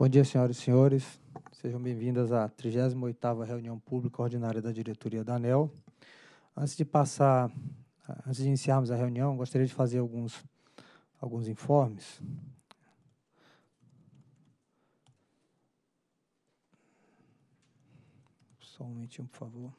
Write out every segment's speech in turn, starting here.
Bom dia, senhoras e senhores. Sejam bem-vindas à 38ª reunião pública ordinária da diretoria da ANEL. Antes de passar, antes de iniciarmos a reunião, gostaria de fazer alguns alguns informes. Só um por favor.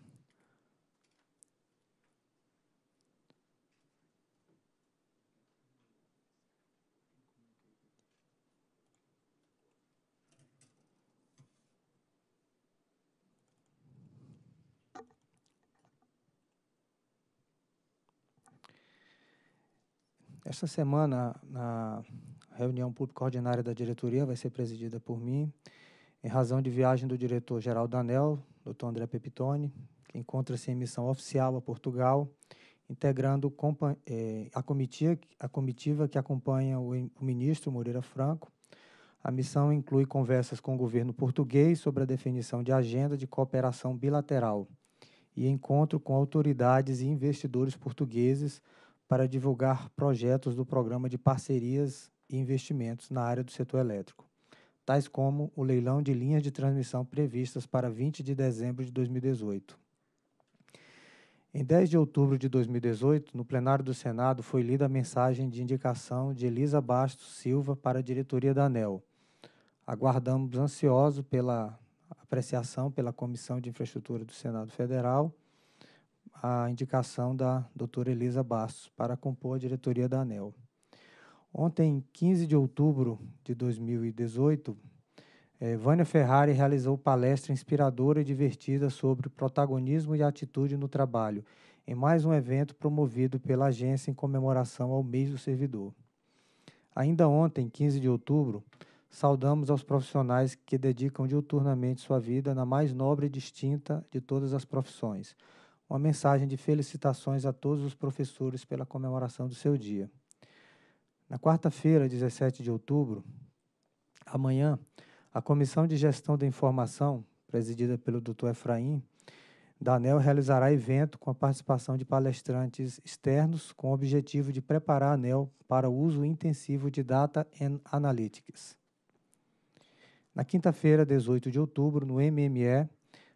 esta semana, na reunião pública ordinária da diretoria, vai ser presidida por mim, em razão de viagem do diretor-geral da ANEL, Dr. André Pepitone, que encontra-se em missão oficial a Portugal, integrando eh, a comitiva, a comitiva que acompanha o ministro Moreira Franco. A missão inclui conversas com o governo português sobre a definição de agenda de cooperação bilateral e encontro com autoridades e investidores portugueses para divulgar projetos do Programa de Parcerias e Investimentos na área do setor elétrico, tais como o leilão de linhas de transmissão previstas para 20 de dezembro de 2018. Em 10 de outubro de 2018, no plenário do Senado, foi lida a mensagem de indicação de Elisa Bastos Silva para a diretoria da ANEL. Aguardamos ansiosos pela apreciação pela Comissão de Infraestrutura do Senado Federal a indicação da doutora Elisa Bastos para compor a diretoria da ANEL. Ontem, 15 de outubro de 2018, eh, Vânia Ferrari realizou palestra inspiradora e divertida sobre protagonismo e atitude no trabalho, em mais um evento promovido pela agência em comemoração ao mês do servidor. Ainda ontem, 15 de outubro, saudamos aos profissionais que dedicam diuturnamente sua vida na mais nobre e distinta de todas as profissões – uma mensagem de felicitações a todos os professores pela comemoração do seu dia. Na quarta-feira, 17 de outubro, amanhã, a Comissão de Gestão da Informação, presidida pelo Dr. Efraim, da ANEL realizará evento com a participação de palestrantes externos com o objetivo de preparar a ANEL para o uso intensivo de Data and Analytics. Na quinta-feira, 18 de outubro, no MME,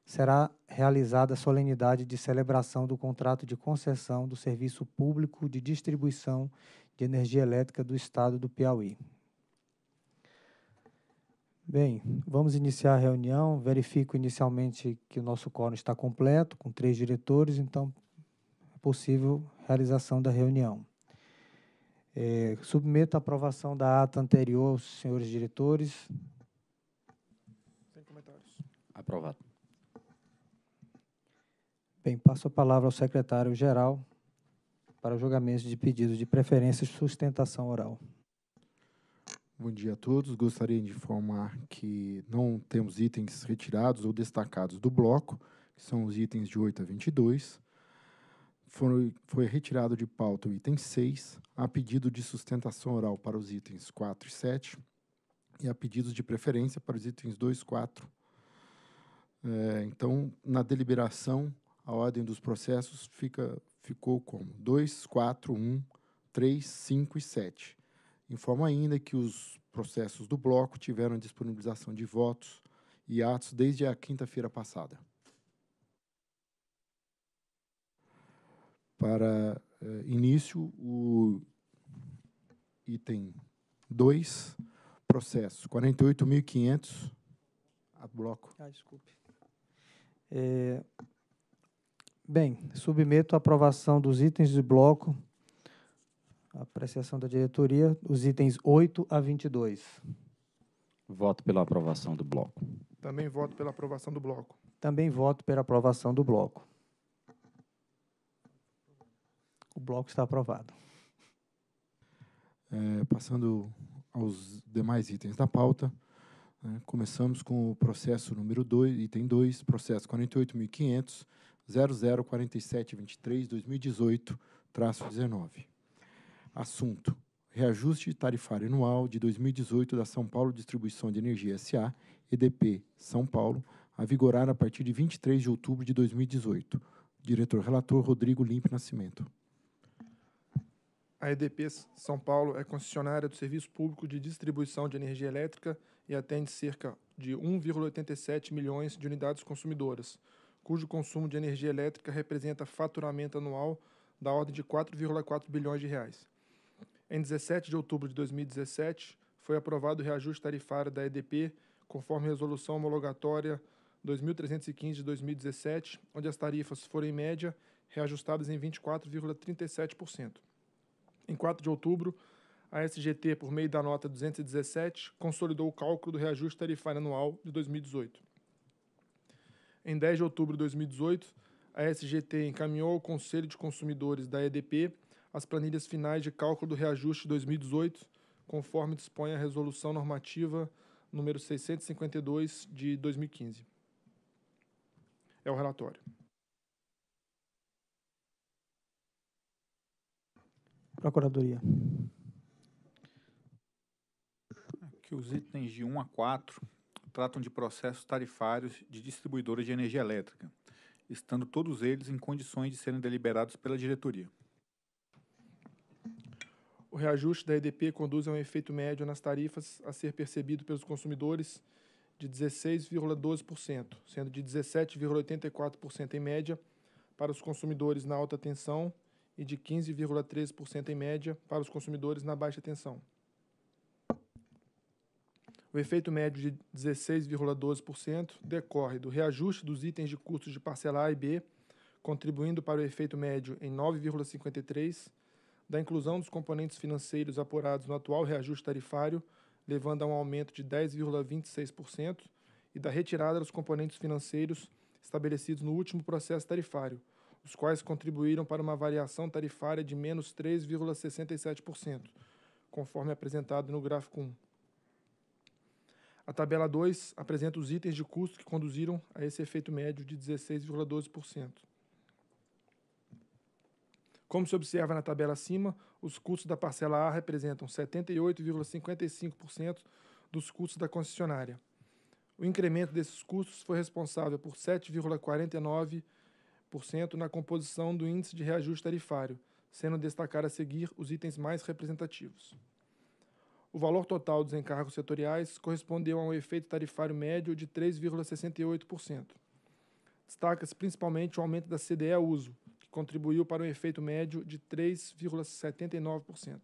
será realizada a solenidade de celebração do contrato de concessão do Serviço Público de Distribuição de Energia Elétrica do Estado do Piauí. Bem, vamos iniciar a reunião. Verifico inicialmente que o nosso quórum está completo, com três diretores, então é possível realização da reunião. É, submeto a aprovação da ata anterior aos senhores diretores. Sem comentários. Aprovado. Bem, passo a palavra ao secretário-geral para julgamento de pedidos de preferência e sustentação oral. Bom dia a todos. Gostaria de informar que não temos itens retirados ou destacados do bloco, que são os itens de 8 a 22. Foi, foi retirado de pauta o item 6, a pedido de sustentação oral para os itens 4 e 7, e a pedidos de preferência para os itens 2 e 4. É, então, na deliberação, a ordem dos processos fica, ficou como 2, 4, 1, 3, 5 e 7. Informo ainda que os processos do bloco tiveram disponibilização de votos e atos desde a quinta-feira passada. Para eh, início, o item 2, processo 48.500, a bloco. Ah, desculpe. É, Bem, submeto à aprovação dos itens de bloco, apreciação da diretoria, os itens 8 a 22. Voto pela aprovação do bloco. Também voto pela aprovação do bloco. Também voto pela aprovação do bloco. O bloco está aprovado. É, passando aos demais itens da pauta, né, começamos com o processo número 2, item 2, processo 48.500, 004723 2018, 19. Assunto: Reajuste tarifário anual de 2018 da São Paulo Distribuição de Energia SA, EDP São Paulo, a vigorar a partir de 23 de outubro de 2018. Diretor relator Rodrigo Limpe Nascimento. A EDP São Paulo é concessionária do Serviço Público de Distribuição de Energia Elétrica e atende cerca de 1,87 milhões de unidades consumidoras, cujo consumo de energia elétrica representa faturamento anual da ordem de 4,4 bilhões de reais. Em 17 de outubro de 2017, foi aprovado o reajuste tarifário da EDP, conforme resolução homologatória 2315 de 2017, onde as tarifas foram em média reajustadas em 24,37%. Em 4 de outubro, a SGT, por meio da nota 217, consolidou o cálculo do reajuste tarifário anual de 2018. Em 10 de outubro de 2018, a SGT encaminhou ao Conselho de Consumidores da EDP as planilhas finais de cálculo do reajuste 2018, conforme dispõe a Resolução Normativa número 652 de 2015. É o relatório. Procuradoria. Aqui os itens de 1 a 4 tratam de processos tarifários de distribuidoras de energia elétrica, estando todos eles em condições de serem deliberados pela diretoria. O reajuste da EDP conduz a um efeito médio nas tarifas a ser percebido pelos consumidores de 16,12%, sendo de 17,84% em média para os consumidores na alta tensão e de 15,13% em média para os consumidores na baixa tensão. O efeito médio de 16,12% decorre do reajuste dos itens de custos de parcela A e B, contribuindo para o efeito médio em 9,53%, da inclusão dos componentes financeiros apurados no atual reajuste tarifário, levando a um aumento de 10,26%, e da retirada dos componentes financeiros estabelecidos no último processo tarifário, os quais contribuíram para uma variação tarifária de menos 3,67%, conforme apresentado no gráfico 1. A tabela 2 apresenta os itens de custo que conduziram a esse efeito médio de 16,12%. Como se observa na tabela acima, os custos da parcela A representam 78,55% dos custos da concessionária. O incremento desses custos foi responsável por 7,49% na composição do índice de reajuste tarifário, sendo destacar a seguir os itens mais representativos. O valor total dos encargos setoriais correspondeu a um efeito tarifário médio de 3,68%. Destaca-se principalmente o aumento da CDE uso, que contribuiu para um efeito médio de 3,79%.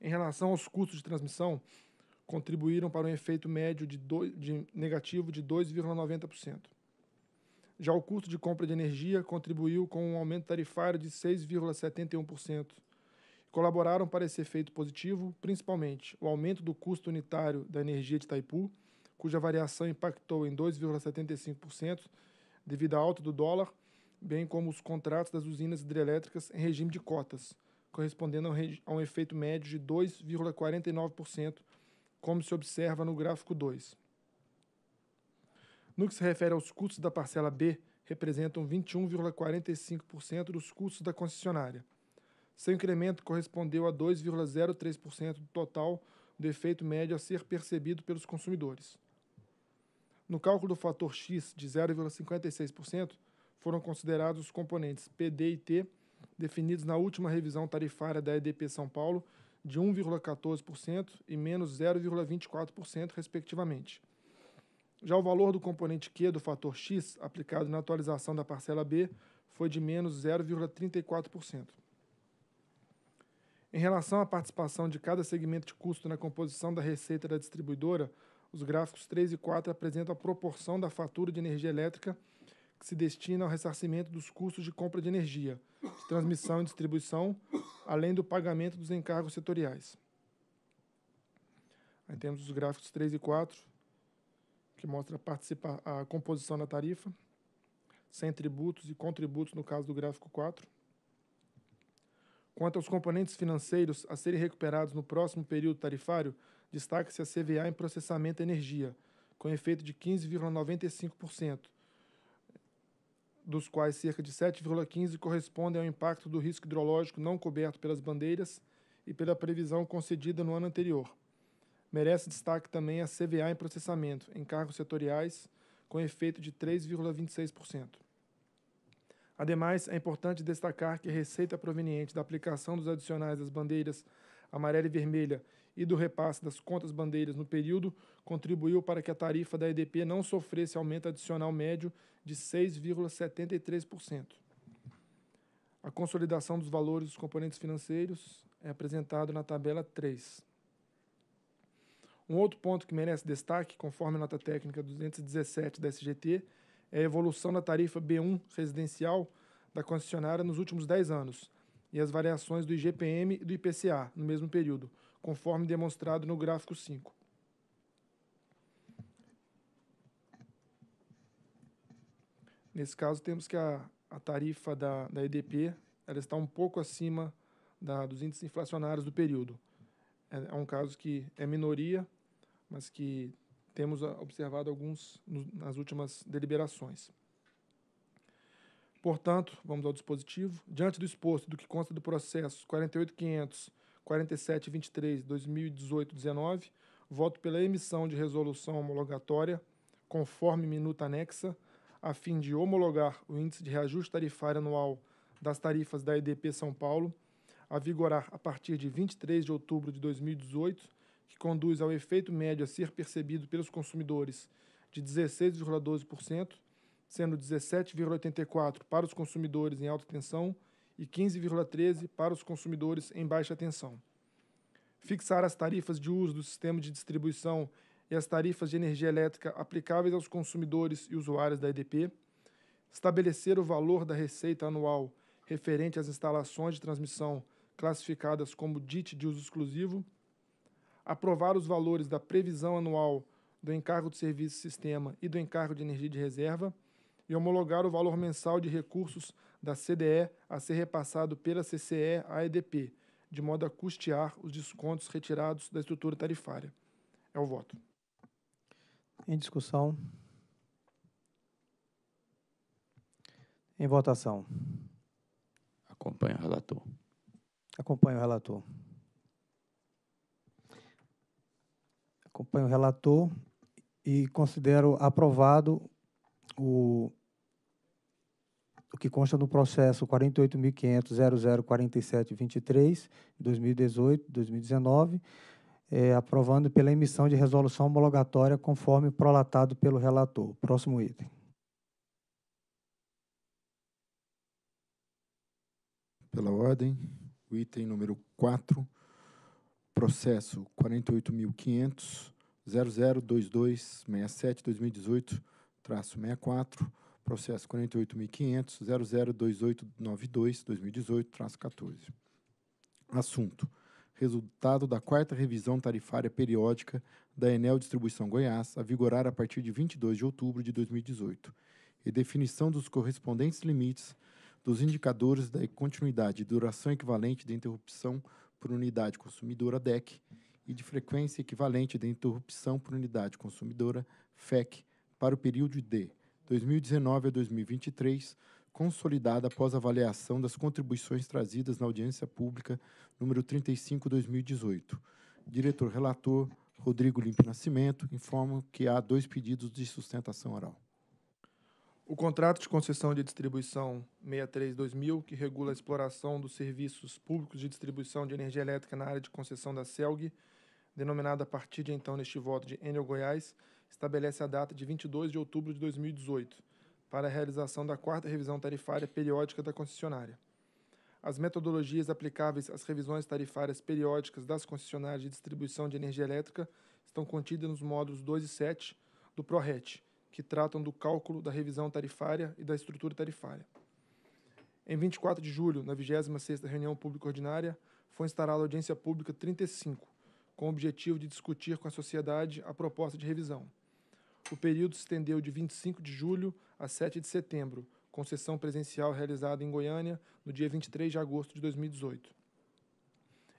Em relação aos custos de transmissão, contribuíram para um efeito médio de, do, de negativo de 2,90%. Já o custo de compra de energia contribuiu com um aumento tarifário de 6,71% Colaboraram para esse efeito positivo, principalmente o aumento do custo unitário da energia de Itaipu, cuja variação impactou em 2,75% devido à alta do dólar, bem como os contratos das usinas hidrelétricas em regime de cotas, correspondendo a um efeito médio de 2,49%, como se observa no gráfico 2. No que se refere aos custos da parcela B, representam 21,45% dos custos da concessionária seu incremento correspondeu a 2,03% do total do efeito médio a ser percebido pelos consumidores. No cálculo do fator X de 0,56%, foram considerados os componentes PD e T, definidos na última revisão tarifária da EDP São Paulo, de 1,14% e menos 0,24%, respectivamente. Já o valor do componente Q do fator X, aplicado na atualização da parcela B, foi de menos 0,34%. Em relação à participação de cada segmento de custo na composição da receita da distribuidora, os gráficos 3 e 4 apresentam a proporção da fatura de energia elétrica que se destina ao ressarcimento dos custos de compra de energia, de transmissão e distribuição, além do pagamento dos encargos setoriais. Aí temos os gráficos 3 e 4, que mostra a, a composição da tarifa, sem tributos e contributos no caso do gráfico 4. Quanto aos componentes financeiros a serem recuperados no próximo período tarifário, destaca-se a CVA em processamento energia, com efeito de 15,95%, dos quais cerca de 7,15% correspondem ao impacto do risco hidrológico não coberto pelas bandeiras e pela previsão concedida no ano anterior. Merece destaque também a CVA em processamento, em cargos setoriais, com efeito de 3,26%. Ademais, é importante destacar que a receita proveniente da aplicação dos adicionais das bandeiras amarela e vermelha e do repasse das contas bandeiras no período contribuiu para que a tarifa da EDP não sofresse aumento adicional médio de 6,73%. A consolidação dos valores dos componentes financeiros é apresentado na tabela 3. Um outro ponto que merece destaque, conforme a nota técnica 217 da SGT, é a evolução da tarifa B1 residencial da concessionária nos últimos 10 anos e as variações do IGPM e do IPCA no mesmo período, conforme demonstrado no gráfico 5. Nesse caso, temos que a, a tarifa da, da EDP ela está um pouco acima da, dos índices inflacionários do período. É, é um caso que é minoria, mas que temos ah, observado alguns nas últimas deliberações. Portanto, vamos ao dispositivo. Diante do exposto do que consta do processo 48500 4723 2018-19, voto pela emissão de resolução homologatória, conforme minuta anexa, a fim de homologar o índice de reajuste tarifário anual das tarifas da EDP São Paulo, a vigorar a partir de 23 de outubro de 2018 que conduz ao efeito médio a ser percebido pelos consumidores de 16,12%, sendo 17,84% para os consumidores em alta tensão e 15,13% para os consumidores em baixa tensão. Fixar as tarifas de uso do sistema de distribuição e as tarifas de energia elétrica aplicáveis aos consumidores e usuários da EDP. Estabelecer o valor da receita anual referente às instalações de transmissão classificadas como DIT de uso exclusivo aprovar os valores da previsão anual do encargo de serviço sistema e do encargo de energia de reserva e homologar o valor mensal de recursos da CDE a ser repassado pela CCE à EDP, de modo a custear os descontos retirados da estrutura tarifária. É o voto. Em discussão. Em votação. Acompanho o relator. Acompanho o relator. acompanho o relator e considero aprovado o, o que consta no processo 48.500.004723, 2018, 2019, é, aprovando pela emissão de resolução homologatória conforme prolatado pelo relator. Próximo item. Pela ordem, o item número 4, processo 48.500.002267-2018-64, processo 48.500.002892-2018-14. Assunto: Resultado da quarta revisão tarifária periódica da Enel Distribuição Goiás, a vigorar a partir de 22 de outubro de 2018, e definição dos correspondentes limites dos indicadores da continuidade e duração equivalente de interrupção por unidade consumidora DEC e de frequência equivalente de interrupção por unidade consumidora FEC para o período de 2019 a 2023, consolidada após avaliação das contribuições trazidas na audiência pública número 35/2018. Diretor relator Rodrigo Limpe Nascimento informa que há dois pedidos de sustentação oral. O contrato de concessão de distribuição 63-2000, que regula a exploração dos serviços públicos de distribuição de energia elétrica na área de concessão da CELG, denominada a partir de então neste voto de Enel Goiás, estabelece a data de 22 de outubro de 2018 para a realização da quarta revisão tarifária periódica da concessionária. As metodologias aplicáveis às revisões tarifárias periódicas das concessionárias de distribuição de energia elétrica estão contidas nos módulos 2 e 7 do PRORET, que tratam do cálculo da revisão tarifária e da estrutura tarifária. Em 24 de julho, na 26ª reunião pública ordinária, foi instalada a audiência pública 35, com o objetivo de discutir com a sociedade a proposta de revisão. O período se estendeu de 25 de julho a 7 de setembro, com sessão presencial realizada em Goiânia no dia 23 de agosto de 2018.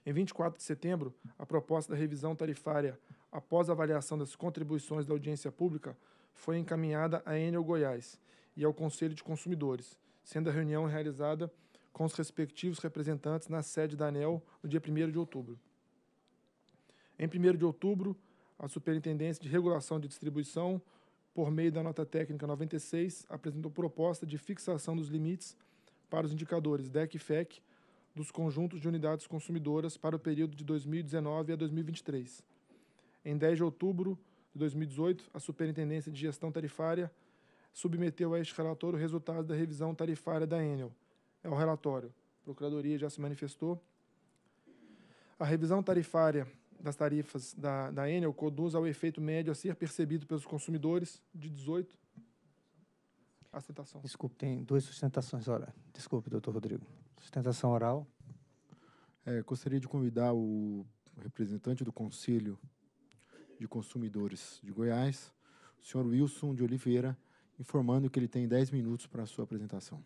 Em 24 de setembro, a proposta da revisão tarifária, após a avaliação das contribuições da audiência pública, foi encaminhada à Enel Goiás e ao Conselho de Consumidores, sendo a reunião realizada com os respectivos representantes na sede da ANEL no dia 1 de outubro. Em 1 de outubro, a Superintendência de Regulação de Distribuição, por meio da nota técnica 96, apresentou proposta de fixação dos limites para os indicadores DEC e FEC dos conjuntos de unidades consumidoras para o período de 2019 a 2023. Em 10 de outubro, de 2018, a Superintendência de Gestão Tarifária submeteu a este relatório o resultado da revisão tarifária da Enel. É o relatório. A Procuradoria já se manifestou. A revisão tarifária das tarifas da, da Enel conduz ao efeito médio a ser percebido pelos consumidores de 18. A sustentação. Desculpe, tem duas sustentações ora. Desculpe, doutor Rodrigo. Sustentação oral. É, gostaria de convidar o representante do Conselho de Consumidores de Goiás, o senhor Wilson de Oliveira, informando que ele tem 10 minutos para a sua apresentação.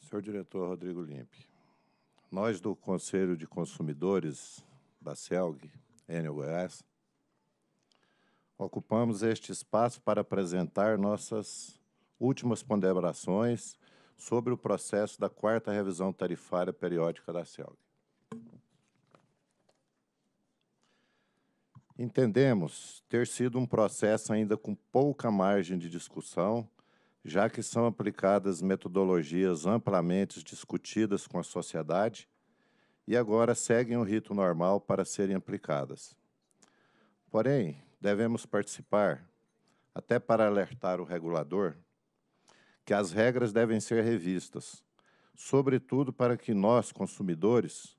Senhor diretor Rodrigo Limpe, nós do Conselho de Consumidores da CELG, Enel Goiás, Ocupamos este espaço para apresentar nossas últimas ponderações sobre o processo da quarta revisão tarifária periódica da CELG. Entendemos ter sido um processo ainda com pouca margem de discussão, já que são aplicadas metodologias amplamente discutidas com a sociedade e agora seguem o rito normal para serem aplicadas. Porém, devemos participar, até para alertar o regulador, que as regras devem ser revistas, sobretudo para que nós, consumidores,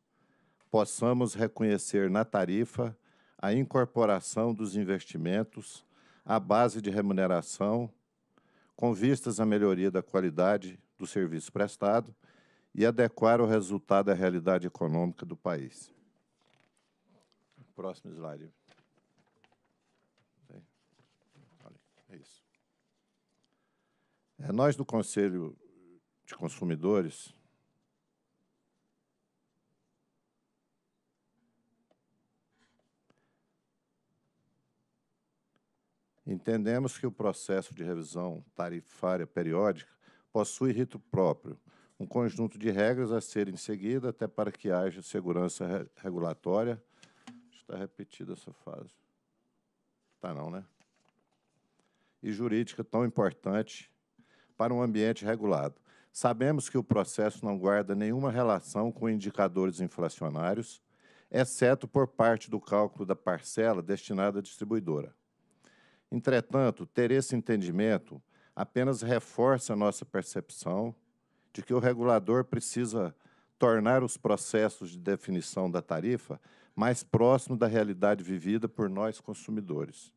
possamos reconhecer na tarifa a incorporação dos investimentos à base de remuneração, com vistas à melhoria da qualidade do serviço prestado e adequar o resultado à realidade econômica do país. Próximo slide. É isso. É, nós do Conselho de Consumidores. Entendemos que o processo de revisão tarifária periódica possui rito próprio, um conjunto de regras a serem seguidas até para que haja segurança re regulatória. Está repetida essa fase. Tá não, né? e jurídica tão importante para um ambiente regulado. Sabemos que o processo não guarda nenhuma relação com indicadores inflacionários, exceto por parte do cálculo da parcela destinada à distribuidora. Entretanto, ter esse entendimento apenas reforça a nossa percepção de que o regulador precisa tornar os processos de definição da tarifa mais próximo da realidade vivida por nós consumidores.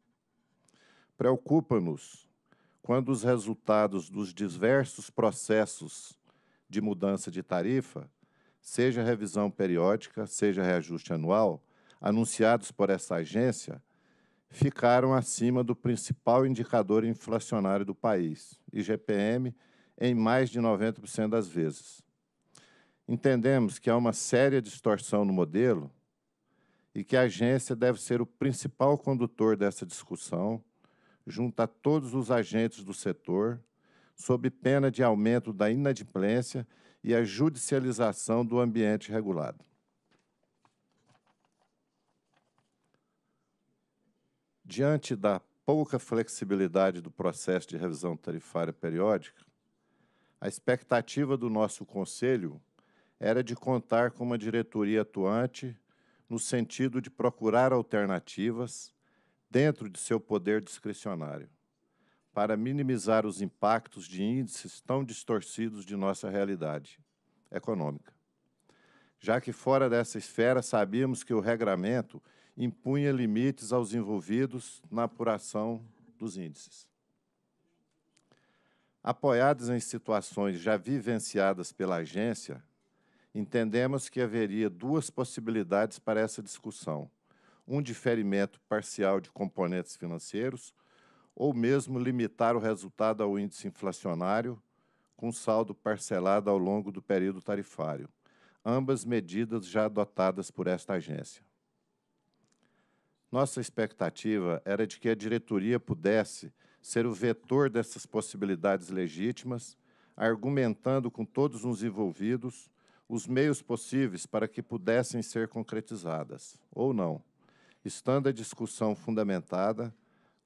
Preocupa-nos quando os resultados dos diversos processos de mudança de tarifa, seja revisão periódica, seja reajuste anual, anunciados por essa agência, ficaram acima do principal indicador inflacionário do país, IGPM, em mais de 90% das vezes. Entendemos que há uma séria distorção no modelo e que a agência deve ser o principal condutor dessa discussão junto a todos os agentes do setor, sob pena de aumento da inadimplência e a judicialização do ambiente regulado. Diante da pouca flexibilidade do processo de revisão tarifária periódica, a expectativa do nosso Conselho era de contar com uma diretoria atuante no sentido de procurar alternativas dentro de seu poder discricionário, para minimizar os impactos de índices tão distorcidos de nossa realidade econômica. Já que fora dessa esfera, sabíamos que o regramento impunha limites aos envolvidos na apuração dos índices. Apoiados em situações já vivenciadas pela agência, entendemos que haveria duas possibilidades para essa discussão um diferimento parcial de componentes financeiros, ou mesmo limitar o resultado ao índice inflacionário, com saldo parcelado ao longo do período tarifário, ambas medidas já adotadas por esta agência. Nossa expectativa era de que a diretoria pudesse ser o vetor dessas possibilidades legítimas, argumentando com todos os envolvidos os meios possíveis para que pudessem ser concretizadas, ou não estando a discussão fundamentada,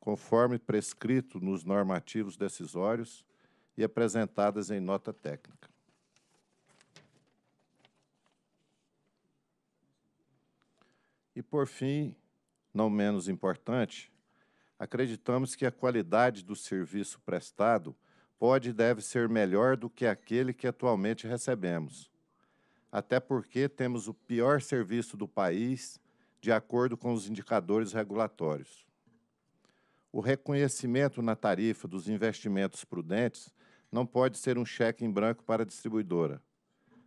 conforme prescrito nos normativos decisórios e apresentadas em nota técnica. E, por fim, não menos importante, acreditamos que a qualidade do serviço prestado pode e deve ser melhor do que aquele que atualmente recebemos. Até porque temos o pior serviço do país de acordo com os indicadores regulatórios. O reconhecimento na tarifa dos investimentos prudentes não pode ser um cheque em branco para a distribuidora.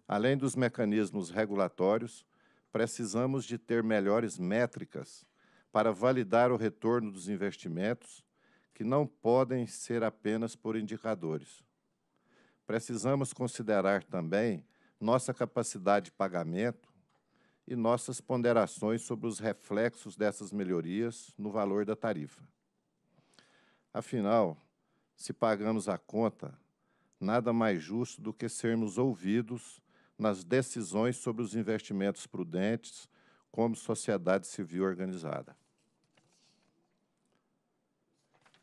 Além dos mecanismos regulatórios, precisamos de ter melhores métricas para validar o retorno dos investimentos, que não podem ser apenas por indicadores. Precisamos considerar também nossa capacidade de pagamento e nossas ponderações sobre os reflexos dessas melhorias no valor da tarifa. Afinal, se pagamos a conta, nada mais justo do que sermos ouvidos nas decisões sobre os investimentos prudentes como sociedade civil organizada.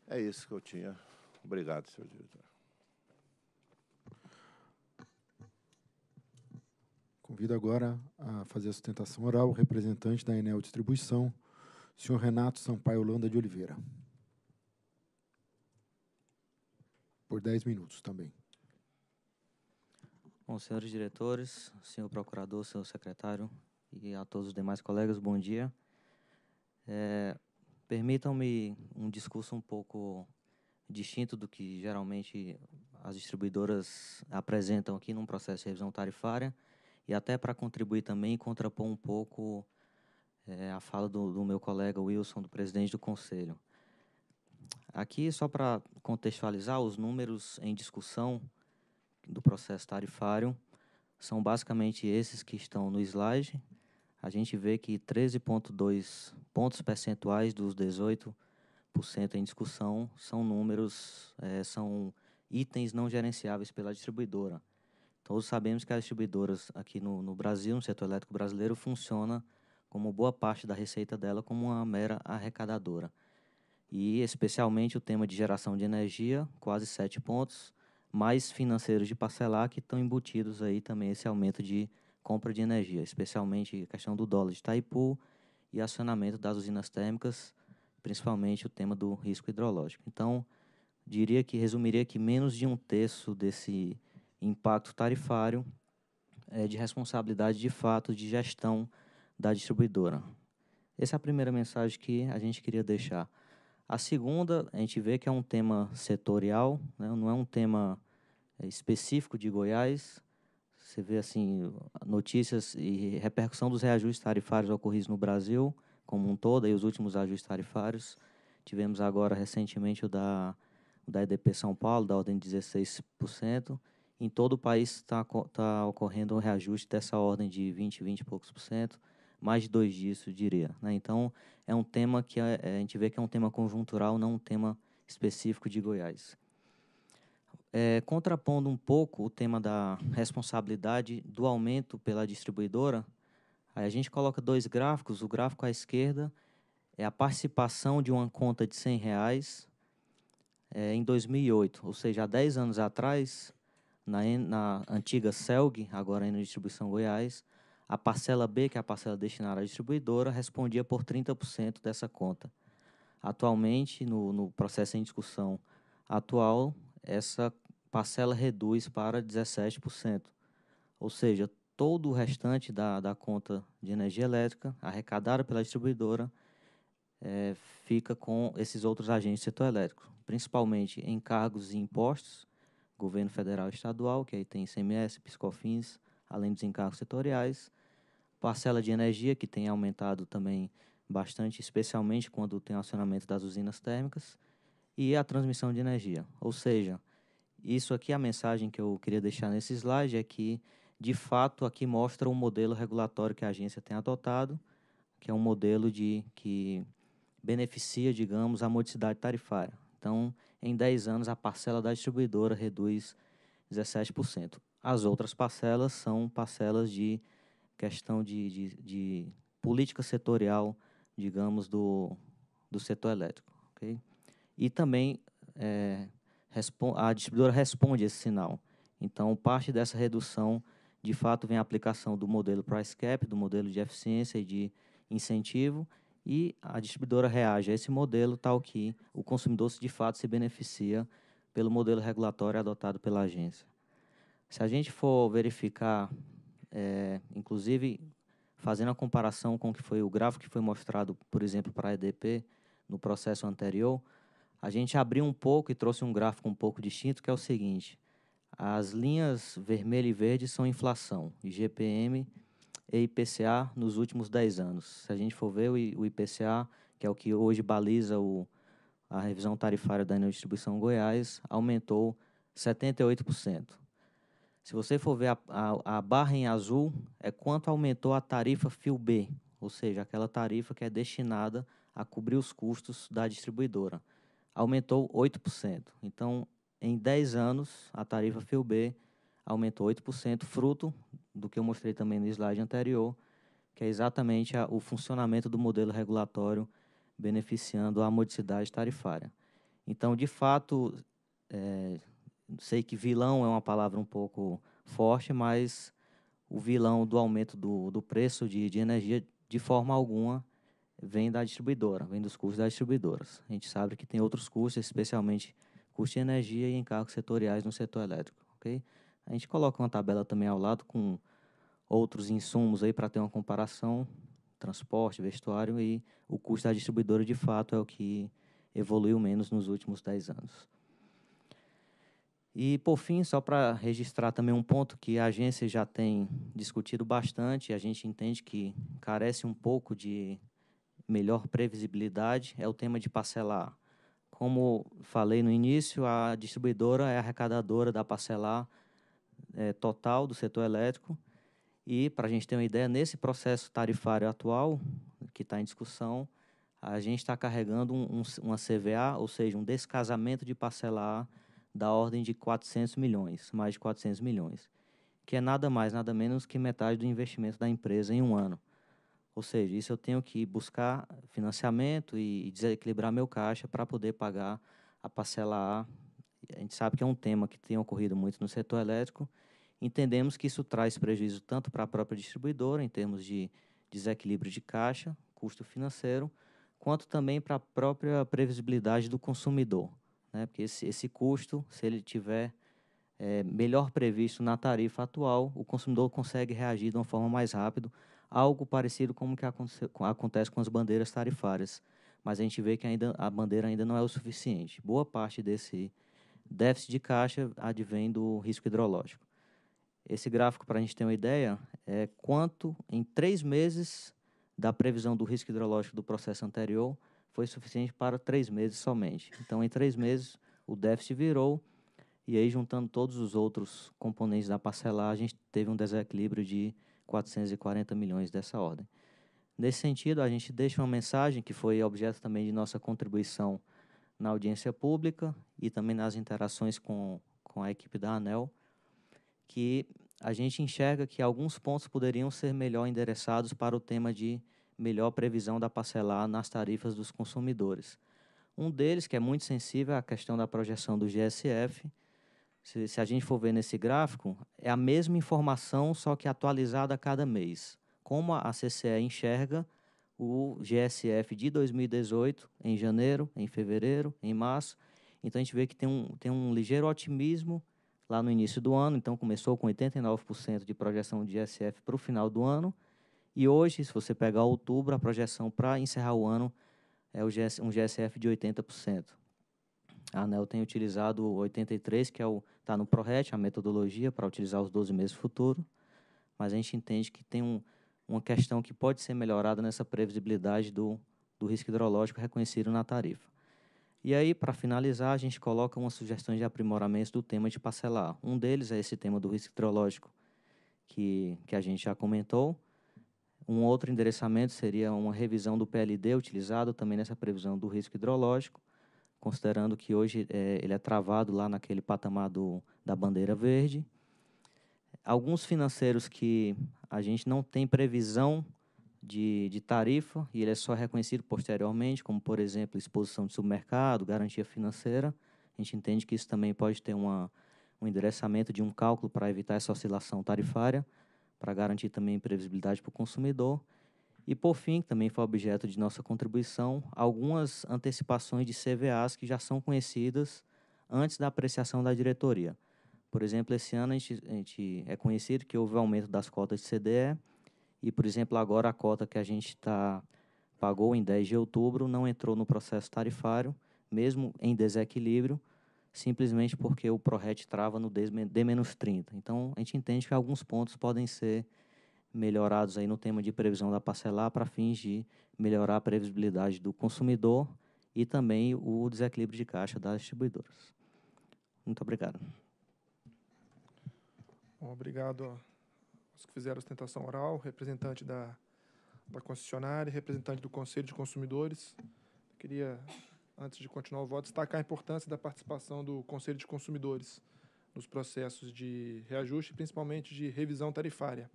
É isso que eu tinha. Obrigado, senhor diretor. Convido agora a fazer a sustentação oral o representante da Enel Distribuição, senhor Renato Sampaio Holanda de Oliveira. Por 10 minutos também. Bom, senhores diretores, senhor procurador, senhor secretário e a todos os demais colegas, bom dia. É, Permitam-me um discurso um pouco distinto do que geralmente as distribuidoras apresentam aqui num processo de revisão tarifária e até para contribuir também e contrapor um pouco é, a fala do, do, meu colega Wilson, do presidente do Conselho. Aqui, só para contextualizar, os números em discussão do processo tarifário são basicamente esses que estão no slide. A gente vê que 13,2 pontos percentuais dos 18% em discussão são números, é, são itens não gerenciáveis pela distribuidora. Todos sabemos que as distribuidoras aqui no, no Brasil, no setor elétrico brasileiro, funciona como boa parte da receita dela como uma mera arrecadadora. E especialmente o tema de geração de energia, quase sete pontos, mais financeiros de parcelar que estão embutidos aí também esse aumento de compra de energia, especialmente a questão do dólar de Taipu e acionamento das usinas térmicas, principalmente o tema do risco hidrológico. Então, diria que resumiria que menos de um terço desse impacto tarifário é, de responsabilidade de fato de gestão da distribuidora. Essa é a primeira mensagem que a gente queria deixar. A segunda, a gente vê que é um tema setorial, né, não é um tema é, específico de Goiás. Você vê assim notícias e repercussão dos reajustes tarifários ocorridos no Brasil como um todo, e os últimos ajustes tarifários. Tivemos agora recentemente o da, o da EDP São Paulo, da ordem de 16%. Em todo o país está tá ocorrendo um reajuste dessa ordem de 20, 20 e poucos por cento, mais de dois dias, eu diria. Né? Então, é um tema que a, é, é, a, gente vê que é um tema conjuntural, não um tema específico de Goiás. É, contrapondo um pouco o tema da responsabilidade do aumento pela distribuidora, aí a gente coloca dois gráficos. O gráfico à esquerda é a participação de uma conta de R$ 100 reais, é, em 2008, ou seja, há 10 anos atrás, na, na antiga CELG, agora em Distribuição Goiás, a parcela B, que é a parcela destinada à distribuidora, respondia por 30% dessa conta. Atualmente, no, no processo em discussão atual, essa parcela reduz para 17%. Ou seja, todo o restante da, da conta de energia elétrica arrecadada pela distribuidora é, fica com esses outros agentes setor elétrico, principalmente encargos e impostos, governo federal e estadual, que aí tem ICMS, Piscofins, além dos encargos setoriais, parcela de energia, que tem aumentado também bastante, especialmente quando tem acionamento das usinas térmicas, e a transmissão de energia. Ou seja, isso aqui, a mensagem que eu queria deixar nesse slide é que, de fato, aqui mostra o um modelo regulatório que a agência tem adotado, que é um modelo de que beneficia, digamos, a modicidade tarifária. Então, em 10 anos a parcela da distribuidora reduz 17%. As outras parcelas são parcelas de questão de, de, de política setorial, digamos, do, do setor elétrico. Okay? E também é, a distribuidora responde esse sinal. Então, parte dessa redução, de fato, vem a aplicação do modelo price cap, do modelo de eficiência e de incentivo, e a distribuidora reage a esse modelo tal que o consumidor se de fato se beneficia pelo modelo regulatório adotado pela agência. Se a gente for verificar, é, inclusive fazendo a comparação com o que foi o gráfico que foi mostrado, por exemplo, para a EDP no processo anterior, a gente abriu um pouco e trouxe um gráfico um pouco distinto, que é o seguinte: as linhas vermelha e verde são inflação, e GPM e IPCA nos últimos 10 anos. Se a gente for ver o IPCA, que é o que hoje baliza o, a revisão tarifária da Distribuição Goiás, aumentou 78%. Se você for ver a, a, a, barra em azul, é quanto aumentou a tarifa Fio B, ou seja, aquela tarifa que é destinada a cobrir os custos da distribuidora. Aumentou 8%. Então, em 10 anos, a tarifa Fio B aumentou 8%, fruto do que eu mostrei também no slide anterior, que é exatamente a, o funcionamento do modelo regulatório beneficiando a modicidade tarifária. Então, de fato, é, sei que vilão é uma palavra um pouco forte, mas o vilão do aumento do, do preço de, de energia, de forma alguma, vem da distribuidora, vem dos custos das distribuidoras. A gente sabe que tem outros custos, especialmente custo de energia e encargos setoriais no setor elétrico, ok? A gente coloca uma tabela também ao lado com outros insumos aí para ter uma comparação, transporte, vestuário e o custo da distribuidora de fato é o que evoluiu menos nos últimos 10 anos. E por fim, só para registrar também um ponto que a agência já tem discutido bastante, a gente entende que carece um pouco de melhor previsibilidade, é o tema de parcelar. Como falei no início, a distribuidora é arrecadadora da parcelar é, total do setor elétrico. E, para a gente ter uma ideia, nesse processo tarifário atual, que está em discussão, a gente está carregando um, um, uma CVA, ou seja, um descasamento de parcelar da ordem de 400 milhões, mais de 400 milhões, que é nada mais, nada menos que metade do investimento da empresa em um ano. Ou seja, isso eu tenho que buscar financiamento e desequilibrar meu caixa para poder pagar a parcela A a gente sabe que é um tema que tem ocorrido muito no setor elétrico, entendemos que isso traz prejuízo tanto para a própria distribuidora, em termos de desequilíbrio de caixa, custo financeiro, quanto também para a própria previsibilidade do consumidor. Né? Porque esse, esse custo, se ele tiver é, melhor previsto na tarifa atual, o consumidor consegue reagir de uma forma mais rápida, algo parecido com o que acontece com as bandeiras tarifárias. Mas a gente vê que ainda, a bandeira ainda não é o suficiente. Boa parte desse Déficit de caixa advém do risco hidrológico. Esse gráfico, para a gente ter uma ideia, é quanto em três meses da previsão do risco hidrológico do processo anterior foi suficiente para três meses somente. Então, em três meses, o déficit virou, e aí, juntando todos os outros componentes da parcelagem, a gente teve um desequilíbrio de 440 milhões dessa ordem. Nesse sentido, a gente deixa uma mensagem que foi objeto também de nossa contribuição na audiência pública e também nas interações com, com a equipe da ANEL, que a gente enxerga que alguns pontos poderiam ser melhor endereçados para o tema de melhor previsão da parcelar nas tarifas dos consumidores. Um deles, que é muito sensível, é a questão da projeção do GSF. Se, se a gente for ver nesse gráfico, é a mesma informação, só que atualizada a cada mês. Como a CCE enxerga o GSF de 2018, em janeiro, em fevereiro, em março. Então a gente vê que tem um, tem um ligeiro otimismo lá no início do ano, então começou com 89% de projeção de GSF para o final do ano. E hoje, se você pegar outubro, a projeção para encerrar o ano é o GS, um GSF de 80%. A ANEL tem utilizado 83, que está é tá no ProRet, a metodologia para utilizar os 12 meses futuro, mas a gente entende que tem um, uma questão que pode ser melhorada nessa previsibilidade do, do risco hidrológico reconhecido na tarifa. E aí, para finalizar, a gente coloca uma sugestão de aprimoramento do tema de parcelar. Um deles é esse tema do risco hidrológico que, que a gente já comentou. Um outro endereçamento seria uma revisão do PLD utilizado também nessa previsão do risco hidrológico, considerando que hoje é, ele é travado lá naquele patamar do, da bandeira verde alguns financeiros que a gente não tem previsão de, de tarifa e ele é só reconhecido posteriormente, como, por exemplo, exposição de submercado, garantia financeira. A gente entende que isso também pode ter uma, um endereçamento de um cálculo para evitar essa oscilação tarifária, para garantir também previsibilidade para o consumidor. E, por fim, também foi objeto de nossa contribuição, algumas antecipações de CVAs que já são conhecidas antes da apreciação da diretoria. Por exemplo, esse ano a gente, a gente é conhecido que houve aumento das cotas de CDE e, por exemplo, agora a cota que a gente tá, pagou em 10 de outubro não entrou no processo tarifário, mesmo em desequilíbrio, simplesmente porque o ProRet trava no D-30. Então, a gente entende que alguns pontos podem ser melhorados aí no tema de previsão da parcelar para fins de melhorar a previsibilidade do consumidor e também o desequilíbrio de caixa das distribuidoras. Muito obrigado. Bom, obrigado aos que fizeram a ostentação oral, representante da, da concessionária, representante do Conselho de Consumidores. Eu queria, antes de continuar o voto, destacar a importância da participação do Conselho de Consumidores nos processos de reajuste, principalmente de revisão tarifária.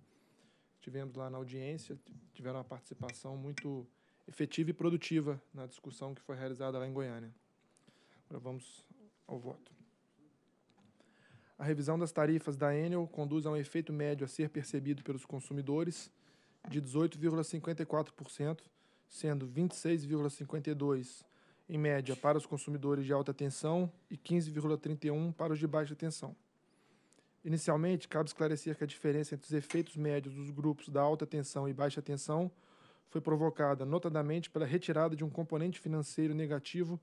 Tivemos lá na audiência, tiveram uma participação muito efetiva e produtiva na discussão que foi realizada lá em Goiânia. Agora vamos ao voto. A revisão das tarifas da Enel conduz a um efeito médio a ser percebido pelos consumidores de 18,54%, sendo 26,52% em média para os consumidores de alta tensão e 15,31% para os de baixa tensão. Inicialmente, cabe esclarecer que a diferença entre os efeitos médios dos grupos da alta tensão e baixa tensão foi provocada notadamente pela retirada de um componente financeiro negativo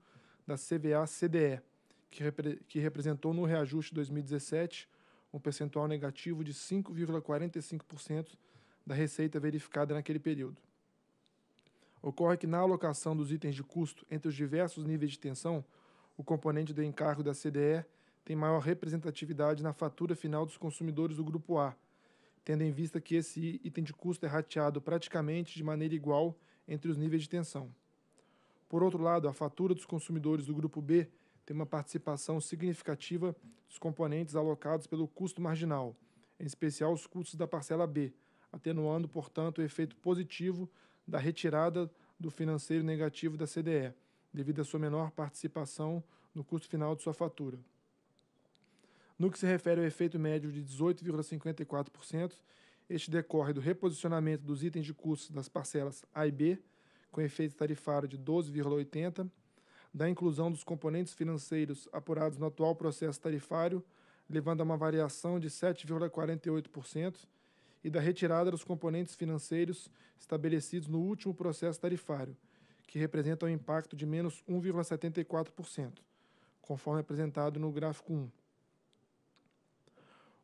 da CVA-CDE que, repre que representou no reajuste 2017 um percentual negativo de 5,45% da receita verificada naquele período. Ocorre que na alocação dos itens de custo entre os diversos níveis de tensão, o componente do encargo da CDE tem maior representatividade na fatura final dos consumidores do grupo A, tendo em vista que esse item de custo é rateado praticamente de maneira igual entre os níveis de tensão. Por outro lado, a fatura dos consumidores do grupo B tem uma participação significativa dos componentes alocados pelo custo marginal, em especial os custos da parcela B, atenuando, portanto, o efeito positivo da retirada do financeiro negativo da CDE, devido à sua menor participação no custo final de sua fatura. No que se refere ao efeito médio de 18,54%, este decorre do reposicionamento dos itens de custos das parcelas A e B, com efeito tarifário de 12,80% da inclusão dos componentes financeiros apurados no atual processo tarifário, levando a uma variação de 7,48%, e da retirada dos componentes financeiros estabelecidos no último processo tarifário, que representa um impacto de menos 1,74%, conforme apresentado no gráfico 1.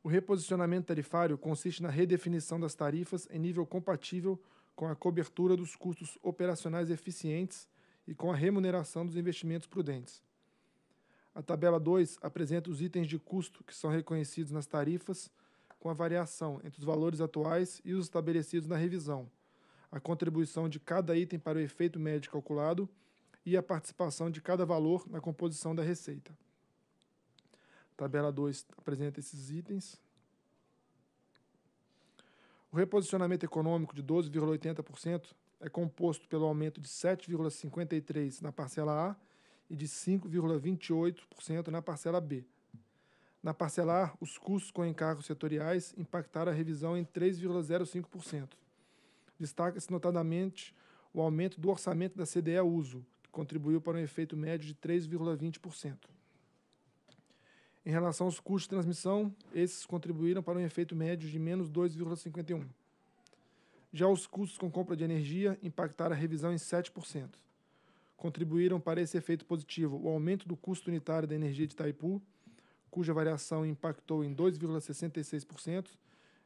O reposicionamento tarifário consiste na redefinição das tarifas em nível compatível com a cobertura dos custos operacionais eficientes e com a remuneração dos investimentos prudentes. A tabela 2 apresenta os itens de custo que são reconhecidos nas tarifas, com a variação entre os valores atuais e os estabelecidos na revisão, a contribuição de cada item para o efeito médio calculado e a participação de cada valor na composição da receita. A tabela 2 apresenta esses itens. O reposicionamento econômico de 12,80% é composto pelo aumento de 7,53% na parcela A e de 5,28% na parcela B. Na parcela A, os custos com encargos setoriais impactaram a revisão em 3,05%. Destaca-se notadamente o aumento do orçamento da CDE Uso, que contribuiu para um efeito médio de 3,20%. Em relação aos custos de transmissão, esses contribuíram para um efeito médio de menos 2,51%. Já os custos com compra de energia impactaram a revisão em 7%. Contribuíram para esse efeito positivo o aumento do custo unitário da energia de Itaipu, cuja variação impactou em 2,66%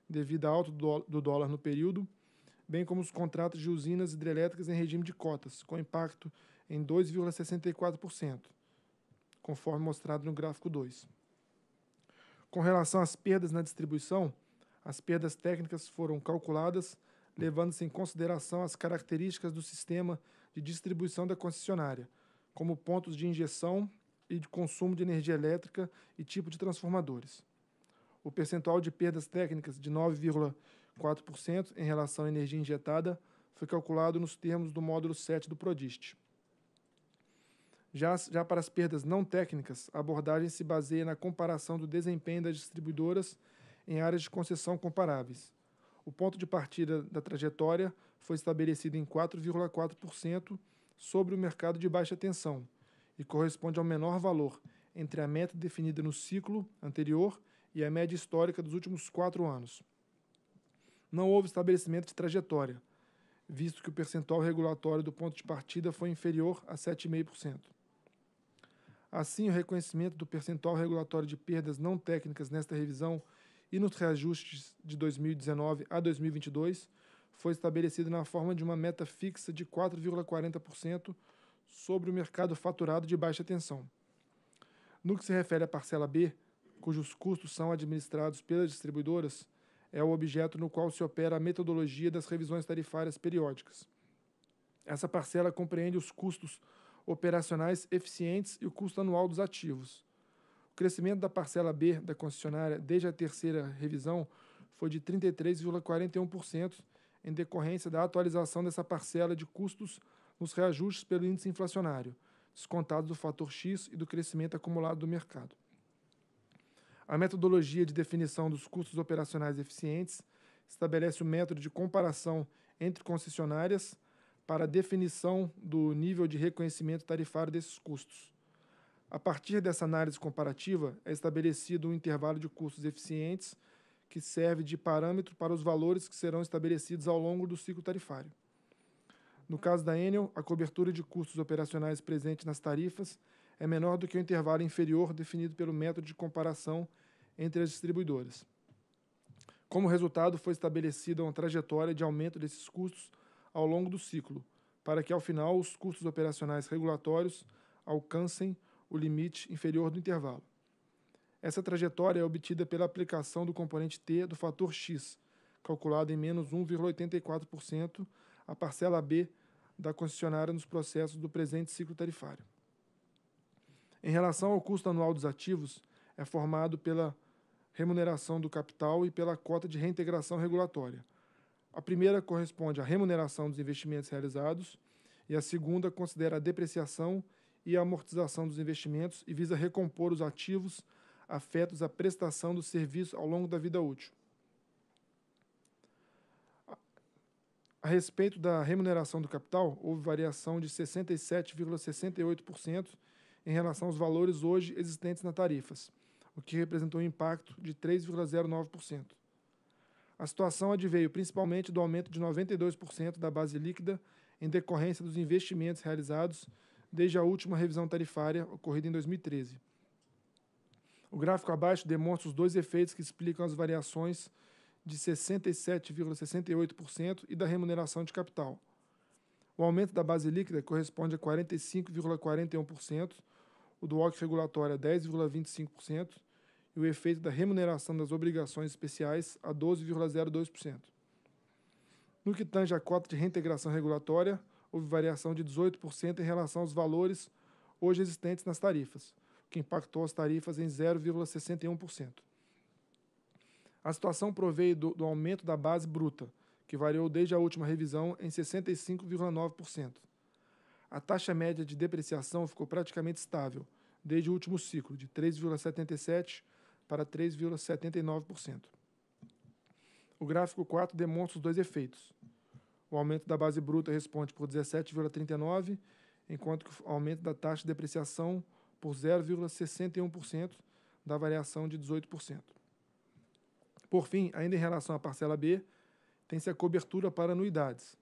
devido à alta do dólar no período, bem como os contratos de usinas hidrelétricas em regime de cotas, com impacto em 2,64%, conforme mostrado no gráfico 2. Com relação às perdas na distribuição, as perdas técnicas foram calculadas levando-se assim, em consideração as características do sistema de distribuição da concessionária, como pontos de injeção e de consumo de energia elétrica e tipo de transformadores. O percentual de perdas técnicas de 9,4% em relação à energia injetada foi calculado nos termos do módulo 7 do PRODIST. Já, já para as perdas não técnicas, a abordagem se baseia na comparação do desempenho das distribuidoras em áreas de concessão comparáveis, o ponto de partida da trajetória foi estabelecido em 4,4% sobre o mercado de baixa tensão e corresponde ao menor valor entre a meta definida no ciclo anterior e a média histórica dos últimos quatro anos. Não houve estabelecimento de trajetória, visto que o percentual regulatório do ponto de partida foi inferior a 7,5%. Assim, o reconhecimento do percentual regulatório de perdas não técnicas nesta revisão e nos reajustes de 2019 a 2022 foi estabelecido na forma de uma meta fixa de 4,40% sobre o mercado faturado de baixa tensão. No que se refere à parcela B, cujos custos são administrados pelas distribuidoras, é o objeto no qual se opera a metodologia das revisões tarifárias periódicas. Essa parcela compreende os custos operacionais eficientes e o custo anual dos ativos, o crescimento da parcela B da concessionária desde a terceira revisão foi de 33,41% em decorrência da atualização dessa parcela de custos nos reajustes pelo índice inflacionário, descontados do fator X e do crescimento acumulado do mercado. A metodologia de definição dos custos operacionais eficientes estabelece o um método de comparação entre concessionárias para definição do nível de reconhecimento tarifário desses custos. A partir dessa análise comparativa, é estabelecido um intervalo de custos eficientes que serve de parâmetro para os valores que serão estabelecidos ao longo do ciclo tarifário. No caso da Enel, a cobertura de custos operacionais presente nas tarifas é menor do que o intervalo inferior definido pelo método de comparação entre as distribuidoras. Como resultado, foi estabelecida uma trajetória de aumento desses custos ao longo do ciclo, para que ao final os custos operacionais regulatórios alcancem o limite inferior do intervalo. Essa trajetória é obtida pela aplicação do componente T do fator X, calculado em menos 1,84% a parcela B da concessionária nos processos do presente ciclo tarifário. Em relação ao custo anual dos ativos, é formado pela remuneração do capital e pela cota de reintegração regulatória. A primeira corresponde à remuneração dos investimentos realizados e a segunda considera a depreciação e a amortização dos investimentos e visa recompor os ativos afetos à prestação do serviço ao longo da vida útil. A respeito da remuneração do capital, houve variação de 67,68% em relação aos valores hoje existentes nas tarifas, o que representou um impacto de 3,09%. A situação adveio principalmente do aumento de 92% da base líquida em decorrência dos investimentos realizados desde a última revisão tarifária ocorrida em 2013. O gráfico abaixo demonstra os dois efeitos que explicam as variações de 67,68% e da remuneração de capital. O aumento da base líquida corresponde a 45,41%, o do OC regulatório a 10,25% e o efeito da remuneração das obrigações especiais a 12,02%. No que tange à cota de reintegração regulatória, houve variação de 18% em relação aos valores hoje existentes nas tarifas, o que impactou as tarifas em 0,61%. A situação provei do, do, aumento da base bruta, que variou desde a última revisão em 65,9%. A taxa média de depreciação ficou praticamente estável desde o último ciclo, de 3,77% para 3,79%. O gráfico 4 demonstra os dois efeitos. O aumento da base bruta responde por 17,39%, enquanto que o aumento da taxa de depreciação por 0,61% da variação de 18%. Por fim, ainda em relação à parcela B, tem-se a cobertura para anuidades,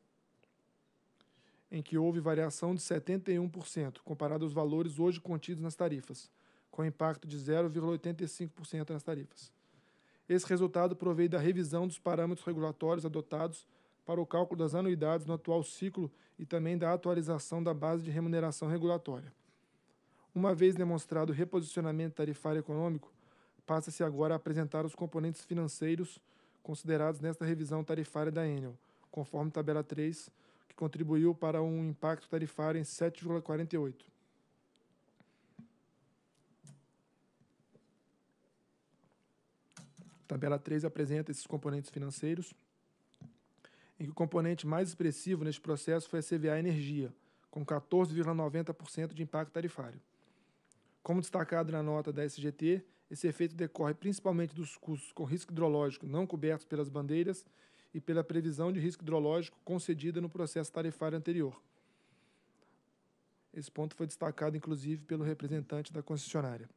em que houve variação de 71% comparado aos valores hoje contidos nas tarifas, com impacto de 0,85% nas tarifas. Esse resultado provei da revisão dos parâmetros regulatórios adotados para o cálculo das anuidades no atual ciclo e também da atualização da base de remuneração regulatória. Uma vez demonstrado o reposicionamento tarifário econômico, passa-se agora a apresentar os componentes financeiros considerados nesta revisão tarifária da Enel, conforme tabela 3, que contribuiu para um impacto tarifário em 7,48. Tabela 3 apresenta esses componentes financeiros em que o componente mais expressivo neste processo foi a CVA Energia, com 14,90% de impacto tarifário. Como destacado na nota da SGT, esse efeito decorre principalmente dos custos com risco hidrológico não cobertos pelas bandeiras e pela previsão de risco hidrológico concedida no processo tarifário anterior. Esse ponto foi destacado, inclusive, pelo representante da concessionária.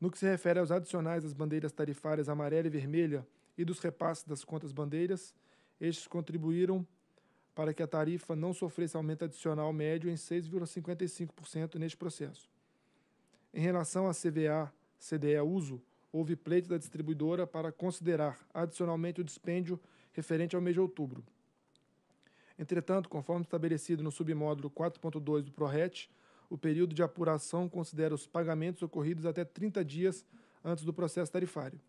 No que se refere aos adicionais das bandeiras tarifárias amarela e vermelha e dos repasses das contas bandeiras, estes contribuíram para que a tarifa não sofresse aumento adicional médio em 6,55% neste processo. Em relação à CVA, CDE Uso, houve pleito da distribuidora para considerar adicionalmente o dispêndio referente ao mês de outubro. Entretanto, conforme estabelecido no submódulo 4.2 do PRORET, o período de apuração considera os pagamentos ocorridos até 30 dias antes do processo tarifário.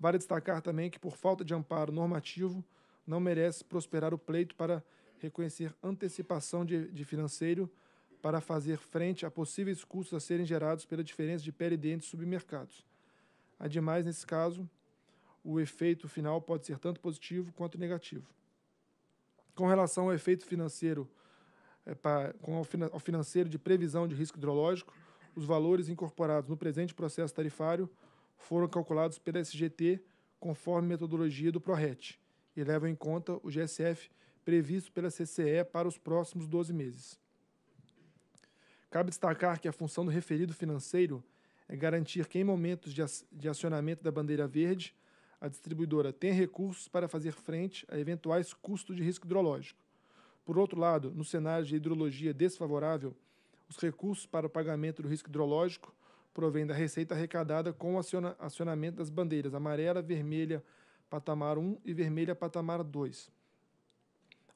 Vale destacar também que, por falta de amparo normativo, não merece prosperar o pleito para reconhecer antecipação de, de financeiro para fazer frente a possíveis custos a serem gerados pela diferença de PLD entre submercados. Ademais, nesse caso, o efeito final pode ser tanto positivo quanto negativo. Com relação ao efeito financeiro, é, pra, com ao, ao financeiro de previsão de risco hidrológico, os valores incorporados no presente processo tarifário foram calculados pela SGT conforme metodologia do PRORET e levam em conta o GSF previsto pela CCE para os próximos 12 meses. Cabe destacar que a função do referido financeiro é garantir que, em momentos de acionamento da bandeira verde, a distribuidora tenha recursos para fazer frente a eventuais custos de risco hidrológico. Por outro lado, no cenário de hidrologia desfavorável, os recursos para o pagamento do risco hidrológico provêm da receita arrecadada com o acionamento das bandeiras amarela, vermelha, patamar 1, e vermelha, patamar 2.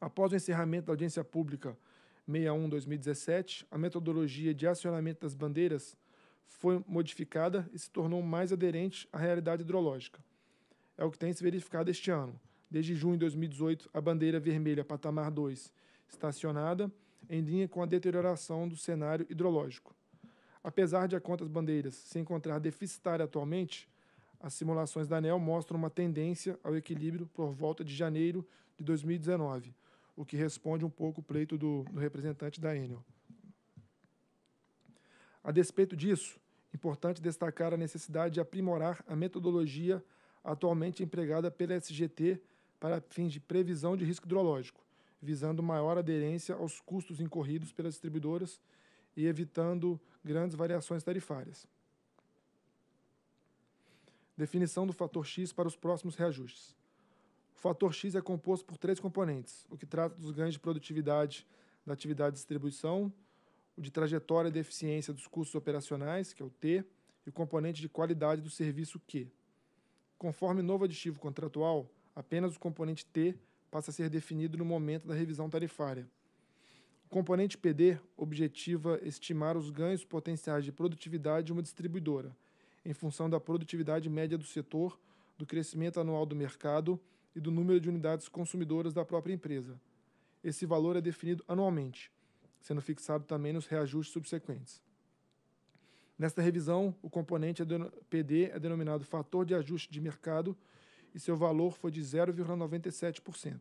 Após o encerramento da audiência pública 61-2017, a metodologia de acionamento das bandeiras foi modificada e se tornou mais aderente à realidade hidrológica. É o que tem se verificado este ano. Desde junho de 2018, a bandeira vermelha, patamar 2, estacionada, em linha com a deterioração do cenário hidrológico. Apesar de a conta das Bandeiras se encontrar deficitária atualmente, as simulações da ANEL mostram uma tendência ao equilíbrio por volta de janeiro de 2019, o que responde um pouco o pleito do, do representante da Enel. A despeito disso, importante destacar a necessidade de aprimorar a metodologia atualmente empregada pela SGT para fins de previsão de risco hidrológico, visando maior aderência aos custos incorridos pelas distribuidoras e evitando grandes variações tarifárias. Definição do fator X para os próximos reajustes. O fator X é composto por três componentes, o que trata dos ganhos de produtividade da atividade de distribuição, o de trajetória de eficiência dos custos operacionais, que é o T, e o componente de qualidade do serviço Q. Conforme novo aditivo contratual, apenas o componente T passa a ser definido no momento da revisão tarifária. O componente PD objetiva estimar os ganhos potenciais de produtividade de uma distribuidora, em função da produtividade média do setor, do crescimento anual do mercado e do número de unidades consumidoras da própria empresa. Esse valor é definido anualmente, sendo fixado também nos reajustes subsequentes. Nesta revisão, o componente é PD é denominado fator de ajuste de mercado e seu valor foi de 0,97%.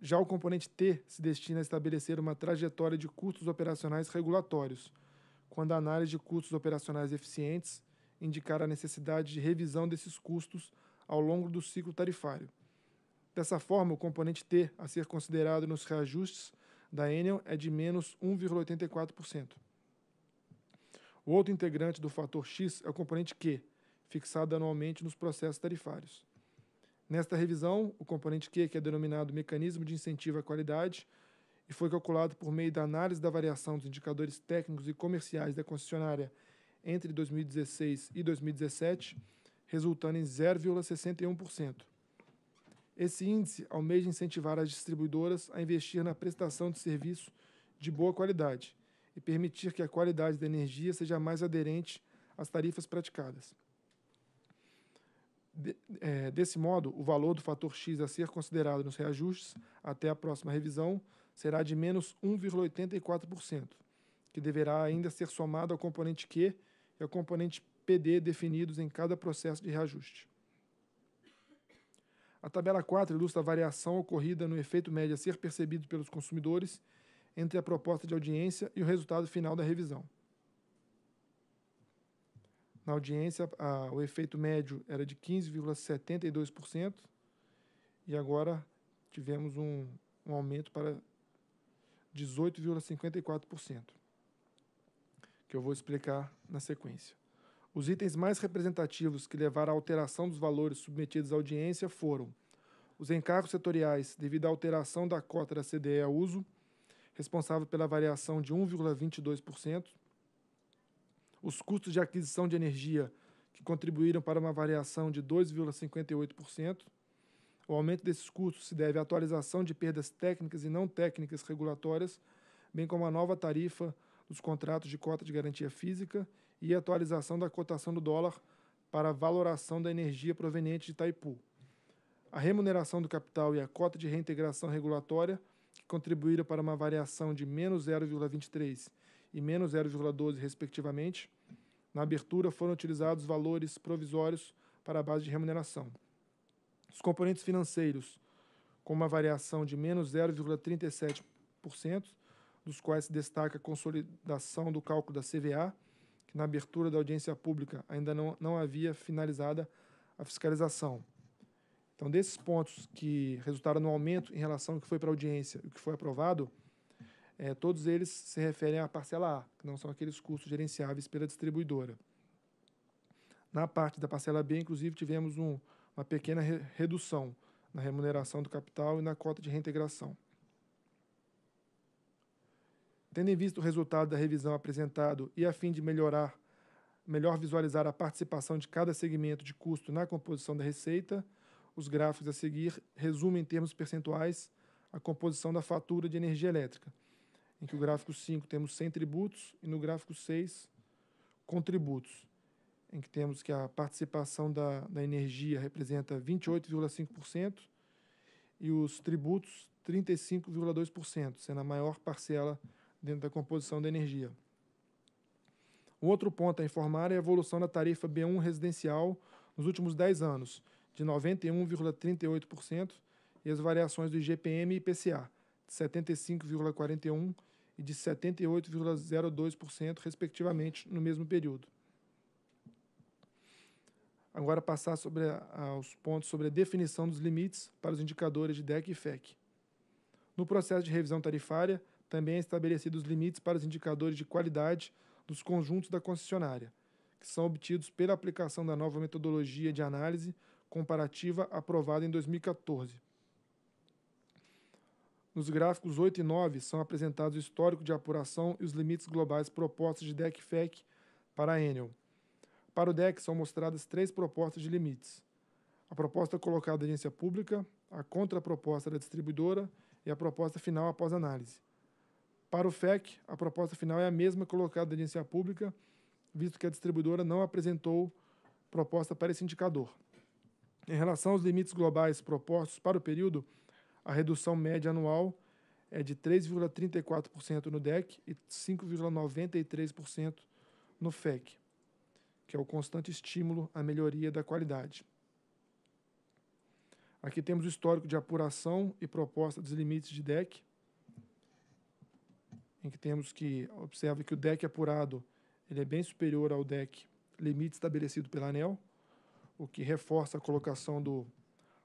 Já o componente T se destina a estabelecer uma trajetória de custos operacionais regulatórios, quando a análise de custos operacionais eficientes indicar a necessidade de revisão desses custos ao longo do ciclo tarifário. Dessa forma, o componente T a ser considerado nos reajustes da Enel é de menos 1,84%. O outro integrante do fator X é o componente Q, fixado anualmente nos processos tarifários. Nesta revisão, o componente Q, que é denominado Mecanismo de Incentivo à Qualidade, e foi calculado por meio da análise da variação dos indicadores técnicos e comerciais da concessionária entre 2016 e 2017, resultando em 0,61%. Esse índice almeja incentivar as distribuidoras a investir na prestação de serviço de boa qualidade e permitir que a qualidade da energia seja mais aderente às tarifas praticadas. De, é, desse modo, o valor do fator X a ser considerado nos reajustes até a próxima revisão será de menos 1,84%, que deverá ainda ser somado ao componente Q e ao componente PD definidos em cada processo de reajuste. A tabela 4 ilustra a variação ocorrida no efeito médio a ser percebido pelos consumidores entre a proposta de audiência e o resultado final da revisão. Na audiência, a, o efeito médio era de 15,72% e agora tivemos um, um aumento para 18,54%, que eu vou explicar na sequência. Os itens mais representativos que levaram à alteração dos valores submetidos à audiência foram os encargos setoriais devido à alteração da cota da CDE a uso, responsável pela variação de 1,22%, os custos de aquisição de energia, que contribuíram para uma variação de 2,58%, o aumento desses custos se deve à atualização de perdas técnicas e não técnicas regulatórias, bem como a nova tarifa dos contratos de cota de garantia física e a atualização da cotação do dólar para a valoração da energia proveniente de Itaipu. A remuneração do capital e a cota de reintegração regulatória, que contribuíram para uma variação de menos 0,23 e menos 0,12, respectivamente, na abertura foram utilizados valores provisórios para a base de remuneração. Os componentes financeiros, com uma variação de menos 0,37%, dos quais se destaca a consolidação do cálculo da CVA, que na abertura da audiência pública ainda não, não havia finalizada a fiscalização. Então, desses pontos que resultaram no aumento em relação ao que foi para a audiência e o que foi aprovado, é, todos eles se referem à parcela A, que não são aqueles custos gerenciáveis pela distribuidora. Na parte da parcela B, inclusive, tivemos um uma pequena re redução na remuneração do capital e na cota de reintegração. Tendo em vista o resultado da revisão apresentado e a fim de melhorar, melhor visualizar a participação de cada segmento de custo na composição da receita, os gráficos a seguir resumem em termos percentuais a composição da fatura de energia elétrica, em que o gráfico 5 temos sem tributos e no gráfico 6 contributos, em que temos que a participação da, da energia representa 28,5% e os tributos 35,2%, sendo a maior parcela dentro da composição da energia. Um outro ponto a informar é a evolução da tarifa B1 residencial nos últimos 10 anos, de 91,38%, e as variações do IGPM e IPCA, de 75,41% e de 78,02%, respectivamente, no mesmo período agora passar sobre a, aos pontos sobre a definição dos limites para os indicadores de DEC e FEC. No processo de revisão tarifária, também é estabelecidos os limites para os indicadores de qualidade dos conjuntos da concessionária, que são obtidos pela aplicação da nova metodologia de análise comparativa aprovada em 2014. Nos gráficos 8 e 9 são apresentados o histórico de apuração e os limites globais propostos de DEC-FEC para a Enel. Para o DEC são mostradas três propostas de limites: a proposta é colocada à agência pública, a contraproposta da distribuidora e a proposta final após análise. Para o FEC, a proposta final é a mesma colocada à agência pública, visto que a distribuidora não apresentou proposta para esse indicador. Em relação aos limites globais propostos para o período, a redução média anual é de 3,34% no DEC e 5,93% no FEC que é o constante estímulo à melhoria da qualidade. Aqui temos o histórico de apuração e proposta dos limites de DEC, em que temos que observa que o DEC apurado ele é bem superior ao DEC limite estabelecido pela ANEL, o que reforça a colocação do,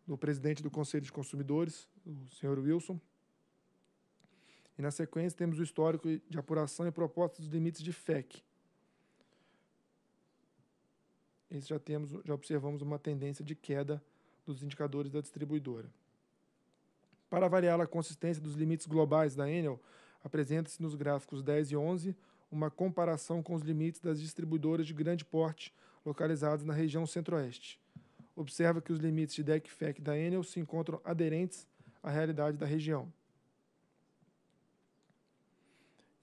do presidente do Conselho de Consumidores, o senhor Wilson. E na sequência temos o histórico de apuração e proposta dos limites de FEC, esse já temos, já observamos uma tendência de queda dos indicadores da distribuidora. Para avaliar a consistência dos limites globais da Enel, apresenta-se nos gráficos 10 e 11 uma comparação com os limites das distribuidoras de grande porte localizadas na região centro-oeste. Observa que os limites de DEC FEC da Enel se encontram aderentes à realidade da região.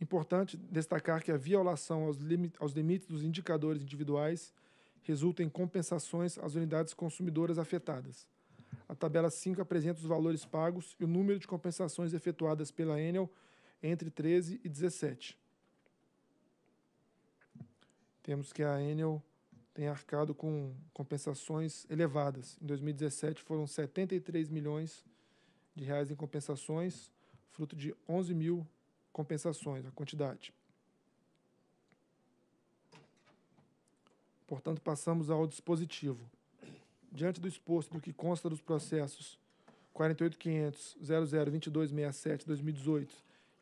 Importante destacar que a violação aos, limites dos indicadores individuais resulta em compensações às unidades consumidoras afetadas. A tabela 5 apresenta os valores pagos e o número de compensações efetuadas pela Enel entre 13 e 17. Temos que a Enel tem arcado com compensações elevadas. Em 2017 foram 73 milhões de reais em compensações, fruto de 11 mil compensações, a quantidade. Portanto, passamos ao dispositivo. Diante do exposto do que consta dos processos 48.500.002267-2018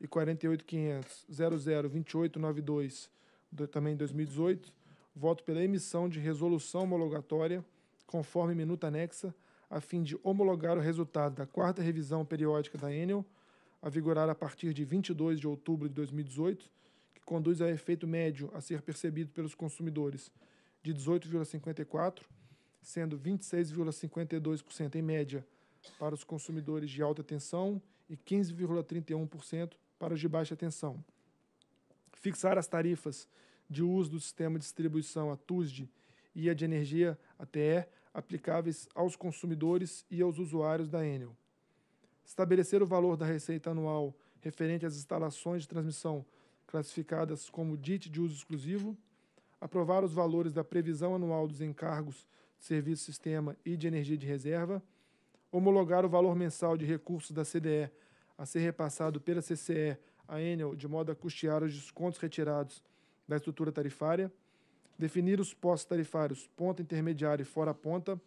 e 48.500.002892, também 2018, voto pela emissão de resolução homologatória, conforme minuta anexa, a fim de homologar o resultado da quarta revisão periódica da Enel, a vigorar a partir de 22 de outubro de 2018, que conduz a efeito médio a ser percebido pelos consumidores de 18,54, sendo 26,52% em média para os consumidores de alta tensão e 15,31% para os de baixa tensão. Fixar as tarifas de uso do sistema de distribuição, a TUSD, e a de energia, a TE, aplicáveis aos consumidores e aos usuários da Enel. Estabelecer o valor da receita anual referente às instalações de transmissão classificadas como DIT de uso exclusivo aprovar os valores da previsão anual dos encargos de serviço sistema e de energia de reserva, homologar o valor mensal de recursos da CDE a ser repassado pela CCE à Enel de modo a custear os descontos retirados da estrutura tarifária, definir os postos tarifários ponta intermediária e fora ponta,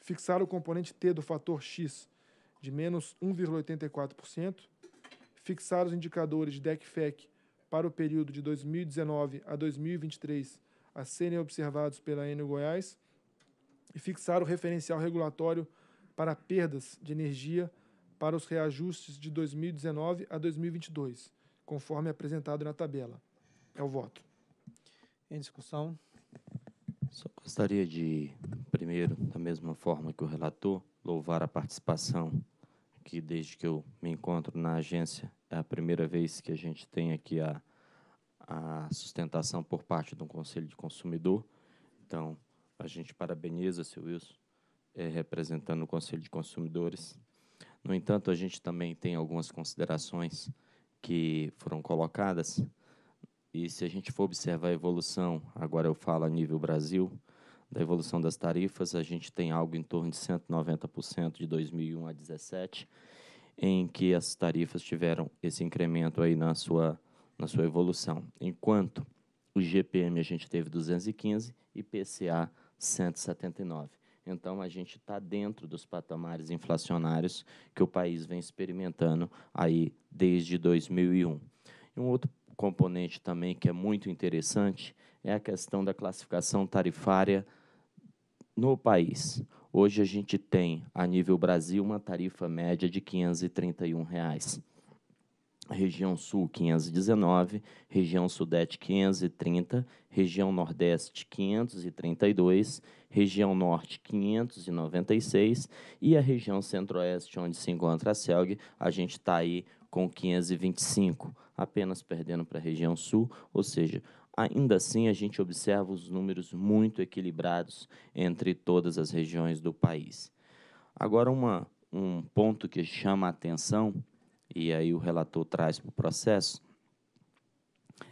fixar o componente T do fator X de menos 1,84%, fixar os indicadores de DECFEC para o período de 2019 a 2023 a serem observados pela Enel Goiás e fixar o referencial regulatório para perdas de energia para os reajustes de 2019 a 2022, conforme apresentado na tabela. É o voto. Em discussão. Só gostaria de, primeiro, da mesma forma que o relator, louvar a participação que desde que eu me encontro na agência, é a primeira vez que a gente tem aqui a, a sustentação por parte de um Conselho de Consumidor. Então, a gente parabeniza, seu Wilson, é, representando o Conselho de Consumidores. No entanto, a gente também tem algumas considerações que foram colocadas. E se a gente for observar a evolução, agora eu falo a nível Brasil, da evolução das tarifas, a gente tem algo em torno de 190% de 2001 a 17, em que as tarifas tiveram esse incremento aí na sua, na sua evolução. Enquanto o GPM a gente teve 215 e PCA 179. Então a gente está dentro dos patamares inflacionários que o país vem experimentando aí desde 2001. E um outro componente também que é muito interessante é a questão da classificação tarifária no país. Hoje a gente tem, a nível Brasil, uma tarifa média de R$ 531. Reais. Região Sul 519, região Sudeste 530, região Nordeste 532, região Norte 596 e a região Centro-Oeste, onde se encontra a CELG, a gente está aí com 525, apenas perdendo para a região Sul, ou seja, Ainda assim, a gente observa os números muito equilibrados entre todas as regiões do país. Agora, uma, um ponto que chama a atenção, e aí o relator traz para o processo,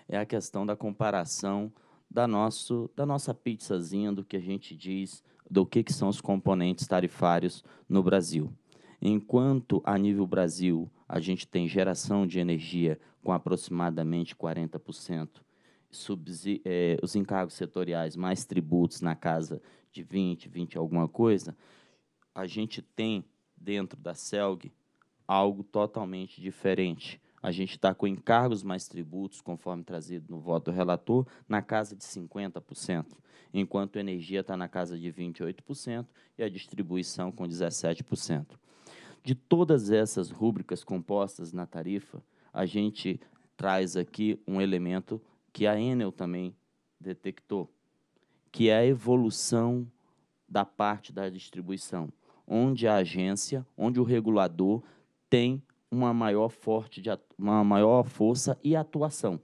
é a questão da comparação da, nosso, da nossa pizzazinha, do que a gente diz, do que, que são os componentes tarifários no Brasil. Enquanto a nível Brasil a gente tem geração de energia com aproximadamente 40% subsi, é, os encargos setoriais mais tributos na casa de 20, 20 alguma coisa, a gente tem dentro da CELG algo totalmente diferente. A gente está com encargos mais tributos, conforme trazido no voto do relator, na casa de 50%, enquanto a energia está na casa de 28% e a distribuição com 17%. De todas essas rúbricas compostas na tarifa, a gente traz aqui um elemento que a Enel também detectou, que é a evolução da parte da distribuição, onde a agência, onde o regulador tem uma maior forte de uma maior força e atuação,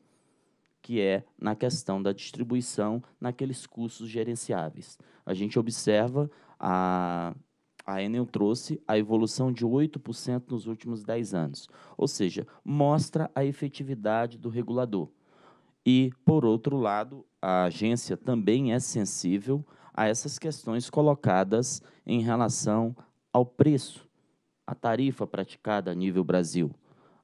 que é na questão da distribuição naqueles custos gerenciáveis. A gente observa a a Enel trouxe a evolução de 8% nos últimos 10 anos, ou seja, mostra a efetividade do regulador. E, por outro lado, a agência também é sensível a essas questões colocadas em relação ao preço, à tarifa praticada a nível Brasil.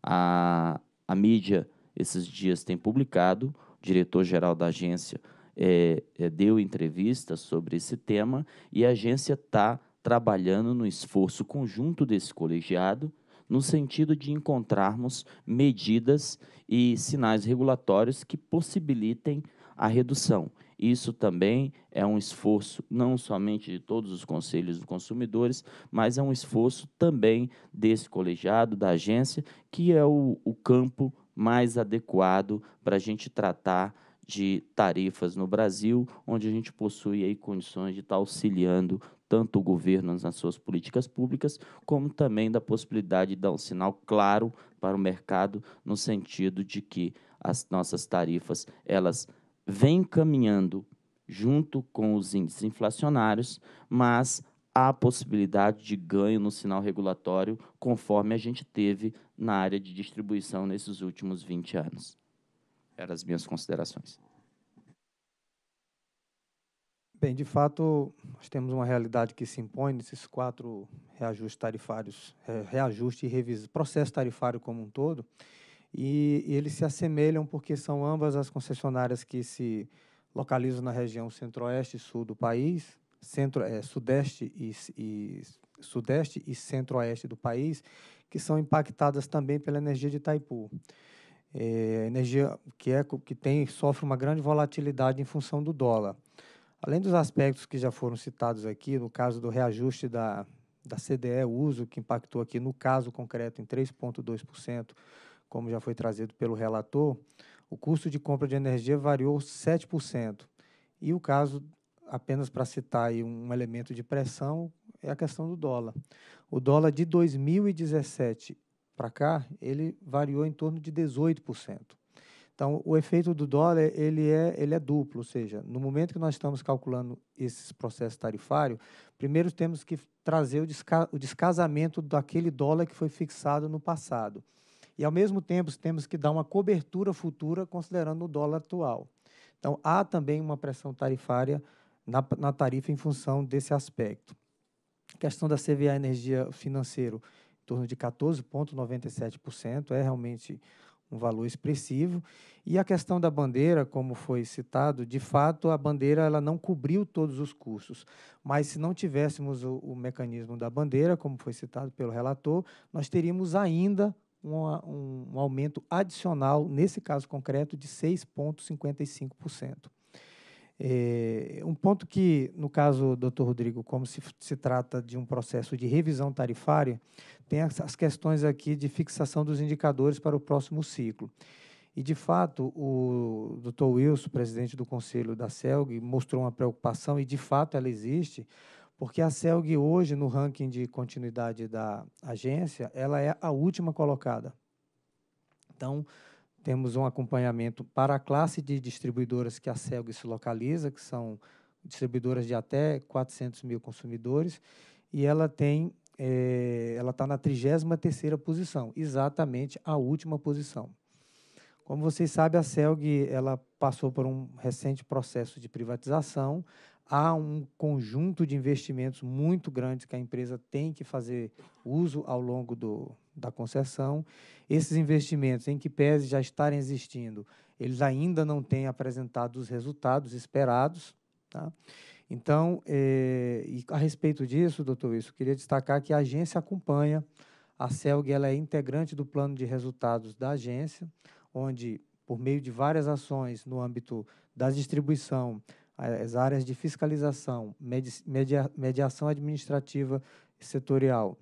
A, a mídia, esses dias, tem publicado, o diretor-geral da agência é, é, deu entrevista sobre esse tema, e a agência está trabalhando no esforço conjunto desse colegiado no sentido de encontrarmos medidas e sinais regulatórios que possibilitem a redução. Isso também é um esforço não somente de todos os conselhos dos consumidores, mas é um esforço também desse colegiado, da agência, que é o, o campo mais adequado para a gente tratar de tarifas no Brasil, onde a gente possui aí condições de estar tá auxiliando tanto o governo nas suas políticas públicas, como também da possibilidade de dar um sinal claro para o mercado no sentido de que as nossas tarifas elas vêm caminhando junto com os índices inflacionários, mas há possibilidade de ganho no sinal regulatório, conforme a gente teve na área de distribuição nesses últimos 20 anos. Eram as minhas considerações. Bem, de fato, nós temos uma realidade que se impõe nesses quatro reajustes tarifários, é, reajuste e revisão, processo tarifário como um todo, e, e, eles se assemelham porque são ambas as concessionárias que se localizam na região centro-oeste e sul do país, centro, é, sudeste e, e sudeste e centro-oeste do país, que são impactadas também pela energia de Itaipu. É, energia que, é, que tem, sofre uma grande volatilidade em função do dólar. Além dos aspectos que já foram citados aqui, no caso do reajuste da, da CDE uso, que impactou aqui no caso concreto em 3,2%, como já foi trazido pelo relator, o custo de compra de energia variou 7%. E o caso, apenas para citar aí um elemento de pressão, é a questão do dólar. O dólar de 2017 para cá, ele variou em torno de 18%. Então, o efeito do dólar ele é, ele é duplo, ou seja, no momento que nós estamos calculando esse processo tarifário, primeiro temos que trazer o, desca o descasamento daquele dólar que foi fixado no passado. E, ao mesmo tempo, temos que dar uma cobertura futura considerando o dólar atual. Então, há também uma pressão tarifária na, na tarifa em função desse aspecto. A questão da CVA energia financeiro, em torno de 14,97%, é realmente um valor expressivo. E a questão da bandeira, como foi citado, de fato a bandeira ela não cobriu todos os custos. Mas se não tivéssemos o, o mecanismo da bandeira, como foi citado pelo relator, nós teríamos ainda um, um aumento adicional, nesse caso concreto, de 6,55%. Eh, um ponto que, no caso, doutor Rodrigo, como se, se trata de um processo de revisão tarifária, tem as, as questões aqui de fixação dos indicadores para o próximo ciclo. E, de fato, o doutor Wilson, presidente do Conselho da CELG, mostrou uma preocupação, e de fato ela existe, porque a CELG hoje, no ranking de continuidade da agência, ela é a última colocada. Então, temos um acompanhamento para a classe de distribuidoras que a CELG se localiza, que são distribuidoras de até 400 mil consumidores, e ela tem, é, ela está na 33ª posição, exatamente a última posição. Como vocês sabem, a CELG ela passou por um recente processo de privatização, há um conjunto de investimentos muito grandes que a empresa tem que fazer uso ao longo do, da concessão. Esses investimentos, em que pese já estarem existindo, eles ainda não têm apresentado os resultados esperados. Tá? Então, é, a respeito disso, doutor Wilson, queria destacar que a agência acompanha, a CELG ela é integrante do plano de resultados da agência, onde, por meio de várias ações no âmbito da distribuição, as áreas de fiscalização, media, mediação administrativa setorial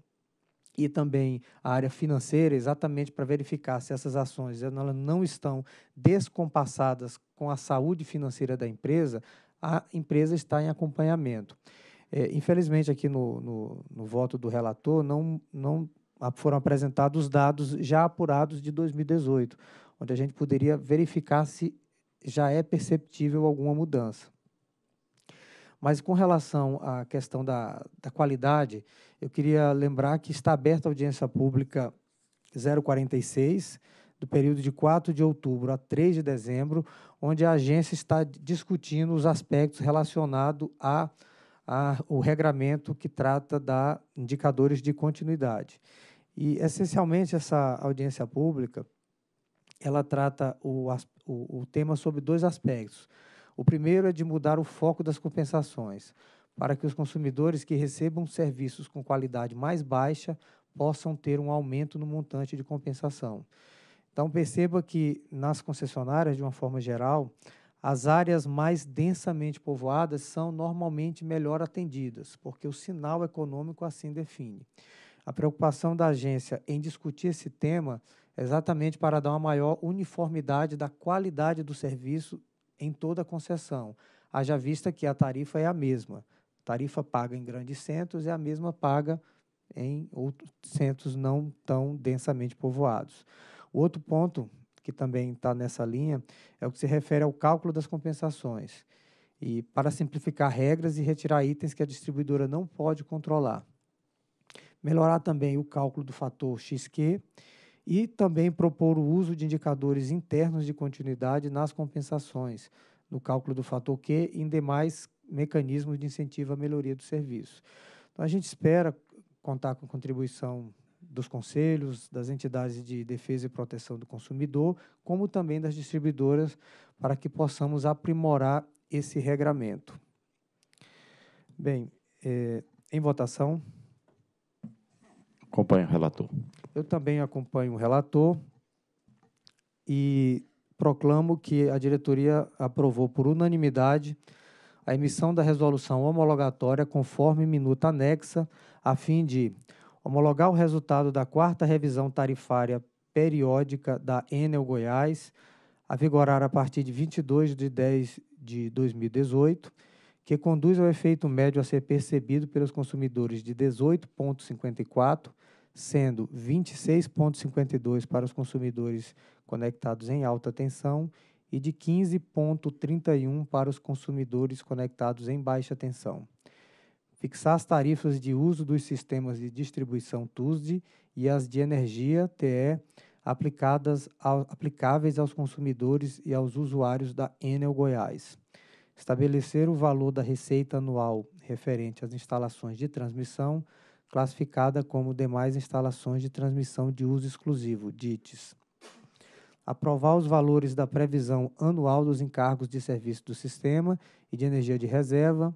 e também a área financeira, exatamente para verificar se essas ações elas não estão descompassadas com a saúde financeira da empresa, a empresa está em acompanhamento. É, infelizmente, aqui no, no, no, voto do relator, não, não foram apresentados dados já apurados de 2018, onde a gente poderia verificar se já é perceptível alguma mudança. Mas com relação à questão da, da qualidade, eu queria lembrar que está aberta a audiência pública 046, do período de 4 de outubro a 3 de dezembro, onde a agência está discutindo os aspectos relacionados ao a regramento que trata da indicadores de continuidade. E essencialmente essa audiência pública, ela trata o, o, o tema sobre dois aspectos. O primeiro é de mudar o foco das compensações para que os consumidores que recebam serviços com qualidade mais baixa possam ter um aumento no montante de compensação. Então, perceba que nas concessionárias, de uma forma geral, as áreas mais densamente povoadas são normalmente melhor atendidas, porque o sinal econômico assim define. A preocupação da agência em discutir esse tema é exatamente para dar uma maior uniformidade da qualidade do serviço em toda a concessão, haja vista que a tarifa é a mesma, Tarifa paga em grandes centros é a mesma paga em outros centros não tão densamente povoados. O outro ponto que também está nessa linha é o que se refere ao cálculo das compensações e para simplificar regras e retirar itens que a distribuidora não pode controlar. Melhorar também o cálculo do fator XQ e também propor o uso de indicadores internos de continuidade nas compensações, no cálculo do fator Q e em demais mecanismos de incentivo à melhoria do serviço. Então, a gente espera contar com contribuição dos conselhos, das entidades de defesa e proteção do consumidor, como também das distribuidoras, para que possamos aprimorar esse regramento. Bem, é, em votação. Acompanho o relator. Eu também acompanho o relator e proclamo que a diretoria aprovou por unanimidade a emissão da resolução homologatória conforme minuta anexa, a fim de homologar o resultado da quarta revisão tarifária periódica da Enel Goiás, a vigorar a partir de 22 de 10 de 2018, que conduz ao efeito médio a ser percebido pelos consumidores de 18,54, sendo 26,52 para os consumidores conectados em alta tensão e de 15,31 para os consumidores conectados em baixa tensão. Fixar as tarifas de uso dos sistemas de distribuição TUSD e as de energia TE aplicadas ao, aplicáveis aos consumidores e aos usuários da Enel Goiás. Estabelecer o valor da receita anual referente às instalações de transmissão, classificada como demais instalações de transmissão de uso exclusivo, DITES aprovar os valores da previsão anual dos encargos de serviço do sistema e de energia de reserva,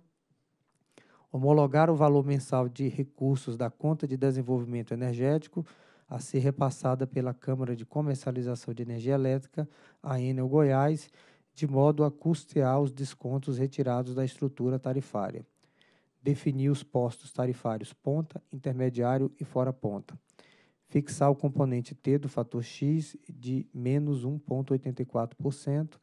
homologar o valor mensal de recursos da conta de desenvolvimento energético a ser repassada pela Câmara de Comercialização de Energia Elétrica, a Enel Goiás, de modo a custear os descontos retirados da estrutura tarifária. Definir os postos tarifários ponta, intermediário e fora ponta fixar o componente T do fator X de menos 1,84%,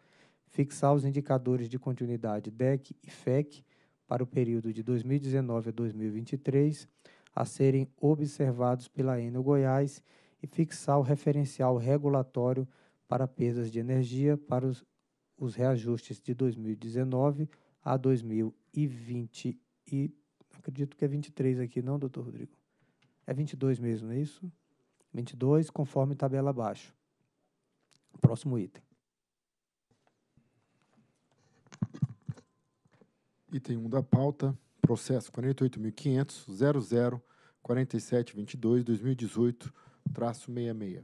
fixar os indicadores de continuidade DEC e FEC para o período de 2019 a 2023 a serem observados pela Enel Goiás e fixar o referencial regulatório para perdas de energia para os, os reajustes de 2019 a 2020 e acredito que é 23 aqui, não, doutor Rodrigo? É 22 mesmo, não é isso? 22, conforme tabela abaixo. Próximo item. Item 1 da pauta, processo 48.500.004722-2018-66.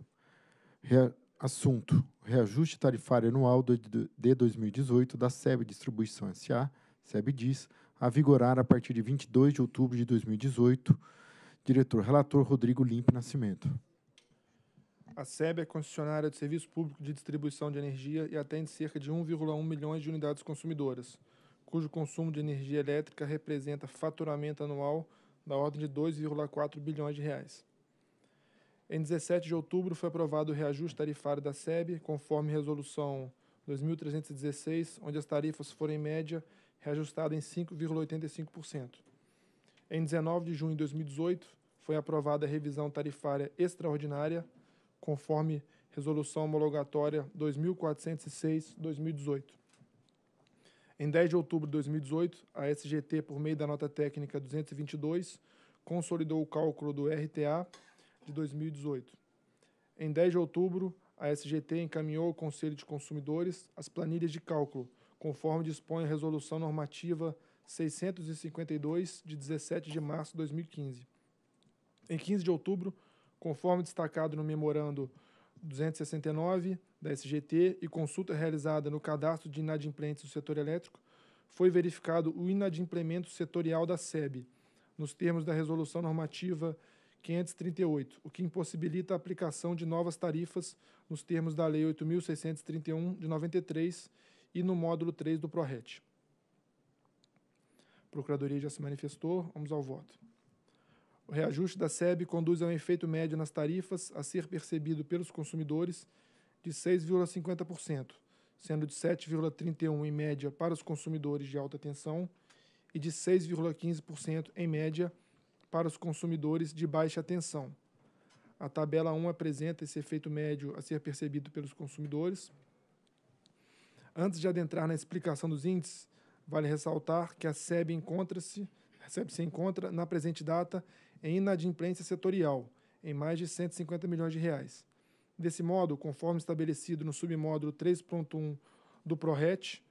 assunto, reajuste tarifário anual de 2018 da SEB Distribuição S.A., SEB diz, a vigorar a partir de 22 de outubro de 2018, diretor relator Rodrigo Limpe Nascimento. A SEB é concessionária de serviço público de distribuição de energia e atende cerca de 1,1 milhões de unidades consumidoras, cujo consumo de energia elétrica representa faturamento anual da ordem de 2,4 bilhões de reais. Em 17 de outubro foi aprovado o reajuste tarifário da SEB, conforme resolução 2316, onde as tarifas foram em média reajustadas em 5,85%. Em 19 de junho de 2018 foi aprovada a revisão tarifária extraordinária conforme Resolução Homologatória 2406-2018. Em 10 de outubro de 2018, a SGT, por meio da nota técnica 222, consolidou o cálculo do RTA de 2018. Em 10 de outubro, a SGT encaminhou ao Conselho de Consumidores as planilhas de cálculo, conforme dispõe a Resolução Normativa 652, de 17 de março de 2015. Em 15 de outubro, Conforme destacado no memorando 269 da SGT e consulta realizada no cadastro de inadimplentes do setor elétrico, foi verificado o inadimplemento setorial da SEB, nos termos da Resolução Normativa 538, o que impossibilita a aplicação de novas tarifas nos termos da Lei 8.631 de 93 e no módulo 3 do PRORET. A Procuradoria já se manifestou, vamos ao voto. O reajuste da SEB conduz a um efeito médio nas tarifas a ser percebido pelos consumidores de 6,50%, sendo de 7,31% em média para os consumidores de alta tensão e de 6,15% em média para os consumidores de baixa tensão. A tabela 1 apresenta esse efeito médio a ser percebido pelos consumidores. Antes de adentrar na explicação dos índices, vale ressaltar que a SEB encontra-se, a SEB se encontra na presente data em inadimplência setorial, em mais de 150 milhões de reais. Desse modo, conforme estabelecido no submódulo 3.1 do PRORET,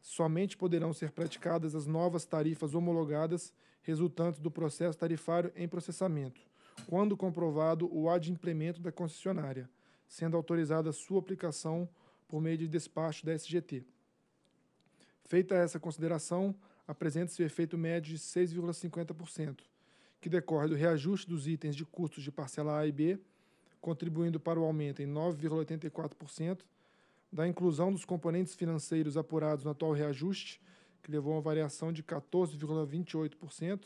somente poderão ser praticadas as novas tarifas homologadas resultantes do processo tarifário em processamento, quando comprovado o adimplemento da concessionária, sendo autorizada sua aplicação por meio de despacho da SGT. Feita essa consideração, apresenta-se o efeito médio de 6,50%, que decorre do reajuste dos itens de custos de parcela A e B, contribuindo para o aumento em 9,84%, da inclusão dos componentes financeiros apurados no atual reajuste, que levou a uma variação de 14,28%,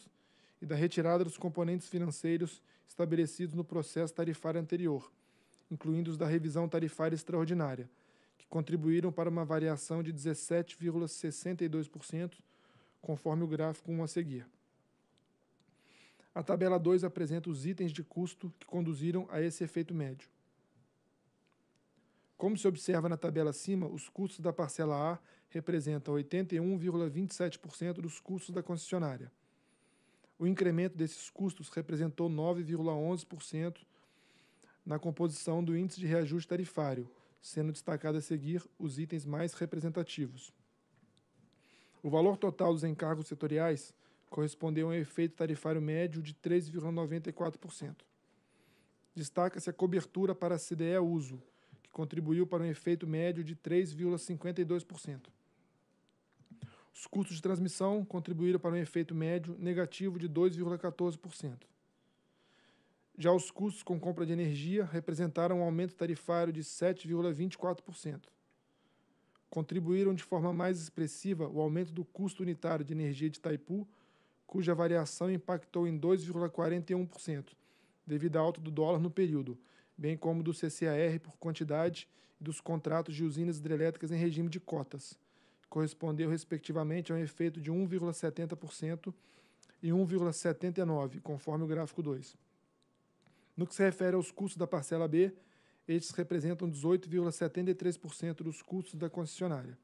e da retirada dos componentes financeiros estabelecidos no processo tarifário anterior, incluindo os da revisão tarifária extraordinária, que contribuíram para uma variação de 17,62%, conforme o gráfico 1 a seguir. A tabela 2 apresenta os itens de custo que conduziram a esse efeito médio. Como se observa na tabela acima, os custos da parcela A representam 81,27% dos custos da concessionária. O incremento desses custos representou 9,11% na composição do índice de reajuste tarifário, sendo destacado a seguir os itens mais representativos. O valor total dos encargos setoriais correspondeu a um efeito tarifário médio de 3,94%. Destaca-se a cobertura para a CDE uso, que contribuiu para um efeito médio de 3,52%. Os custos de transmissão contribuíram para um efeito médio negativo de 2,14%. Já os custos com compra de energia representaram um aumento tarifário de 7,24%. Contribuíram de forma mais expressiva o aumento do custo unitário de energia de Taipu cuja variação impactou em 2,41%, devido à alta do dólar no período, bem como do CCAR por quantidade e dos contratos de usinas hidrelétricas em regime de cotas. Correspondeu, respectivamente, a um efeito de 1,70% e 1,79%, conforme o gráfico 2. No que se refere aos custos da parcela B, estes representam 18,73% dos custos da concessionária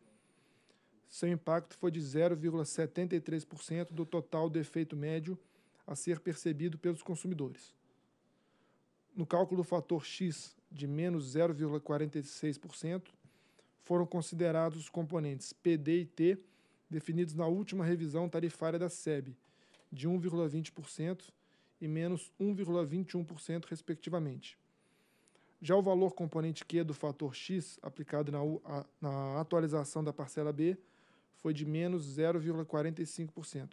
seu impacto foi de 0,73% do total do efeito médio a ser percebido pelos consumidores. No cálculo do fator X de menos 0,46%, foram considerados os componentes PD e T definidos na última revisão tarifária da SEB, de 1,20% e menos 1,21%, respectivamente. Já o valor componente Q do fator X, aplicado na, na atualização da parcela B, foi de menos 0,45%.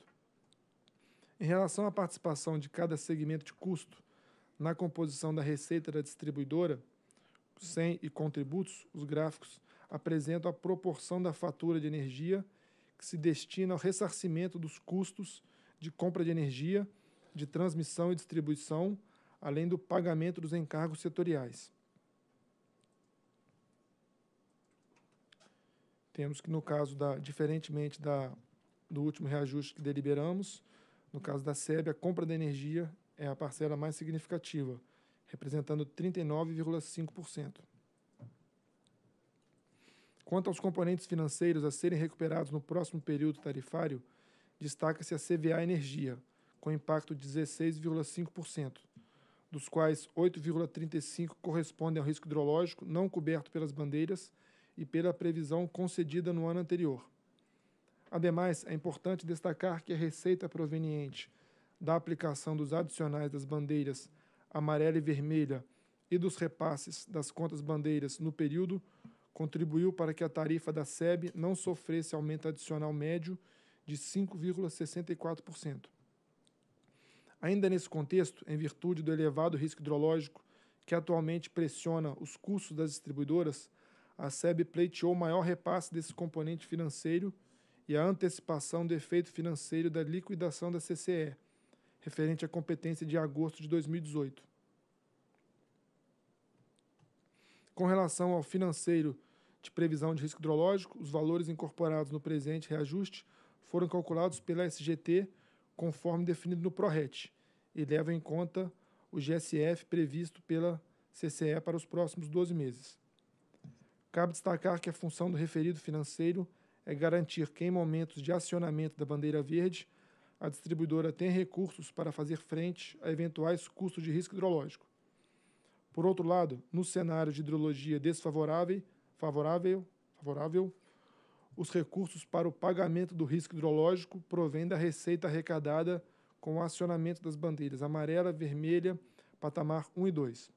Em relação à participação de cada segmento de custo na composição da receita da distribuidora, sem e contributos, os gráficos apresentam a proporção da fatura de energia que se destina ao ressarcimento dos custos de compra de energia, de transmissão e distribuição, além do pagamento dos encargos setoriais. Temos que, no caso da, diferentemente da, do último reajuste que deliberamos, no caso da SEB, a compra da energia é a parcela mais significativa, representando 39,5%. Quanto aos componentes financeiros a serem recuperados no próximo período tarifário, destaca-se a CVA Energia, com impacto de 16,5%, dos quais 8,35% correspondem ao risco hidrológico não coberto pelas bandeiras e pela previsão concedida no ano anterior. Ademais, é importante destacar que a receita proveniente da aplicação dos adicionais das bandeiras amarela e vermelha e dos repasses das contas bandeiras no período contribuiu para que a tarifa da SEB não sofresse aumento adicional médio de 5,64%. Ainda nesse contexto, em virtude do elevado risco hidrológico que atualmente pressiona os custos das distribuidoras, a SEB pleiteou o maior repasse desse componente financeiro e a antecipação do efeito financeiro da liquidação da CCE, referente à competência de agosto de 2018. Com relação ao financeiro de previsão de risco hidrológico, os valores incorporados no presente reajuste foram calculados pela SGT conforme definido no PRORET e levam em conta o GSF previsto pela CCE para os próximos 12 meses. Cabe destacar que a função do referido financeiro é garantir que, em momentos de acionamento da bandeira verde, a distribuidora tem recursos para fazer frente a eventuais custos de risco hidrológico. Por outro lado, no cenário de hidrologia desfavorável, favorável, favorável, os recursos para o pagamento do risco hidrológico provêm da receita arrecadada com o acionamento das bandeiras amarela, vermelha, patamar 1 e 2.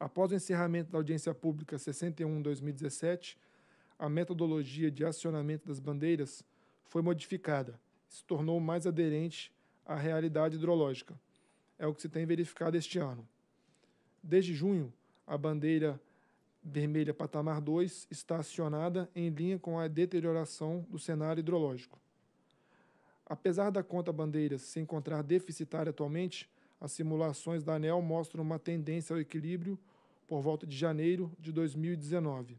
Após o encerramento da audiência pública 61-2017, a metodologia de acionamento das bandeiras foi modificada e se tornou mais aderente à realidade hidrológica. É o que se tem verificado este ano. Desde junho, a bandeira vermelha patamar 2 está acionada em linha com a deterioração do cenário hidrológico. Apesar da conta bandeiras se encontrar deficitária atualmente, as simulações da ANEL mostram uma tendência ao equilíbrio por volta de janeiro de 2019.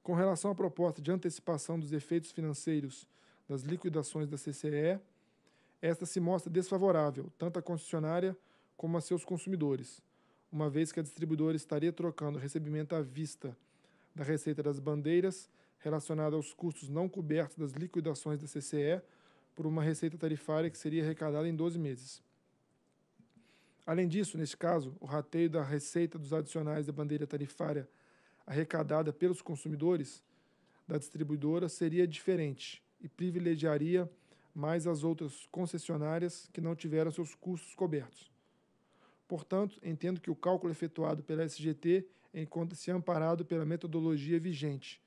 Com relação à proposta de antecipação dos efeitos financeiros das liquidações da CCE, esta se mostra desfavorável tanto à concessionária como a seus consumidores, uma vez que a distribuidora estaria trocando o recebimento à vista da receita das bandeiras relacionada aos custos não cobertos das liquidações da CCE por uma receita tarifária que seria arrecadada em 12 meses. Além disso, neste caso, o rateio da receita dos adicionais da bandeira tarifária arrecadada pelos consumidores da distribuidora seria diferente e privilegiaria mais as outras concessionárias que não tiveram seus custos cobertos. Portanto, entendo que o cálculo efetuado pela SGT encontra-se amparado pela metodologia vigente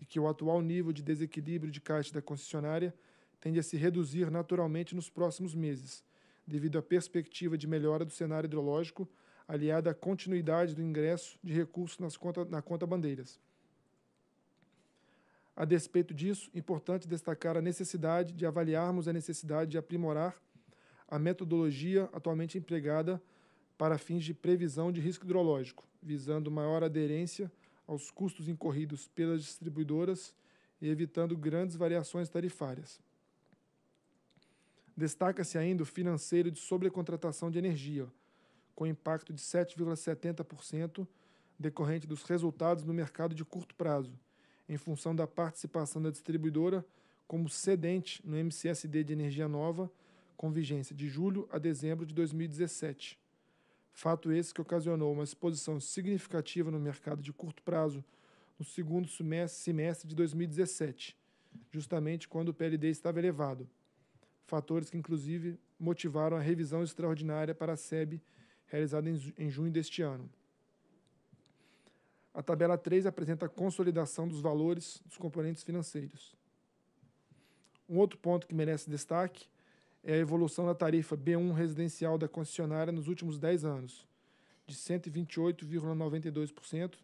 e que o atual nível de desequilíbrio de caixa da concessionária tende a se reduzir naturalmente nos próximos meses devido à perspectiva de melhora do cenário hidrológico, aliada à continuidade do ingresso de recursos nas conta, na conta bandeiras. A despeito disso, importante destacar a necessidade de avaliarmos a necessidade de aprimorar a metodologia atualmente empregada para fins de previsão de risco hidrológico, visando maior aderência aos custos incorridos pelas distribuidoras e evitando grandes variações tarifárias. Destaca-se ainda o financeiro de sobrecontratação de energia, com impacto de 7,70% decorrente dos resultados no mercado de curto prazo, em função da participação da distribuidora como cedente no MCSD de energia nova, com vigência de julho a dezembro de 2017. Fato esse que ocasionou uma exposição significativa no mercado de curto prazo no segundo semestre de 2017, justamente quando o PLD estava elevado, fatores que, inclusive, motivaram a revisão extraordinária para a SEB realizada em junho deste ano. A tabela 3 apresenta a consolidação dos valores dos componentes financeiros. Um outro ponto que merece destaque é a evolução da tarifa B1 residencial da concessionária nos últimos 10 anos, de 128,92%,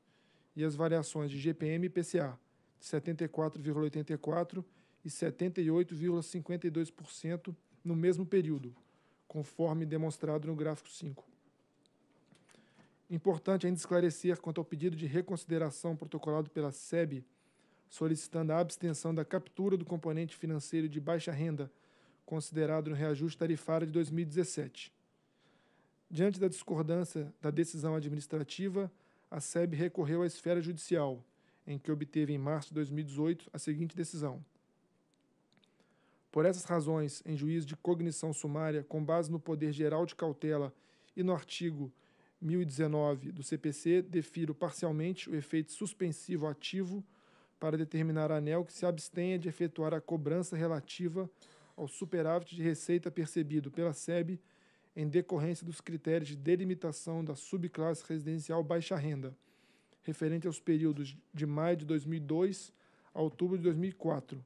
e as variações de GPM e PCA, de 74,84% e 78,52% no mesmo período, conforme demonstrado no gráfico 5. Importante ainda esclarecer quanto ao pedido de reconsideração protocolado pela SEB, solicitando a abstenção da captura do componente financeiro de baixa renda, considerado no reajuste tarifário de 2017. Diante da discordância da decisão administrativa, a SEB recorreu à esfera judicial, em que obteve em março de 2018 a seguinte decisão: por essas razões, em juízo de cognição sumária, com base no poder geral de cautela e no artigo 1019 do CPC, defiro parcialmente o efeito suspensivo ativo para determinar a ANEL que se abstenha de efetuar a cobrança relativa ao superávit de receita percebido pela SEB em decorrência dos critérios de delimitação da subclasse residencial baixa renda, referente aos períodos de maio de 2002 a outubro de 2004,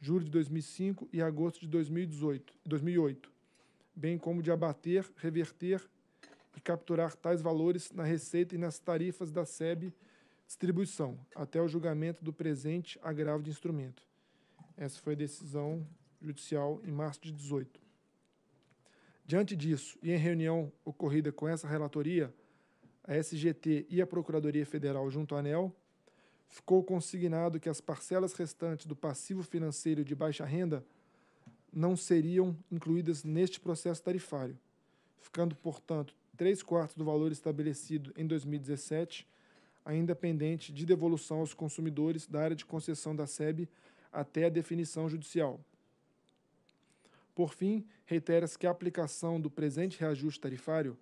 julho de 2005 e agosto de 2018, 2008, bem como de abater, reverter e capturar tais valores na receita e nas tarifas da SEB Distribuição, até o julgamento do presente agravo de instrumento. Essa foi a decisão judicial em março de 18. Diante disso, e em reunião ocorrida com essa relatoria, a SGT e a Procuradoria Federal junto à ANEL ficou consignado que as parcelas restantes do passivo financeiro de baixa renda não seriam incluídas neste processo tarifário, ficando, portanto, 3 quartos do valor estabelecido em 2017 ainda pendente de devolução aos consumidores da área de concessão da SEB até a definição judicial. Por fim, reitera-se que a aplicação do presente reajuste tarifário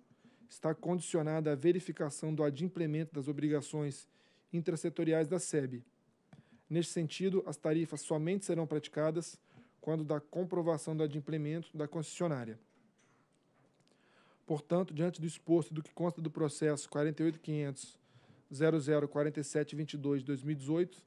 está condicionada à verificação do adimplemento das obrigações intrasetoriais da SEB. Neste sentido, as tarifas somente serão praticadas quando da comprovação do adimplemento da concessionária. Portanto, diante do exposto do que consta do processo 48.500.004722 de 2018,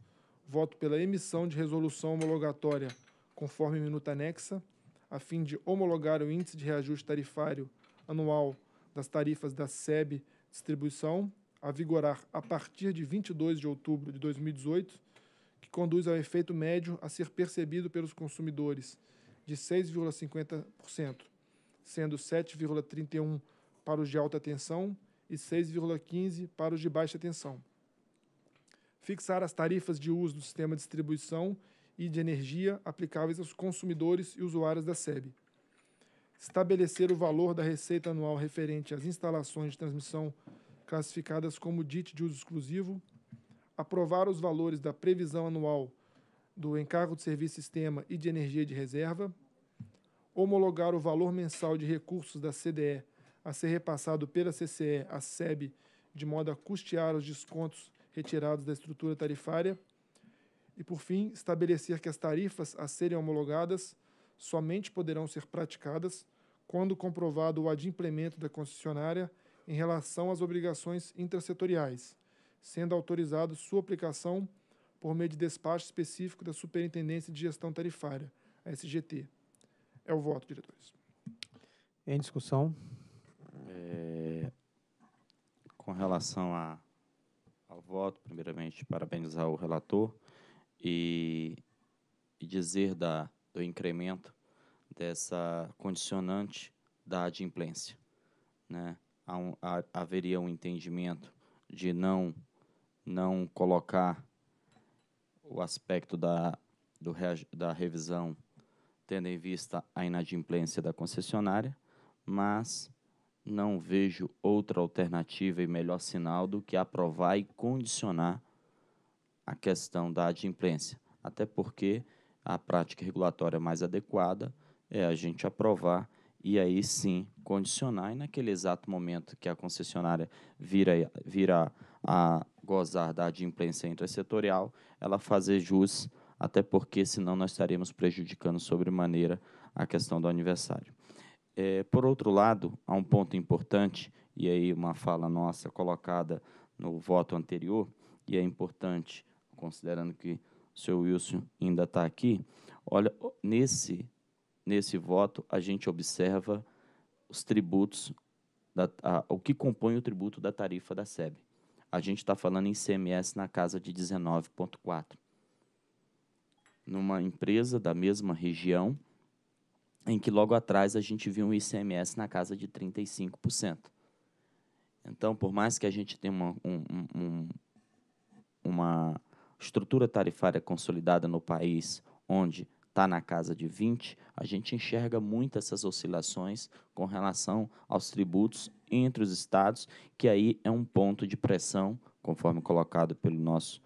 voto pela emissão de resolução homologatória conforme minuta anexa, a fim de homologar o índice de reajuste tarifário anual das tarifas da SEB Distribuição a vigorar a partir de 22 de outubro de 2018, que conduz ao efeito médio a ser percebido pelos consumidores de 6,50%, sendo 7,31% para os de alta tensão e 6,15% para os de baixa tensão. Fixar as tarifas de uso do sistema de distribuição e de energia aplicáveis aos consumidores e usuários da SEB. Estabelecer o valor da receita anual referente às instalações de transmissão classificadas como DIT de uso exclusivo, aprovar os valores da previsão anual do encargo de serviço sistema e de energia de reserva, homologar o valor mensal de recursos da CDE a ser repassado pela CCE à SEB, de modo a custear os descontos retirados da estrutura tarifária, e, por fim, estabelecer que as tarifas a serem homologadas somente poderão ser praticadas quando comprovado o adimplemento da concessionária em relação às obrigações intersetoriais, sendo autorizado sua aplicação por meio de despacho específico da Superintendência de Gestão Tarifária, a SGT. É o voto, diretores. Em discussão? É, com relação a, ao voto, primeiramente, parabenizar o relator e, e dizer da, do incremento dessa condicionante da adimplência. Né? um, haveria um entendimento de não, não colocar o aspecto da, do, da revisão tendo em vista a inadimplência da concessionária, mas não vejo outra alternativa e melhor sinal do que aprovar e condicionar a questão da adimplência. Até porque a prática regulatória mais adequada é a gente aprovar e aí sim condicionar. E naquele exato momento que a concessionária vira, vira a gozar da adimplência intersetorial, ela fazer jus, até porque senão nós estaremos prejudicando sobremaneira a questão do aniversário. É, por outro lado, há um ponto importante, e aí uma fala nossa colocada no voto anterior, e é importante, considerando que o senhor Wilson ainda está aqui, olha, nesse nesse voto a gente observa os tributos, da, a, o que compõe o tributo da tarifa da SEB. A gente está falando em CMS na casa de 19,4. Numa empresa da mesma região, em que logo atrás a gente viu um ICMS na casa de 35%. Então, por mais que a gente tenha uma, um, um, uma estrutura tarifária consolidada no país, onde está na casa de 20, a gente enxerga muito essas oscilações com relação aos tributos entre os estados, que aí é um ponto de pressão, conforme colocado pelo nosso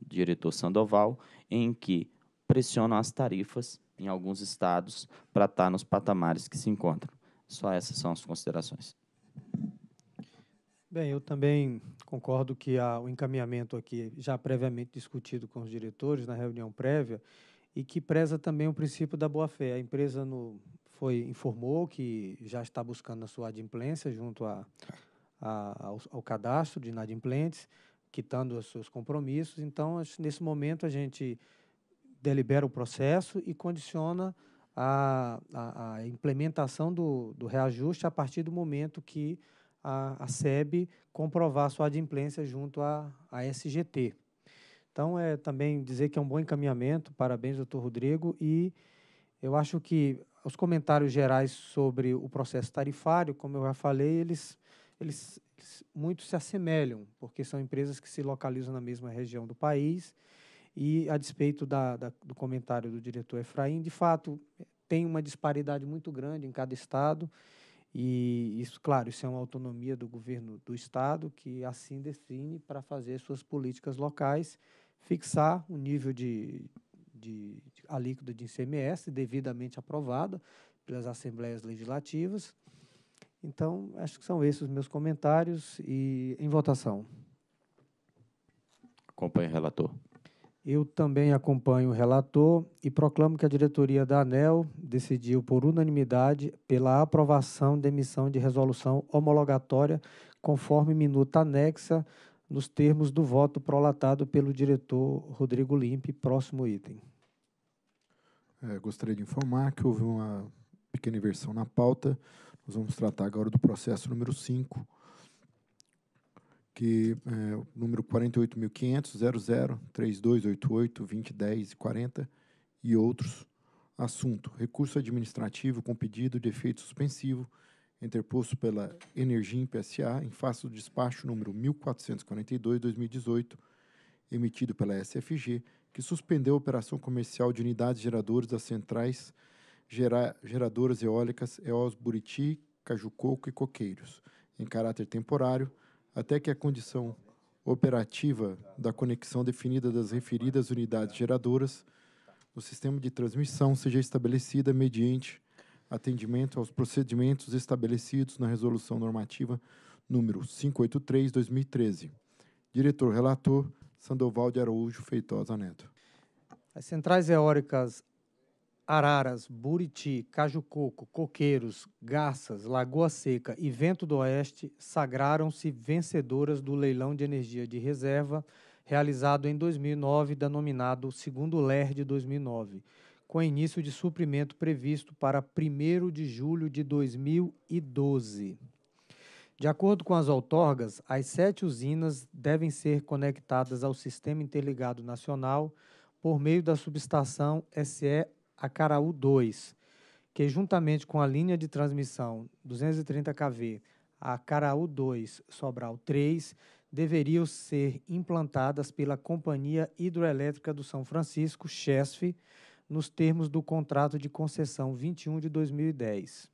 diretor Sandoval, em que pressionam as tarifas em alguns estados para estar tá nos patamares que se encontram. Só essas são as considerações. Bem, eu também concordo que há o encaminhamento aqui já previamente discutido com os diretores na reunião prévia e que preza também o princípio da boa-fé. A empresa no, foi, informou que já está buscando a sua adimplência junto a, a, ao, ao, cadastro de inadimplentes, quitando os seus compromissos. Então, nesse momento, a gente delibera o processo e condiciona a, a, a implementação do, do reajuste a partir do momento que a, a SEB comprovar sua adimplência junto à SGT. Então, é também dizer que é um bom encaminhamento, parabéns, doutor Rodrigo, e eu acho que os comentários gerais sobre o processo tarifário, como eu já falei, eles, eles, eles muito se assemelham, porque são empresas que se localizam na mesma região do país, e a despeito da, da, do comentário do diretor Efraim, de fato, tem uma disparidade muito grande em cada estado, e isso, claro, isso é uma autonomia do governo do estado que assim define para fazer suas políticas locais fixar o um nível de, de, de alíquota de ICMS devidamente aprovado pelas assembleias legislativas. Então, acho que são esses os meus comentários e em votação. Acompanhe o relator. Eu também acompanho o relator e proclamo que a diretoria da ANEL decidiu por unanimidade pela aprovação da emissão de resolução homologatória conforme minuta anexa nos termos do voto prolatado pelo diretor Rodrigo Limpe. Próximo item. É, gostaria de informar que houve uma pequena inversão na pauta. Nós vamos tratar agora do processo número 5, que é o número 48.500.0032882010 e outros. Assunto: recurso administrativo com pedido de efeito suspensivo interposto pela Energia em PSA em face do despacho número 1442-2018, emitido pela SFG, que suspendeu a operação comercial de unidades geradoras das centrais gera geradoras eólicas EOS Buriti, Cajucoco e Coqueiros, em caráter temporário, até que a condição operativa da conexão definida das referidas unidades geradoras no sistema de transmissão seja estabelecida mediante atendimento aos procedimentos estabelecidos na Resolução Normativa número 583/2013. Diretor relator Sandoval de Araújo Feitosa Neto. As centrais eólicas Araras, Buriti, Cajucoco, Coqueiros, Garças, Lagoa Seca e Vento do Oeste sagraram-se vencedoras do leilão de energia de reserva realizado em 2009, denominado Segundo LER de 2009, com início de suprimento previsto para 1 de julho de 2012. De acordo com as outorgas, as sete usinas devem ser conectadas ao Sistema Interligado Nacional por meio da subestação SE Acaraú 2, que, juntamente com a linha de transmissão 230 kV Acaraú 2 Sobral 3, deveriam ser implantadas pela Companhia Hidroelétrica do São Francisco, CHESF, nos termos do contrato de concessão 21 de 2010.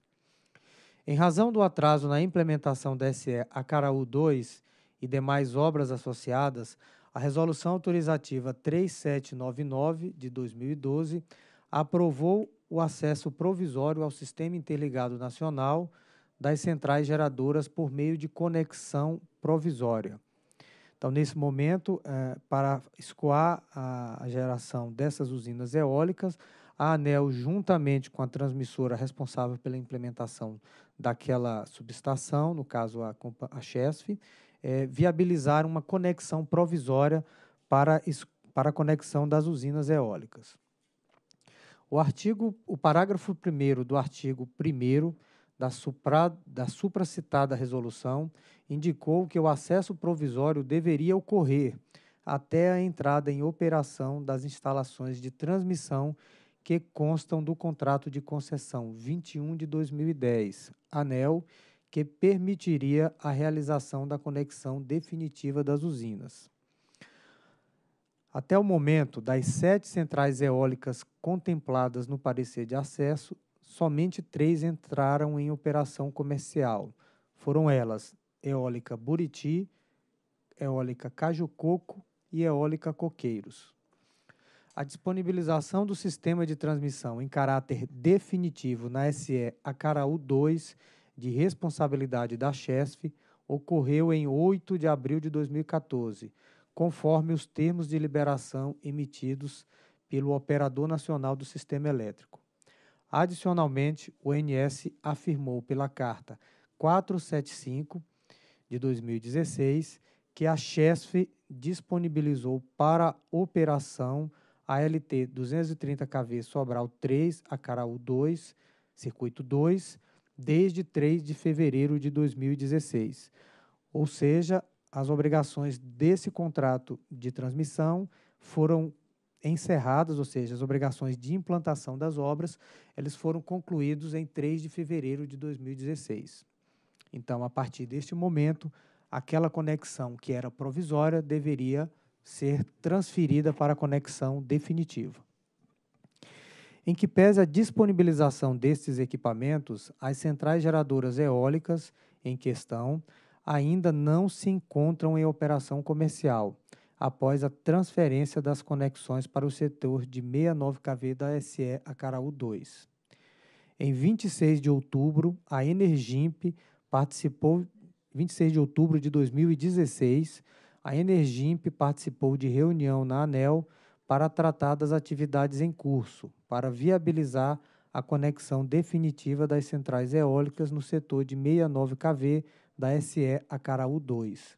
Em razão do atraso na implementação da SE Acaraú 2 e demais obras associadas, a Resolução Autorizativa 3799 de 2012 aprovou o acesso provisório ao Sistema Interligado Nacional das centrais geradoras por meio de conexão provisória. Então, nesse momento, é, para escoar a, a geração dessas usinas eólicas, a ANEL, juntamente com a transmissora responsável pela implementação daquela subestação, no caso a, a CHESF, é, viabilizar uma conexão provisória para, para a conexão das usinas eólicas. O artigo, o parágrafo 1 do artigo 1 da, supra, da supracitada resolução indicou que o acesso provisório deveria ocorrer até a entrada em operação das instalações de transmissão que constam do contrato de concessão 21 de 2010, ANEL, que permitiria a realização da conexão definitiva das usinas. Até o momento, das sete centrais eólicas contempladas no parecer de acesso, somente três entraram em operação comercial. Foram elas Eólica Buriti, Eólica Cajococo e Eólica Coqueiros. A disponibilização do sistema de transmissão em caráter definitivo na SE Acaraú 2, de responsabilidade da CHESF, ocorreu em 8 de abril de 2014, conforme os termos de liberação emitidos pelo Operador Nacional do Sistema Elétrico. Adicionalmente, o INS afirmou pela carta 475 de 2016 que a CHESF disponibilizou para operação a LT 230 KV Sobral 3, Acaraú 2, circuito 2, desde 3 de fevereiro de 2016. Ou seja, as obrigações desse contrato de transmissão foram encerradas, ou seja, as obrigações de implantação das obras, eles foram concluídos em 3 de fevereiro de 2016. Então, a partir deste momento, aquela conexão que era provisória deveria ser transferida para a conexão definitiva. Em que pese a disponibilização destes equipamentos, as centrais geradoras eólicas em questão ainda não se encontram em operação comercial após a transferência das conexões para o setor de 69KV da SE a 2. Em 26 de outubro, a Energimp participou 26 de outubro de 2016, a Energimp participou de reunião na ANEL para tratar das atividades em curso, para viabilizar a conexão definitiva das centrais eólicas no setor de 69 kV da SE Acaraú 2.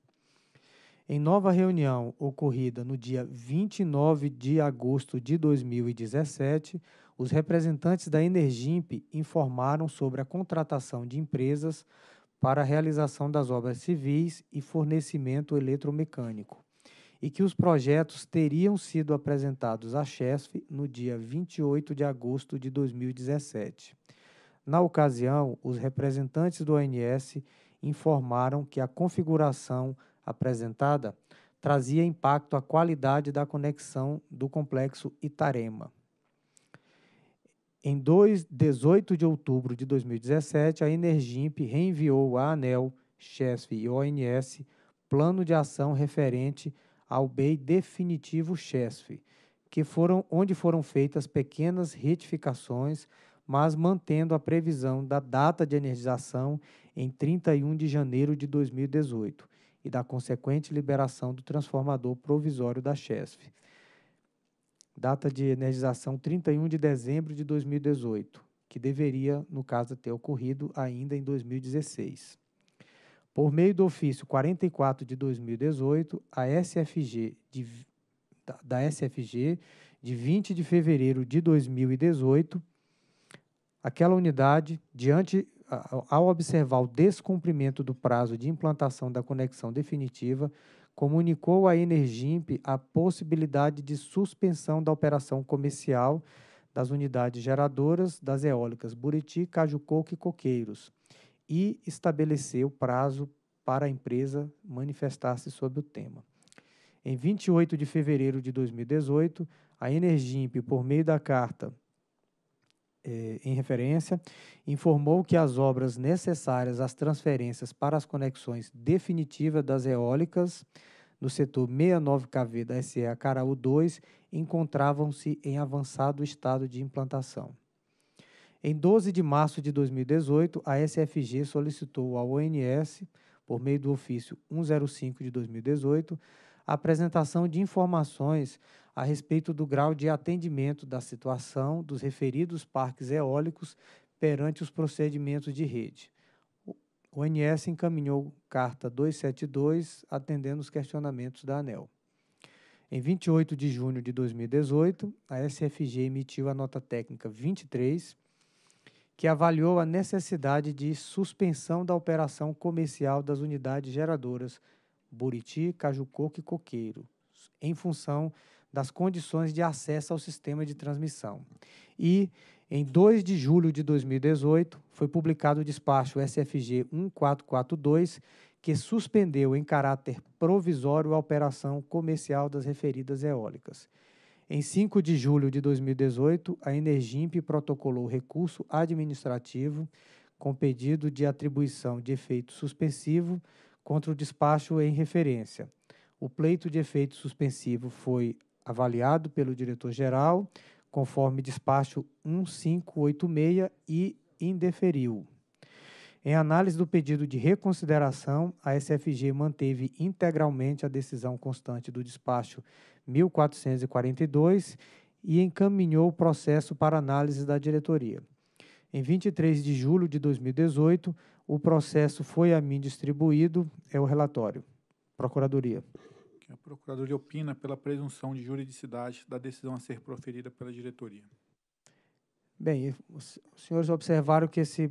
Em nova reunião ocorrida no dia 29 de agosto de 2017, os representantes da Energimp informaram sobre a contratação de empresas para a realização das obras civis e fornecimento eletromecânico, e que os projetos teriam sido apresentados à CHESF no dia 28 de agosto de 2017. Na ocasião, os representantes do ONS informaram que a configuração apresentada trazia impacto à qualidade da conexão do complexo Itarema. Em 2, 18 de outubro de 2017, a Energimp reenviou à ANEL, CHESF e ONS plano de ação referente ao BEI definitivo CHESF, que foram, onde foram feitas pequenas retificações, mas mantendo a previsão da data de energização em 31 de janeiro de 2018, e da consequente liberação do transformador provisório da CHESF. Data de energização 31 de dezembro de 2018, que deveria, no caso, ter ocorrido ainda em 2016. Por meio do ofício 44 de 2018, a SFG de, da, SFG de 20 de fevereiro de 2018, aquela unidade, diante ao observar o descumprimento do prazo de implantação da conexão definitiva, comunicou à Energimp a possibilidade de suspensão da operação comercial das unidades geradoras das eólicas Buriti, Cajucoco e Coqueiros e estabeleceu prazo para a empresa manifestar-se sobre o tema. Em 28 de fevereiro de 2018, a Energimp, por meio da carta eh, em referência, informou que as obras necessárias às transferências para as conexões definitivas das eólicas no setor 69KV da SE Acaraú 2 encontravam-se em avançado estado de implantação. Em 12 de março de 2018, a SFG solicitou ao ONS, por meio do ofício 105 de 2018, a apresentação de informações a respeito do grau de atendimento da situação dos referidos parques eólicos perante os procedimentos de rede. O ONS encaminhou carta 272 atendendo os questionamentos da ANEL. Em 28 de junho de 2018, a SFG emitiu a nota técnica 23, que avaliou a necessidade de suspensão da operação comercial das unidades geradoras Buriti, Cajucoco e Coqueiro, em função das condições de acesso ao sistema de transmissão. E, em 2 de julho de 2018, foi publicado o despacho SFG 1442, que suspendeu em caráter provisório a operação comercial das referidas eólicas. Em 5 de julho de 2018, a Energimp protocolou recurso administrativo com pedido de atribuição de efeito suspensivo contra o despacho em referência. O pleito de efeito suspensivo foi avaliado pelo diretor-geral, conforme despacho 1586 e indeferiu. Em análise do pedido de reconsideração, a SFG manteve integralmente a decisão constante do despacho 1442 e encaminhou o processo para análise da diretoria. Em 23 de julho de 2018, o processo foi a mim distribuído, é o relatório. Procuradoria a é, Procuradoria opina pela presunção de juridicidade da decisão a ser proferida pela diretoria. Bem, os senhores observaram que esse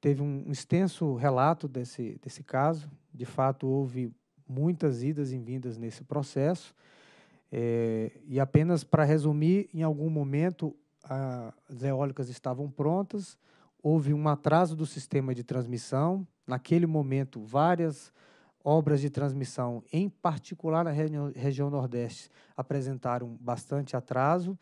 teve um extenso relato desse, desse caso. De fato, houve muitas idas e vindas nesse processo. É, e apenas para resumir, em algum momento a, as eólicas estavam prontas, houve um atraso do sistema de transmissão. Naquele momento, várias obras de transmissão, em particular na região Nordeste, apresentaram bastante atraso.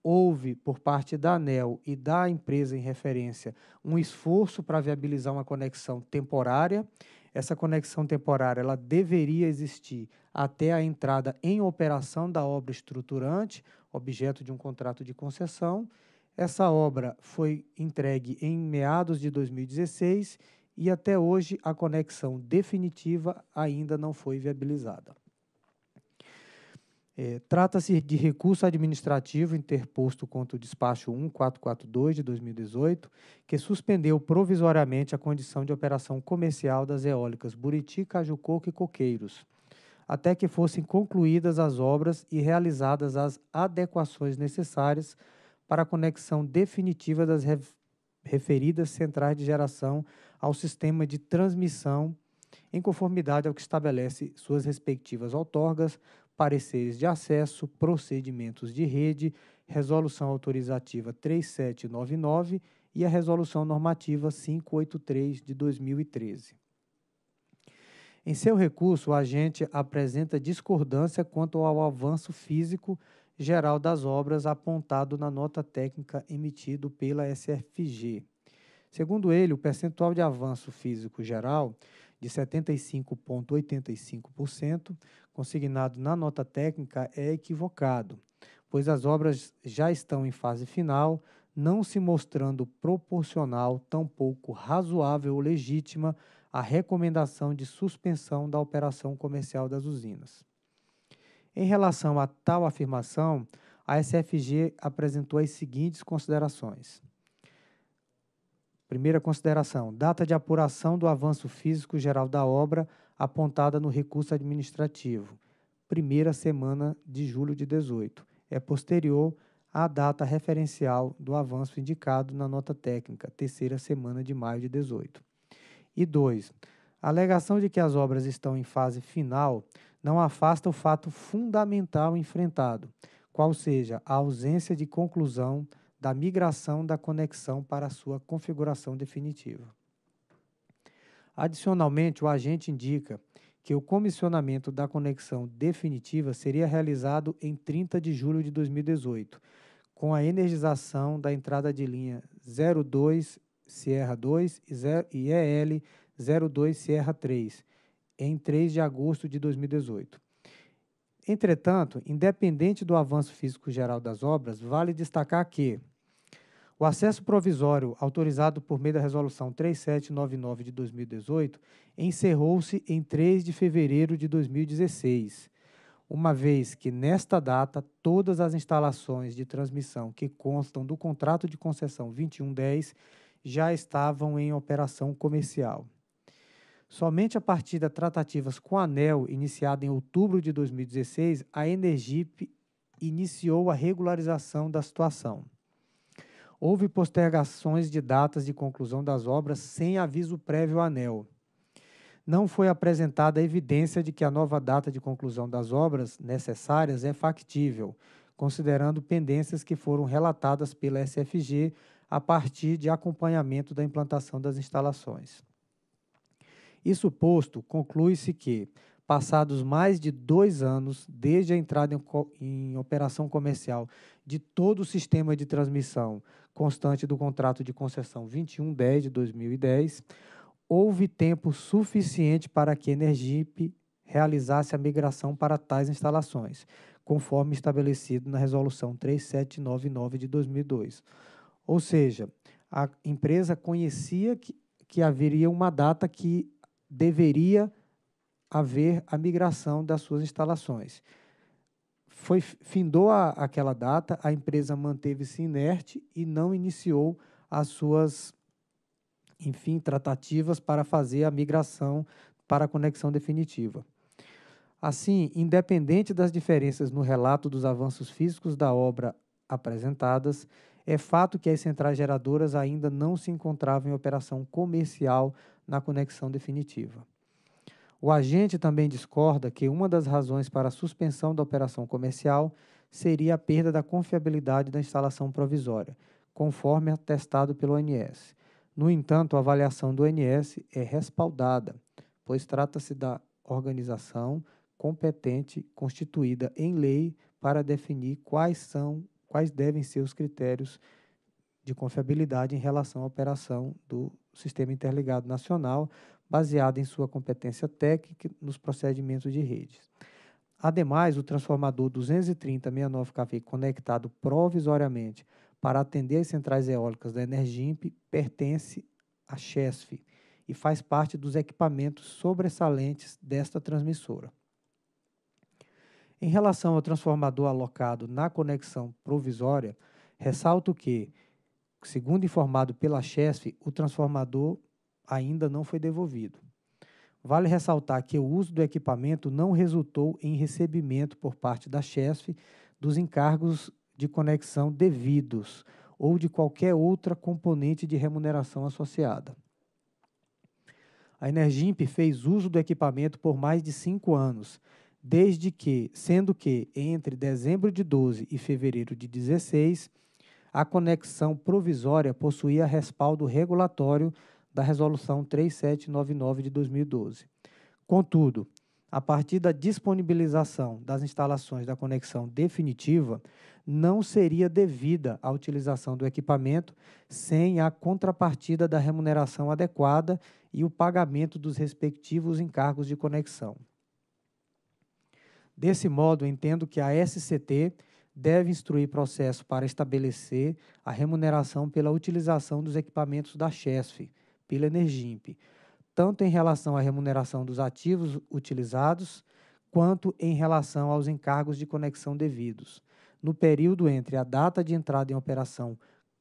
Houve, por parte da ANEL e da empresa em referência, um esforço para viabilizar uma conexão temporária. Essa conexão temporária ela deveria existir até a entrada em operação da obra estruturante, objeto de um contrato de concessão. Essa obra foi entregue em meados de 2016 e até hoje a conexão definitiva ainda não foi viabilizada. É, Trata-se de recurso administrativo interposto contra o despacho 1442 de 2018, que suspendeu provisoriamente a condição de operação comercial das eólicas Buriti, Cajucoco e Coqueiros, até que fossem concluídas as obras e realizadas as adequações necessárias para a conexão definitiva das, referidas centrais de geração ao sistema de transmissão, em conformidade ao que estabelece suas respectivas outorgas, pareceres de acesso, procedimentos de rede, Resolução Autorizativa 3799 e a Resolução Normativa 583 de 2013. Em seu recurso, o agente apresenta discordância quanto ao avanço físico geral das obras apontado na nota técnica emitido pela SFG. Segundo ele, o percentual de avanço físico geral de 75,85%, consignado na nota técnica, é equivocado, pois as obras já estão em fase final, não se mostrando proporcional, tampouco razoável ou legítima, a recomendação de suspensão da operação comercial das usinas. Em relação a tal afirmação, a SFG apresentou as seguintes considerações. Primeira consideração: data de apuração do avanço físico geral da obra apontada no recurso administrativo, primeira semana de julho de 18. É posterior à data referencial do avanço indicado na nota técnica, terceira semana de maio de 18. E dois, A alegação de que as obras estão em fase final não afasta o fato fundamental enfrentado, qual seja a ausência de conclusão da migração da conexão para a sua configuração definitiva. Adicionalmente, o agente indica que o comissionamento da conexão definitiva seria realizado em 30 de julho de 2018, com a energização da entrada de linha 02 Sierra 2 e EL 02 Sierra 3, em 3 de agosto de 2018. Entretanto, independente do avanço físico geral das obras, vale destacar que o acesso provisório autorizado por meio da Resolução 3799 de 2018 encerrou-se em 3 de fevereiro de 2016, uma vez que, nesta data, todas as instalações de transmissão que constam do contrato de concessão 2110 já estavam em operação comercial. Somente a partir das tratativas com a ANEL, iniciada em outubro de 2016, a Energip iniciou a regularização da situação. Houve postergações de datas de conclusão das obras sem aviso prévio à ANEL. Não foi apresentada evidência de que a nova data de conclusão das obras necessárias é factível, considerando pendências que foram relatadas pela SFG a partir de acompanhamento da implantação das instalações. Isso posto, conclui-se que, passados mais de dois anos desde a entrada em, em, operação comercial de todo o sistema de transmissão constante do contrato de concessão 2110 de 2010, houve tempo suficiente para que a Energip realizasse a migração para tais instalações, conforme estabelecido na Resolução 3799 de 2002. Ou seja, a empresa conhecia que, que haveria uma data que deveria haver a migração das suas instalações. Foi findou a, aquela data, a empresa manteve-se inerte e não iniciou as suas, enfim, tratativas para fazer a migração para a conexão definitiva. Assim, independente das diferenças no relato dos avanços físicos da obra apresentadas, é fato que as centrais geradoras ainda não se encontravam em operação comercial na conexão definitiva. O agente também discorda que uma das razões para a suspensão da operação comercial seria a perda da confiabilidade da instalação provisória, conforme atestado pelo ONS. No entanto, a avaliação do ONS é respaldada, pois trata-se da organização competente constituída em lei para definir quais são, quais devem ser os critérios de confiabilidade em relação à operação do Sistema Interligado Nacional, baseado em sua competência técnica nos procedimentos de redes. Ademais, o transformador 23069 kV conectado provisoriamente para atender as centrais eólicas da Energimp pertence à CHESF e faz parte dos equipamentos sobressalentes desta transmissora. Em relação ao transformador alocado na conexão provisória, ressalto que Segundo informado pela Chesf, o transformador ainda não foi devolvido. Vale ressaltar que o uso do equipamento não resultou em recebimento por parte da Chesf dos encargos de conexão devidos ou de qualquer outra componente de remuneração associada. A Energimp fez uso do equipamento por mais de cinco anos, desde que, sendo que entre dezembro de 12 e fevereiro de 16, a conexão provisória possuía respaldo regulatório da Resolução 3799 de 2012. Contudo, a partir da disponibilização das instalações da conexão definitiva, não seria devida a utilização do equipamento sem a contrapartida da remuneração adequada e o pagamento dos respectivos encargos de conexão. Desse modo, entendo que a SCT deve instruir processo para estabelecer a remuneração pela utilização dos equipamentos da CHESF, pela Energimp, tanto em relação à remuneração dos ativos utilizados, quanto em relação aos encargos de conexão devidos, no período entre a data de entrada em operação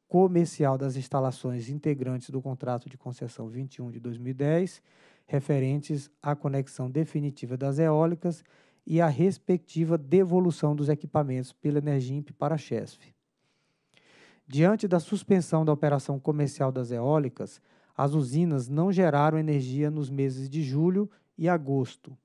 comercial das instalações integrantes do contrato de concessão 21 de 2010, referentes à conexão definitiva das eólicas e a respectiva devolução dos equipamentos pela Energimp para a Chesf. Diante da suspensão da operação comercial das eólicas, as usinas não geraram energia nos meses de julho e agosto.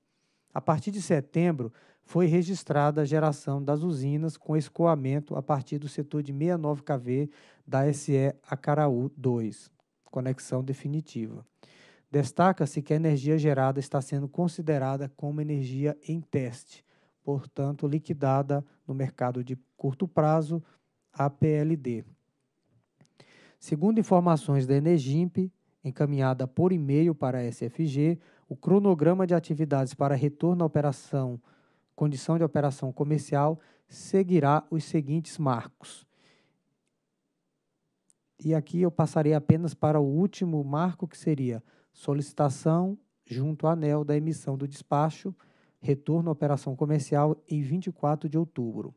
A partir de setembro, foi registrada a geração das usinas com escoamento a partir do setor de 69 kV da SE Acaraú 2, conexão definitiva. Destaca-se que a energia gerada está sendo considerada como energia em teste, portanto, liquidada no mercado de curto prazo, APLD. Segundo informações da Energimp, encaminhada por e-mail para a SFG, o cronograma de atividades para retorno à operação, condição de operação comercial, seguirá os seguintes marcos. E aqui eu passarei apenas para o último marco, que seria solicitação junto à ANEL da emissão do despacho, retorno à operação comercial em 24 de outubro.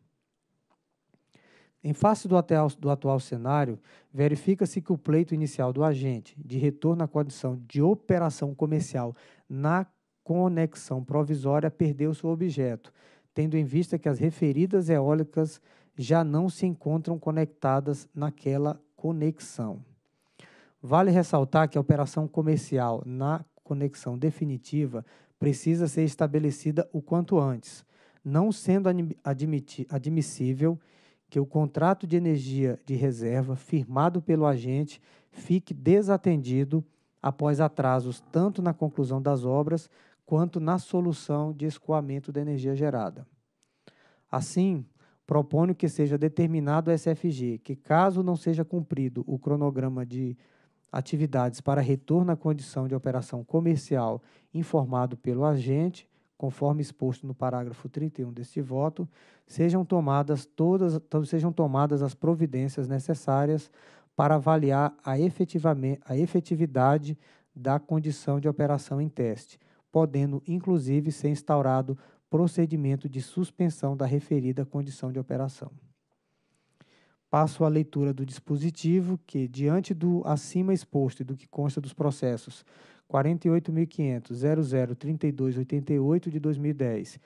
Em face do, atual, do atual cenário, verifica-se que o pleito inicial do agente de retorno à condição de operação comercial na conexão provisória perdeu seu objeto, tendo em vista que as referidas eólicas já não se encontram conectadas naquela conexão. Vale ressaltar que a operação comercial na conexão definitiva precisa ser estabelecida o quanto antes, não sendo admissível que o contrato de energia de reserva firmado pelo agente fique desatendido após atrasos tanto na conclusão das obras quanto na solução de escoamento da energia gerada. Assim, proponho que seja determinado a SFG que, caso não seja cumprido o cronograma de atividades para retorno à condição de operação comercial informado pelo agente, conforme exposto no parágrafo 31 deste voto, sejam tomadas todas sejam tomadas as providências necessárias para avaliar a, efetivamente, a efetividade da condição de operação em teste, podendo inclusive ser instaurado procedimento de suspensão da referida condição de operação passo a leitura do dispositivo que, diante do acima exposto e do que consta dos processos 48.500.003288 de 2010,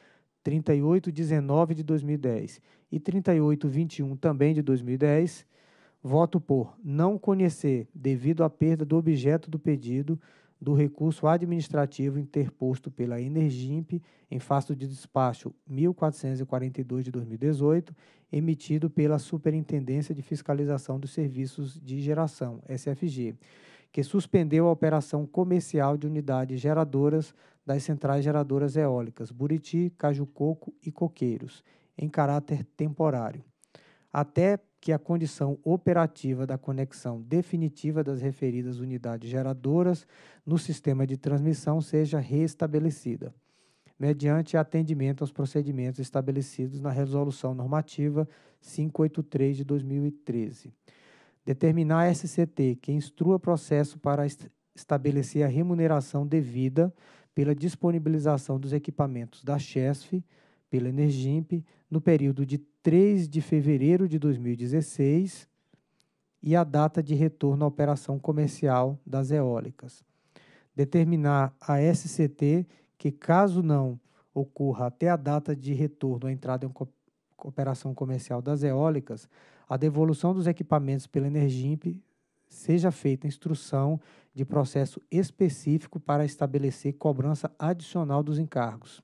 38.19 de 2010 e 38.21 também de 2010, voto por não conhecer devido à perda do objeto do pedido do recurso administrativo interposto pela Energimp em face do despacho 1442 de 2018, emitido pela Superintendência de Fiscalização dos Serviços de Geração, SFG, que suspendeu a operação comercial de unidades geradoras das centrais geradoras eólicas Buriti, Cajucoco e Coqueiros, em caráter temporário, até que a condição operativa da conexão definitiva das referidas unidades geradoras no sistema de transmissão seja restabelecida, mediante atendimento aos procedimentos estabelecidos na Resolução Normativa 583 de 2013. Determinar a SCT que instrua processo para estabelecer a remuneração devida pela disponibilização dos equipamentos da CHESF, pela Energimp, no período de 3 de fevereiro de 2016 e a data de retorno à operação comercial das eólicas. Determinar a SCT que, caso não ocorra até a data de retorno à entrada em operação comercial das eólicas, a devolução dos equipamentos pela Energimp seja feita instrução de processo específico para estabelecer cobrança adicional dos encargos.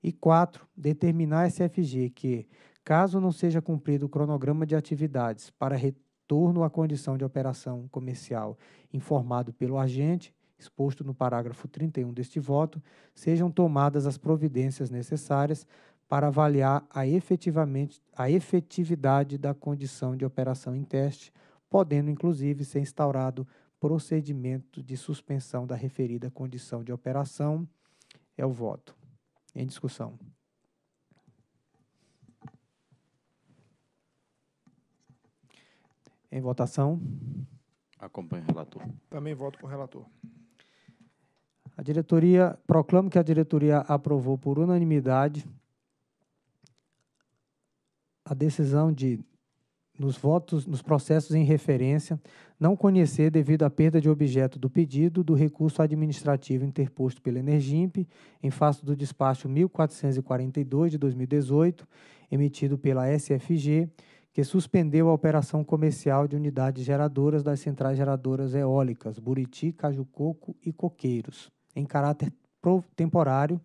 E quatro Determinar a SFG que, Caso não seja cumprido o cronograma de atividades para retorno à condição de operação comercial informado pelo agente, exposto no parágrafo 31 deste voto, sejam tomadas as providências necessárias para avaliar a, efetivamente, a efetividade da condição de operação em teste, podendo inclusive ser instaurado procedimento de suspensão da referida condição de operação. É o voto. Em discussão. Em votação. Acompanho o relator. Também voto com o relator. A diretoria, proclamo que a diretoria aprovou por unanimidade a decisão de, nos votos, nos processos em referência, não conhecer, devido à perda de objeto do pedido, do recurso administrativo interposto pela Energimp, em face do despacho 1442 de 2018, emitido pela SFG, que suspendeu a operação comercial de unidades geradoras das centrais geradoras eólicas Buriti, Cajucoco e Coqueiros, em caráter temporário,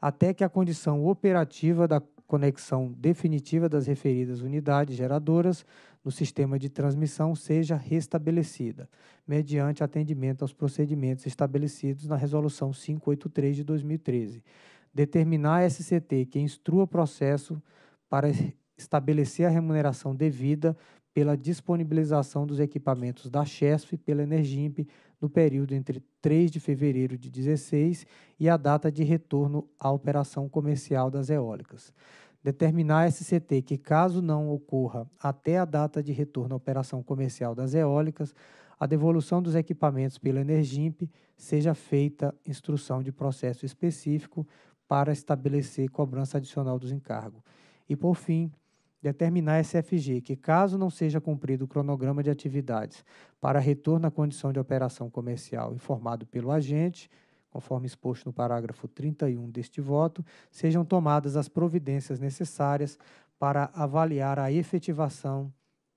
até que a condição operativa da conexão definitiva das referidas unidades geradoras no sistema de transmissão seja restabelecida, mediante atendimento aos procedimentos estabelecidos na Resolução 583 de 2013. Determinar a SCT que instrua processo para estabelecer a remuneração devida pela disponibilização dos equipamentos da CHESF e pela Energimp no período entre 3 de fevereiro de 16 e a data de retorno à operação comercial das eólicas. Determinar a SCT que, caso não ocorra até a data de retorno à operação comercial das eólicas, a devolução dos equipamentos pela Energimp seja feita instrução de processo específico para estabelecer cobrança adicional dos encargos. E, por fim, determinar a SFG que, caso não seja cumprido o cronograma de atividades para retorno à condição de operação comercial informado pelo agente, conforme exposto no parágrafo 31 deste voto, sejam tomadas as providências necessárias para avaliar a efetivação,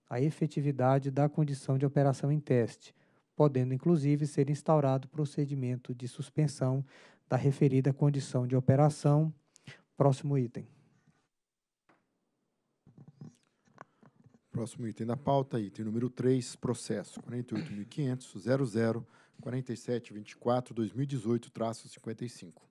a efetividade da condição de operação em teste, podendo inclusive ser instaurado procedimento de suspensão da referida condição de operação. Próximo item. Próximo item da pauta, item número 3, processo 485000047242018 55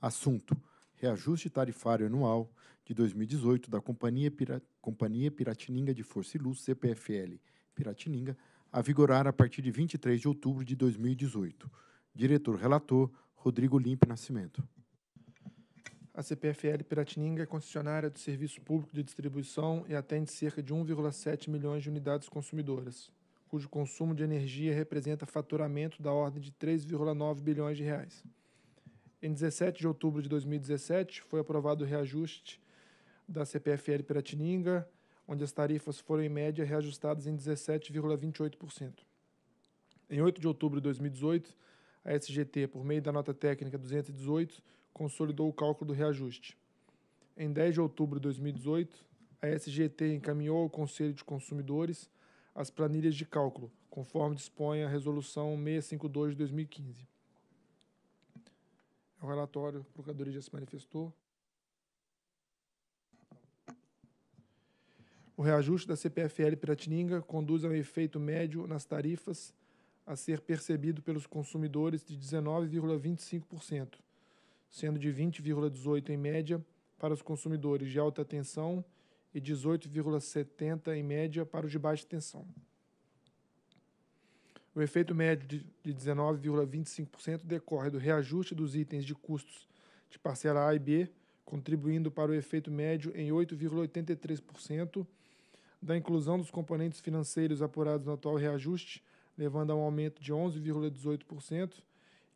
Assunto: Reajuste tarifário anual de 2018 da Companhia, Pira, Companhia Piratininga de Força e Luz, CPFL Piratininga, a vigorar a partir de 23 de outubro de 2018. Diretor relator Rodrigo Limpe Nascimento a CPFL Piratininga é concessionária do Serviço Público de Distribuição e atende cerca de 1,7 milhões de unidades consumidoras, cujo consumo de energia representa faturamento da ordem de 3,9 bilhões de reais. Em 17 de outubro de 2017, foi aprovado o reajuste da CPFL Piratininga, onde as tarifas foram em média reajustadas em 17,28%. Em 8 de outubro de 2018, a SGT, por meio da nota técnica 218, consolidou o cálculo do reajuste. Em 10 de outubro de 2018, a SGT encaminhou ao Conselho de Consumidores as planilhas de cálculo, conforme dispõe a Resolução 652 de 2015. É o relatório, a Procuradoria já se manifestou. O reajuste da CPFL Piratininga conduz a um efeito médio nas tarifas a ser percebido pelos consumidores de 19,25%, sendo de 20,18 em média para os consumidores de alta tensão e 18,70 em média para os de baixa tensão. O efeito médio de 19,25% decorre do reajuste dos itens de custos de parcela A e B, contribuindo para o efeito médio em 8,83%, da inclusão dos componentes financeiros apurados no atual reajuste, levando a um aumento de 11,18%,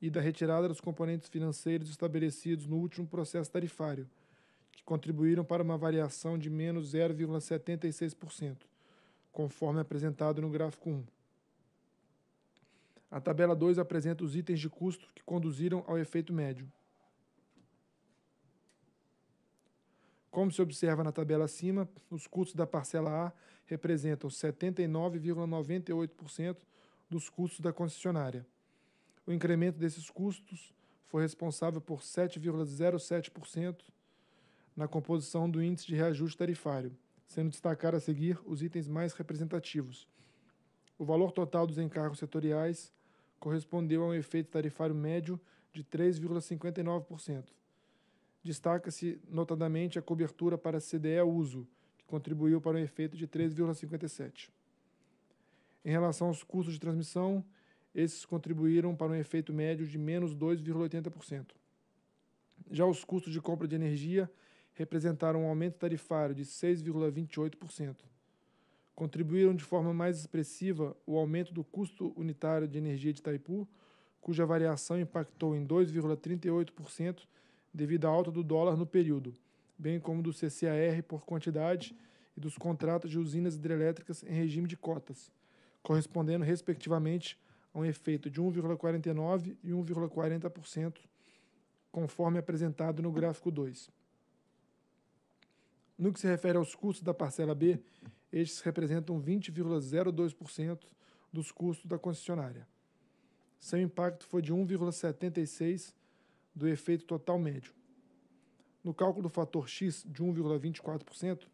e da retirada dos componentes financeiros estabelecidos no último processo tarifário, que contribuíram para uma variação de menos 0,76%, conforme apresentado no gráfico 1. A tabela 2 apresenta os itens de custo que conduziram ao efeito médio. Como se observa na tabela acima, os custos da parcela A representam 79,98% dos custos da concessionária o incremento desses custos foi responsável por 7,07% na composição do índice de reajuste tarifário, sendo destacar a seguir os itens mais representativos. O valor total dos encargos setoriais correspondeu a um efeito tarifário médio de 3,59%. Destaca-se notadamente a cobertura para CDE uso, que contribuiu para um efeito de 3,57%. Em relação aos custos de transmissão, esses contribuíram para um efeito médio de menos 2,80%. Já os custos de compra de energia representaram um aumento tarifário de 6,28%. Contribuíram de forma mais expressiva o aumento do custo unitário de energia de Itaipu, cuja variação impactou em 2,38% devido à alta do dólar no período, bem como do CCAR por quantidade e dos contratos de usinas hidrelétricas em regime de cotas, correspondendo respectivamente a um efeito de 1,49% e 1,40%, conforme apresentado no gráfico 2. No que se refere aos custos da parcela B, estes representam 20,02% dos custos da concessionária. Seu impacto foi de 1,76% do efeito total médio. No cálculo do fator X de 1,24%,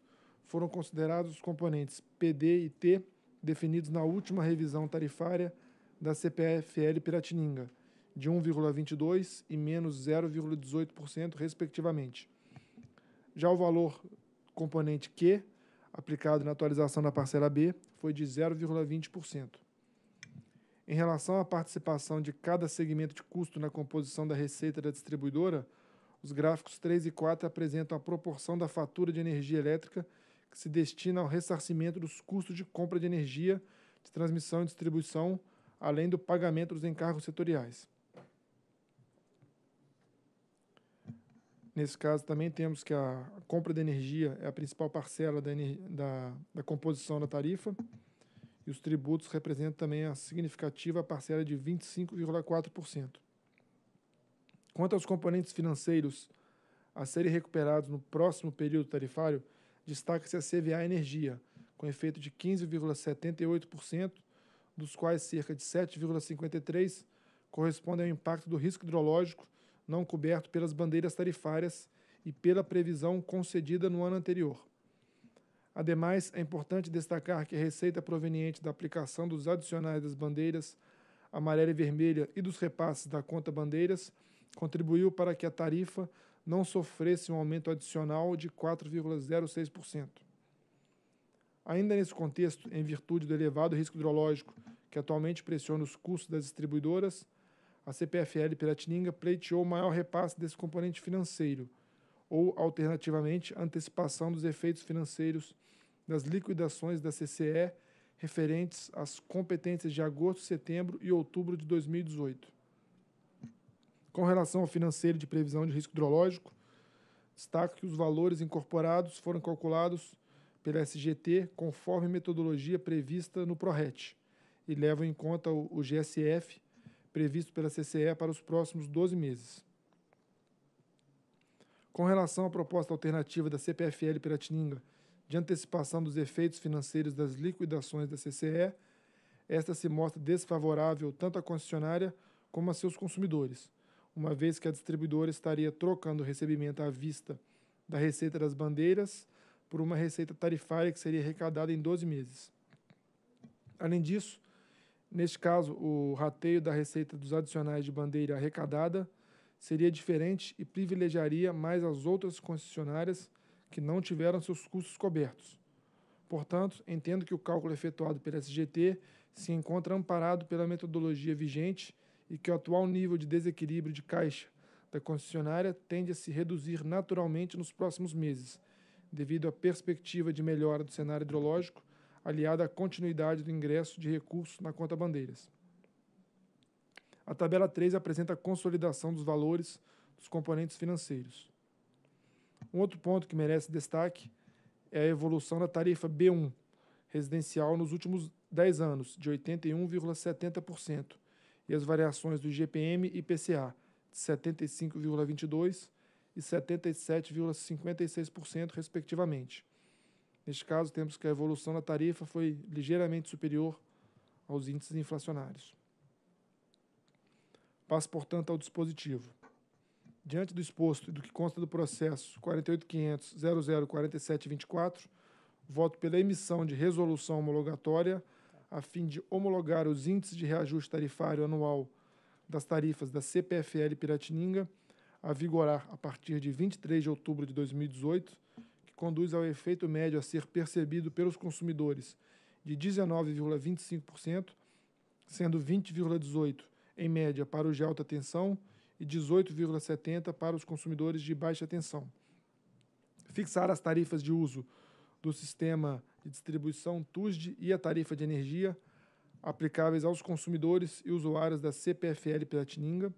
foram considerados os componentes PD e T definidos na última revisão tarifária da CPFL Piratininga, de 1,22% e menos 0,18%, respectivamente. Já o valor componente Q, aplicado na atualização da parcela B, foi de 0,20%. Em relação à participação de cada segmento de custo na composição da receita da distribuidora, os gráficos 3 e 4 apresentam a proporção da fatura de energia elétrica que se destina ao ressarcimento dos custos de compra de energia de transmissão e distribuição além do pagamento dos encargos setoriais. Nesse caso, também temos que a compra de energia é a principal parcela da, da, da composição da tarifa e os tributos representam também a significativa parcela de 25,4%. Quanto aos componentes financeiros a serem recuperados no próximo período tarifário, destaca-se a CVA Energia, com efeito de 15,78%, dos quais cerca de 7,53 correspondem ao impacto do risco hidrológico não coberto pelas bandeiras tarifárias e pela previsão concedida no ano anterior. Ademais, é importante destacar que a receita proveniente da aplicação dos adicionais das bandeiras amarela e vermelha e dos repasses da conta bandeiras contribuiu para que a tarifa não sofresse um aumento adicional de 4,06%. Ainda nesse contexto, em virtude do elevado risco hidrológico que atualmente pressiona os custos das distribuidoras, a CPFL Piratininga pleiteou maior repasse desse componente financeiro, ou, alternativamente, antecipação dos efeitos financeiros das liquidações da CCE referentes às competências de agosto, setembro e outubro de 2018. Com relação ao financeiro de previsão de risco hidrológico, destaco que os valores incorporados foram calculados pelo SGT, conforme metodologia prevista no PRORET, e levam em conta o GSF, previsto pela CCE para os próximos 12 meses. Com relação à proposta alternativa da CPFL Piratininga de antecipação dos efeitos financeiros das liquidações da CCE, esta se mostra desfavorável tanto à concessionária como a seus consumidores, uma vez que a distribuidora estaria trocando o recebimento à vista da receita das bandeiras por uma receita tarifária que seria arrecadada em 12 meses. Além disso, neste caso, o rateio da receita dos adicionais de bandeira arrecadada seria diferente e privilegiaria mais as outras concessionárias que não tiveram seus custos cobertos. Portanto, entendo que o cálculo efetuado pela SGT se encontra amparado pela metodologia vigente e que o atual nível de desequilíbrio de caixa da concessionária tende a se reduzir naturalmente nos próximos meses, devido à perspectiva de melhora do cenário hidrológico, aliada à continuidade do ingresso de recursos na conta bandeiras. A tabela 3 apresenta a consolidação dos valores dos componentes financeiros. Um outro ponto que merece destaque é a evolução da tarifa B1 residencial nos últimos 10 anos, de 81,70%, e as variações do IGPM e IPCA, de 75,22% e 77,56%, respectivamente. Neste caso, temos que a evolução da tarifa foi ligeiramente superior aos índices inflacionários. Passo, portanto, ao dispositivo. Diante do exposto e do que consta do processo 48.500.004724, voto pela emissão de resolução homologatória a fim de homologar os índices de reajuste tarifário anual das tarifas da CPFL Piratininga a vigorar a partir de 23 de outubro de 2018, que conduz ao efeito médio a ser percebido pelos consumidores de 19,25%, sendo 20,18% em média para os de alta tensão e 18,70% para os consumidores de baixa tensão. Fixar as tarifas de uso do sistema de distribuição TUSD e a tarifa de energia aplicáveis aos consumidores e usuários da CPFL Piratininga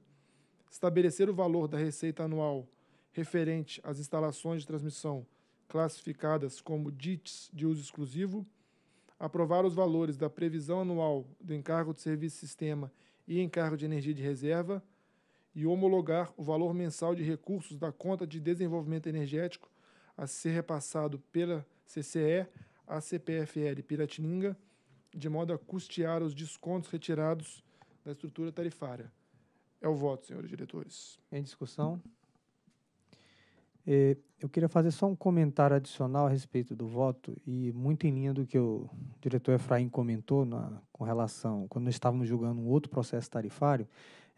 estabelecer o valor da receita anual referente às instalações de transmissão classificadas como DITs de uso exclusivo, aprovar os valores da previsão anual do encargo de serviço sistema e encargo de energia de reserva e homologar o valor mensal de recursos da conta de desenvolvimento energético a ser repassado pela CCE à CPFL Piratininga, de modo a custear os descontos retirados da estrutura tarifária. É o voto, senhores diretores. Em discussão? É, eu queria fazer só um comentário adicional a respeito do voto, e muito em linha do que o diretor Efraim comentou na, com relação, quando nós estávamos julgando um outro processo tarifário,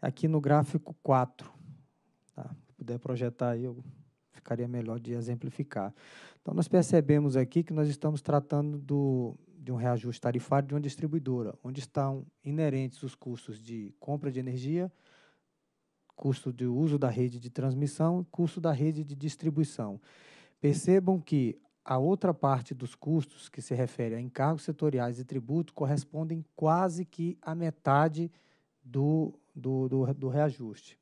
aqui no gráfico 4. Tá? Se puder projetar aí, eu ficaria melhor de exemplificar. Então, nós percebemos aqui que nós estamos tratando do, de um reajuste tarifário de uma distribuidora, onde estão inerentes os custos de compra de energia, custo de uso da rede de transmissão e custo da rede de distribuição. Percebam que a outra parte dos custos, que se refere a encargos setoriais e tributo, correspondem quase que à metade do, do, do, do reajuste.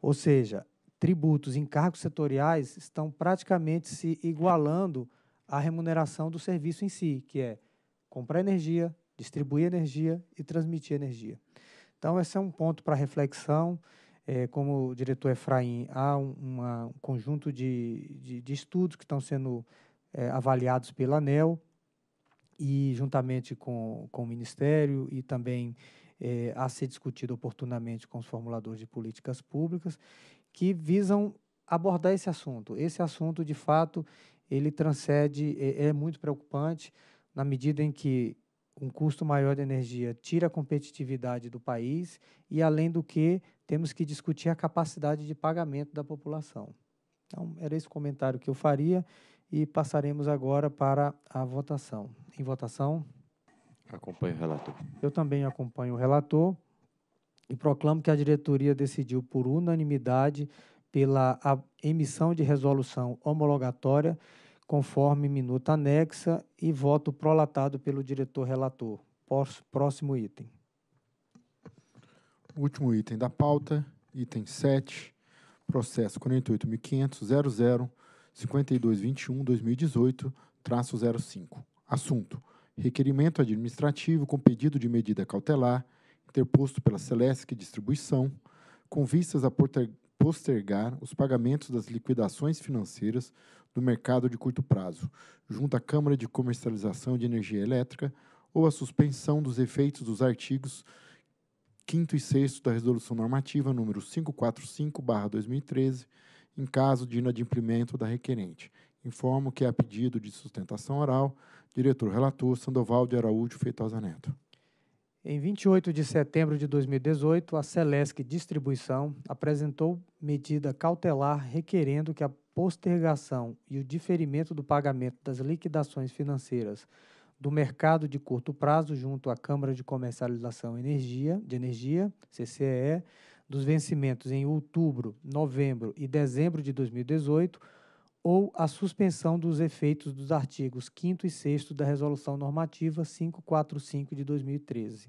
Ou seja, tributos e encargos setoriais estão praticamente se igualando à remuneração do serviço em si, que é comprar energia, distribuir energia e transmitir energia. Então, esse é um ponto para reflexão é, como o diretor Efraim, há um, uma, um conjunto de, de, de, estudos que estão sendo é, avaliados pela ANEL e juntamente com, com o Ministério e também é, a ser discutido oportunamente com os formuladores de políticas públicas que visam abordar esse assunto. Esse assunto, de fato, ele transcende, é, é muito preocupante na medida em que um custo maior de energia tira a competitividade do país e, além do que, temos que discutir a capacidade de pagamento da população. Então, era esse comentário que eu faria e passaremos agora para a votação. Em votação? Acompanho o relator. Eu também acompanho o relator e proclamo que a diretoria decidiu por unanimidade pela emissão de resolução homologatória conforme minuta anexa e voto prolatado pelo diretor relator. Próximo item. Último item da pauta, item 7, processo 48.500.00.5221.2018, traço 05. Assunto, requerimento administrativo com pedido de medida cautelar, interposto pela Celesc Distribuição, com vistas a postergar os pagamentos das liquidações financeiras do mercado de curto prazo, junto à Câmara de Comercialização de Energia Elétrica, ou a suspensão dos efeitos dos artigos 5 e 6 da Resolução Normativa número 545/2013, em caso de inadimplimento da requerente. Informo que, a pedido de sustentação oral, diretor relator Sandoval de Araújo Feitosa Neto. Em 28 de setembro de 2018, a Celesc Distribuição apresentou medida cautelar requerendo que a postergação e o diferimento do pagamento das liquidações financeiras do mercado de curto prazo junto à Câmara de Comercialização Energia, de Energia, CCE, dos vencimentos em outubro, novembro e dezembro de 2018 ou a suspensão dos efeitos dos artigos 5 e 6 da Resolução Normativa 545 de 2013.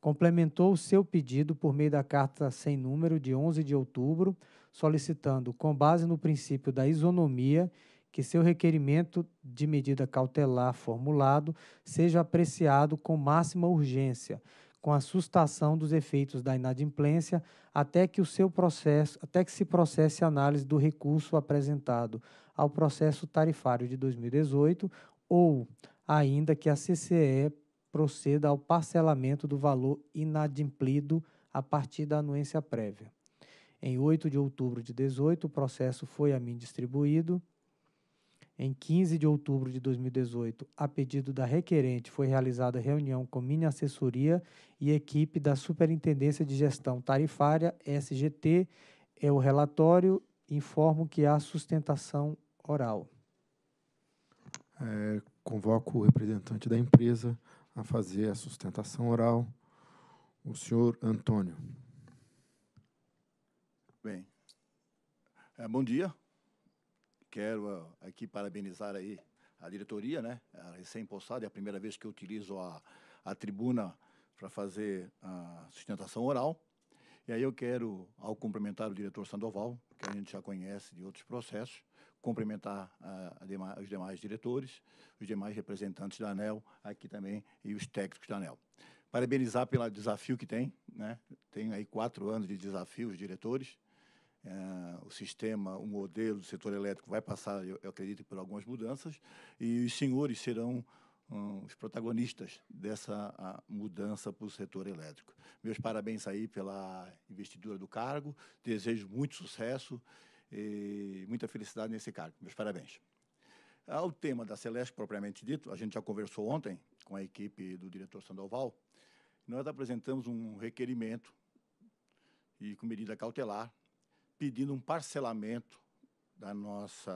Complementou o seu pedido por meio da carta sem número de 11 de outubro, solicitando, com base no princípio da isonomia, que seu requerimento de medida cautelar formulado seja apreciado com máxima urgência, com a sustação dos efeitos da inadimplência até que o seu processo, até que se processe a análise do recurso apresentado ao processo tarifário de 2018 ou ainda que a CCE proceda ao parcelamento do valor inadimplido a partir da anuência prévia. Em 8 de outubro de 18, o processo foi a mim distribuído em 15 de outubro de 2018, a pedido da requerente, foi realizada reunião com minha assessoria e equipe da Superintendência de Gestão Tarifária, SGT. É o relatório, informo que há sustentação oral. É, convoco o representante da empresa a fazer a sustentação oral, o senhor Antônio. Bem, é, bom dia. Quero ah, aqui parabenizar aí a diretoria, né? Recém-possada, é a primeira vez que eu utilizo a, a tribuna para fazer a sustentação oral. E aí eu quero, ao cumprimentar o diretor Sandoval, que a gente já conhece de outros processos, cumprimentar ah, a, a, os demais diretores, os demais representantes da ANEL aqui também e os técnicos da ANEL. Parabenizar pelo desafio que tem, né? Tem aí quatro anos de desafio os diretores, é, o sistema, o modelo do setor elétrico vai passar, eu, eu acredito, por algumas mudanças, e os senhores serão um, os protagonistas dessa mudança para o setor elétrico. Meus parabéns aí pela investidura do cargo, desejo muito sucesso e muita felicidade nesse cargo. Meus parabéns. Ao ah, tema da Celeste propriamente dito, a gente já conversou ontem com a equipe do diretor Sandoval, nós apresentamos um requerimento e com medida cautelar pedindo um parcelamento da nossa,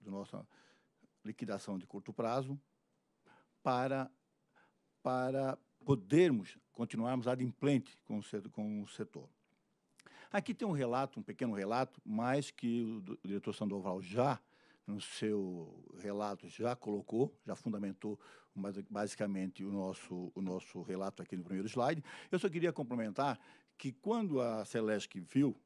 da nossa liquidação de curto prazo para, para podermos continuarmos adimplente com o, com o setor. Aqui tem um relato, um pequeno relato, mais que o diretor Sandoval já, no seu relato, já colocou, já fundamentou basicamente o nosso, o nosso relato aqui no primeiro slide. Eu só queria complementar que quando a Celeste viu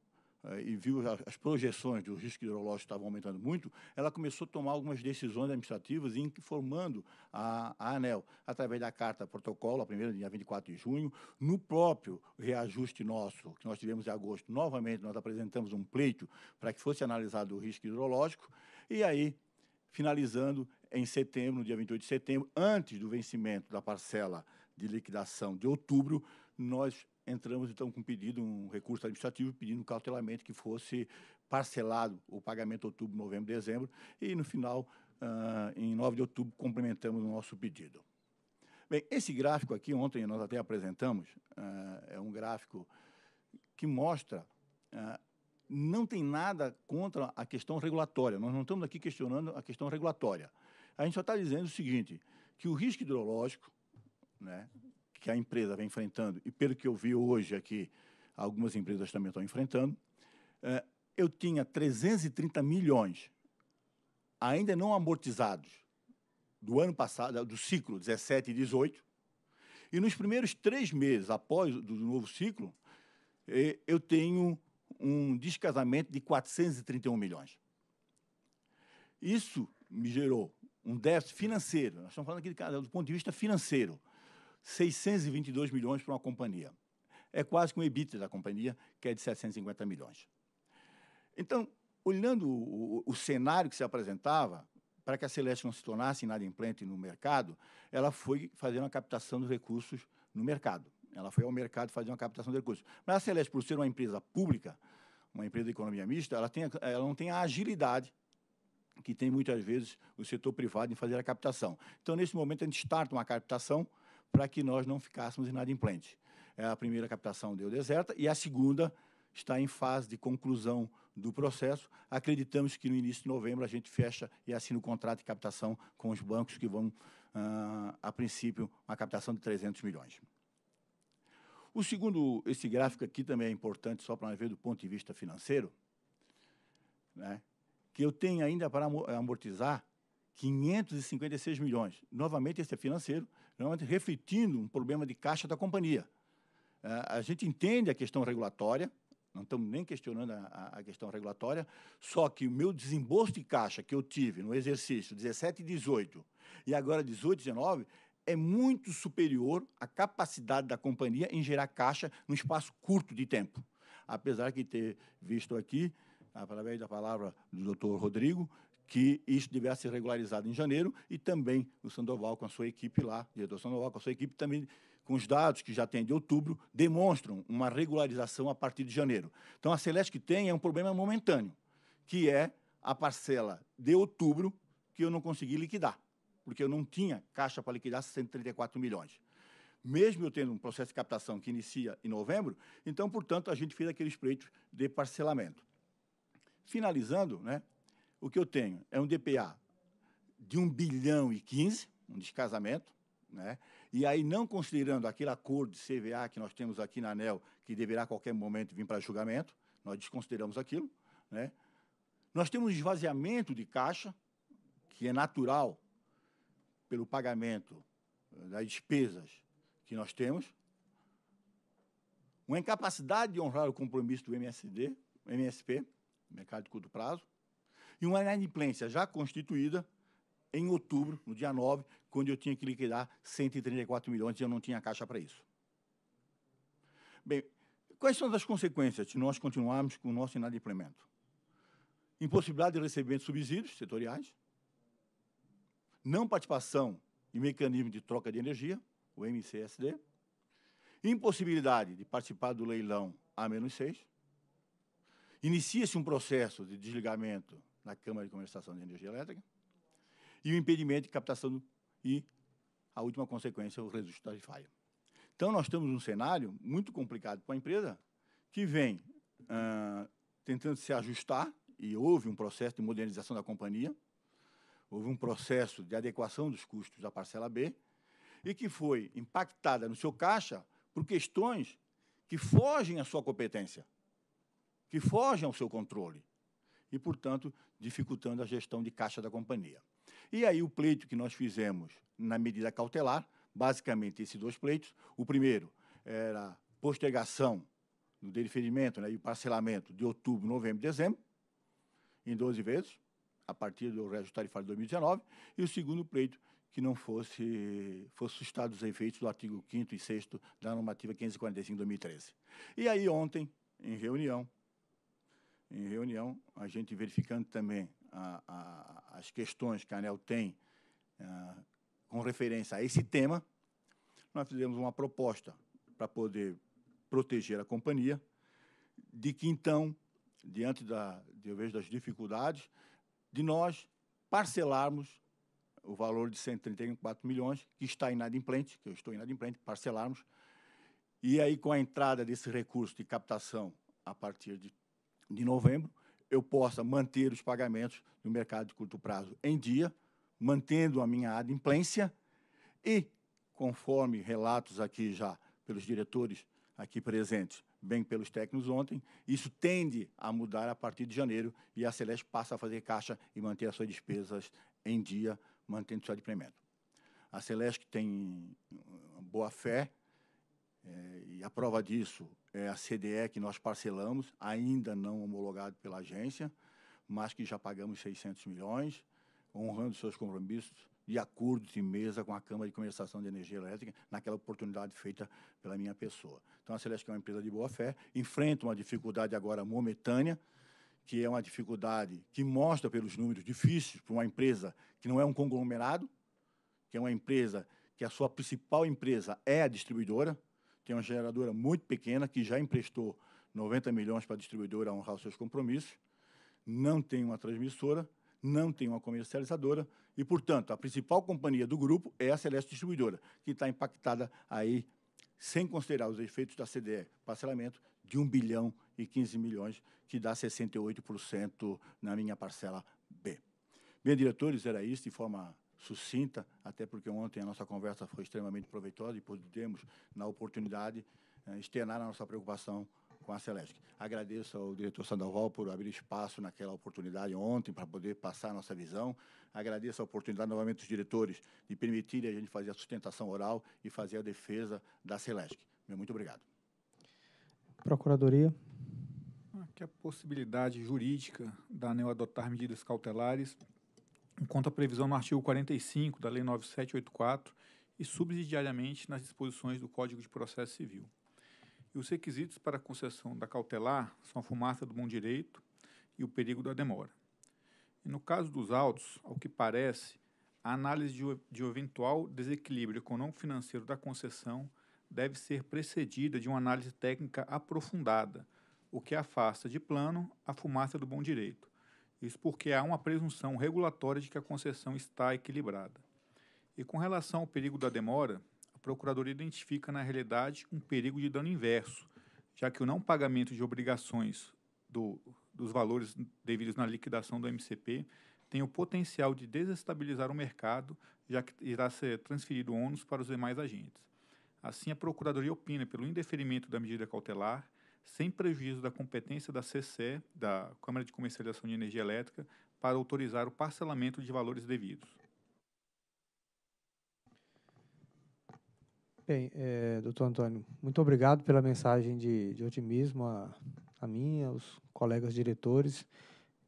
é, e viu as projeções do risco hidrológico estavam aumentando muito, ela começou a tomar algumas decisões administrativas informando a, a ANEL, através da carta protocolo, a primeira, dia 24 de junho, no próprio reajuste nosso, que nós tivemos em agosto, novamente nós apresentamos um pleito para que fosse analisado o risco hidrológico, e aí, finalizando em setembro, no dia 28 de setembro, antes do vencimento da parcela de liquidação de outubro, nós entramos então com um pedido, um recurso administrativo, pedindo cautelamente que fosse parcelado o pagamento outubro, novembro, dezembro, e no final, uh, em 9 de outubro, complementamos o nosso pedido. Bem, esse gráfico aqui, ontem nós até apresentamos, uh, é um gráfico que mostra. Uh, não tem nada contra a questão regulatória, nós não estamos aqui questionando a questão regulatória. A gente só está dizendo o seguinte: que o risco hidrológico, né, que a empresa vem enfrentando, e pelo que eu vi hoje aqui, algumas empresas também estão enfrentando, é, eu tinha 330 milhões ainda não amortizados do ano passado, do ciclo 17 e 18, e nos primeiros três meses após do novo ciclo, é, eu tenho um descasamento de 431 milhões. Isso me gerou um déficit financeiro. Nós estamos falando aqui do ponto de vista financeiro. 622 milhões para uma companhia. É quase que um EBITDA da companhia, que é de 750 milhões. Então, olhando o, o, o cenário que se apresentava, para que a Celeste não se tornasse inadimplente no mercado, ela foi fazendo a captação dos recursos no mercado. Ela foi ao mercado fazer uma captação de recursos. Mas a Celeste, por ser uma empresa pública, uma empresa de economia mista, ela, tem, ela não tem a agilidade que tem muitas vezes o setor privado em fazer a captação. Então, nesse momento, a gente starta uma captação para que nós não ficássemos inadimplentes. É, a primeira captação deu deserta e a segunda está em fase de conclusão do processo. Acreditamos que no início de novembro a gente fecha e assina o contrato de captação com os bancos que vão, ah, a princípio, uma captação de 300 milhões. O segundo, esse gráfico aqui também é importante só para ver do ponto de vista financeiro, né, que eu tenho ainda para amortizar 556 milhões. Novamente, esse é financeiro, realmente refletindo um problema de caixa da companhia. É, a gente entende a questão regulatória, não estamos nem questionando a, a, questão regulatória, só que o meu desembolso de caixa que eu tive no exercício 17 e 18 e agora 18 e 19 é muito superior à capacidade da companhia em gerar caixa num espaço curto de tempo. Apesar de ter visto aqui, através da palavra do doutor Rodrigo, que isso devesse ser regularizado em janeiro e também o Sandoval com a sua equipe lá, o diretor Sandoval com a sua equipe também com os dados que já tem de outubro demonstram uma regularização a partir de janeiro. Então a Celeste que tem é um problema momentâneo, que é a parcela de outubro que eu não consegui liquidar, porque eu não tinha caixa para liquidar 134 milhões mesmo eu tendo um processo de captação que inicia em novembro, então, portanto, a gente fez aquele espreito de parcelamento. Finalizando, né, o que eu tenho é um DPA de 1 bilhão e 15, um descasamento, né? e aí não considerando aquele acordo de CVA que nós temos aqui na ANEL, que deverá a qualquer momento vir para julgamento, nós desconsideramos aquilo. Né? Nós temos um esvaziamento de caixa, que é natural pelo pagamento eh, das despesas que nós temos, uma incapacidade de honrar o compromisso do MSD, MSP, mercado de curto prazo, e uma inadimplência já constituída em outubro, no dia 9, quando eu tinha que liquidar 134 milhões e eu não tinha caixa para isso. Bem, quais são as consequências se nós continuarmos com o nosso inadimplemento? Impossibilidade de recebimento de subsídios setoriais, não participação em mecanismo de troca de energia, o MCSD, impossibilidade de participar do leilão A-6, inicia-se um processo de desligamento na Câmara de Comercialização de Energia Elétrica, e o impedimento de captação do, e a última consequência, o de tarifário. Então, nós temos um cenário muito complicado para a empresa que vem ah, tentando se ajustar, e houve um processo de modernização da companhia, houve um processo de adequação dos custos da parcela B, e que foi impactada no seu caixa por questões que fogem à sua competência, que fogem ao seu controle e, portanto, dificultando a gestão de caixa da companhia. E aí o pleito que nós fizemos na medida cautelar, basicamente esses dois pleitos. O primeiro era postergação do deferimento né, e parcelamento de outubro, novembro e dezembro, em 12 vezes, a partir do resto tarifário de 2019. E o segundo pleito, que não fosse, fosse sustado os efeitos do artigo 5 e 6 da normativa 545 de 2013. E aí ontem, em reunião, em reunião, a gente verificando também a, a, as questões que a ANEL tem a, ah, com referência a esse tema, nós fizemos uma proposta para poder proteger a companhia, de que então, diante da, de das dificuldades, de nós parcelarmos o valor de 134 milhões que está inadimplente, que eu estou inadimplente, parcelarmos, e aí com a entrada desse recurso de captação a partir de de novembro, eu possa manter os pagamentos no mercado de curto prazo em dia, mantendo a minha adimplência e, conforme relatos aqui já pelos diretores aqui presentes, bem pelos técnicos ontem, isso tende a mudar a partir de janeiro e a Celeste passa a fazer caixa e manter as suas despesas em dia, mantendo seu adimplemento. A Celeste tem boa fé é, e a prova disso é, a CDE que nós parcelamos, ainda não homologado pela agência, mas que já pagamos 600 milhões, honrando seus compromissos de acordo de mesa com a Câmara de Comercialização de Energia Elétrica, naquela oportunidade feita pela minha pessoa. Então, a Celeste é uma empresa de boa fé, enfrenta uma dificuldade agora momentânea, que é uma dificuldade que mostra pelos números difíceis para uma empresa que não é um conglomerado, que é uma empresa que a sua principal empresa é a distribuidora, tem é uma geradora muito pequena que já emprestou 90 milhões para a distribuidora honrar os seus compromissos, não tem uma transmissora, não tem uma comercializadora e, portanto, a principal companhia do grupo é a Celeste Distribuidora, que está impactada aí, sem considerar os efeitos da CDE, parcelamento de 1 bilhão e 15 milhões, que dá 68% na minha parcela B. Bem, diretores, era isso de forma sucinta, até porque ontem a nossa conversa foi extremamente proveitosa e pudemos, na oportunidade, eh, externar a nossa preocupação com a Celeste. Agradeço ao diretor Sandoval por abrir espaço naquela oportunidade ontem para poder passar a nossa visão. Agradeço a oportunidade novamente dos diretores de permitirem a gente fazer a sustentação oral e fazer a defesa da Celeste. Muito obrigado. Procuradoria. Aqui a possibilidade jurídica da ANEL adotar medidas cautelares enquanto a previsão no artigo 45 da Lei 9784 e subsidiariamente nas disposições do Código de Processo Civil. E os requisitos para a concessão da cautelar são a fumaça do bom direito e o perigo da demora. E no caso dos autos, ao que parece, a análise de, de eventual desequilíbrio econômico-financeiro da concessão deve ser precedida de uma análise técnica aprofundada, o que afasta de plano a fumaça do bom direito isso porque há uma presunção regulatória de que a concessão está equilibrada. E com relação ao perigo da demora, a Procuradoria identifica, na realidade, um perigo de dano inverso, já que o não pagamento de obrigações do, dos valores devidos na liquidação do MCP tem o potencial de desestabilizar o mercado, já que irá ser transferido ônus para os demais agentes. Assim, a Procuradoria opina pelo indeferimento da medida cautelar sem prejuízo da competência da CCE, da Câmara de Comercialização de Energia Elétrica, para autorizar o parcelamento de valores devidos. Bem, é, doutor Antônio, muito obrigado pela mensagem de, de otimismo a, a mim, aos colegas diretores.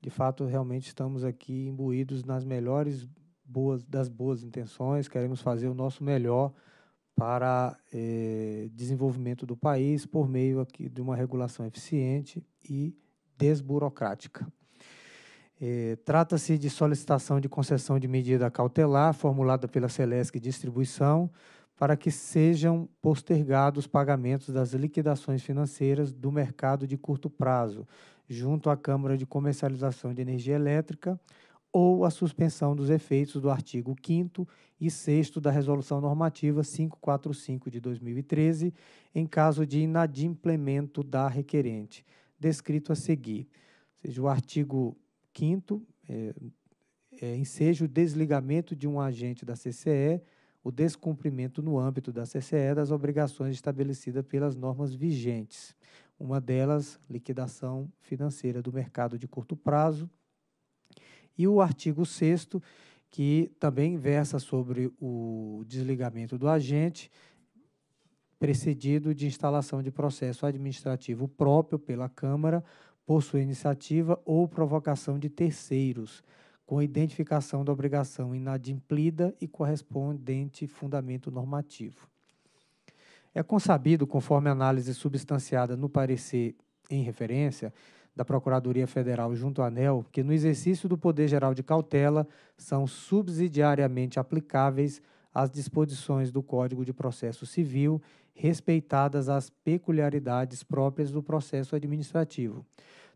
De fato, realmente estamos aqui imbuídos nas melhores boas das boas intenções, queremos fazer o nosso melhor para eh, desenvolvimento do país por meio aqui de uma regulação eficiente e desburocrática. Eh, trata-se de solicitação de concessão de medida cautelar formulada pela Celesc Distribuição para que sejam postergados pagamentos das liquidações financeiras do mercado de curto prazo, junto à Câmara de Comercialização de Energia Elétrica, ou a suspensão dos efeitos do artigo 5 e 6 da Resolução Normativa 545 de 2013, em caso de inadimplemento da requerente, descrito a seguir. Ou seja, o artigo 5 é, é, enseja o desligamento de um agente da CCE, o descumprimento no âmbito da CCE das obrigações estabelecidas pelas normas vigentes. Uma delas, liquidação financeira do mercado de curto prazo, e o artigo 6 que também versa sobre o desligamento do agente precedido de instalação de processo administrativo próprio pela Câmara por sua iniciativa ou provocação de terceiros, com identificação da obrigação inadimplida e correspondente fundamento normativo. É consabido, conforme análise substanciada no parecer em referência, da Procuradoria Federal junto à ANEL, que no exercício do poder geral de cautela são subsidiariamente aplicáveis às disposições do Código de Processo Civil, respeitadas as peculiaridades próprias do processo administrativo.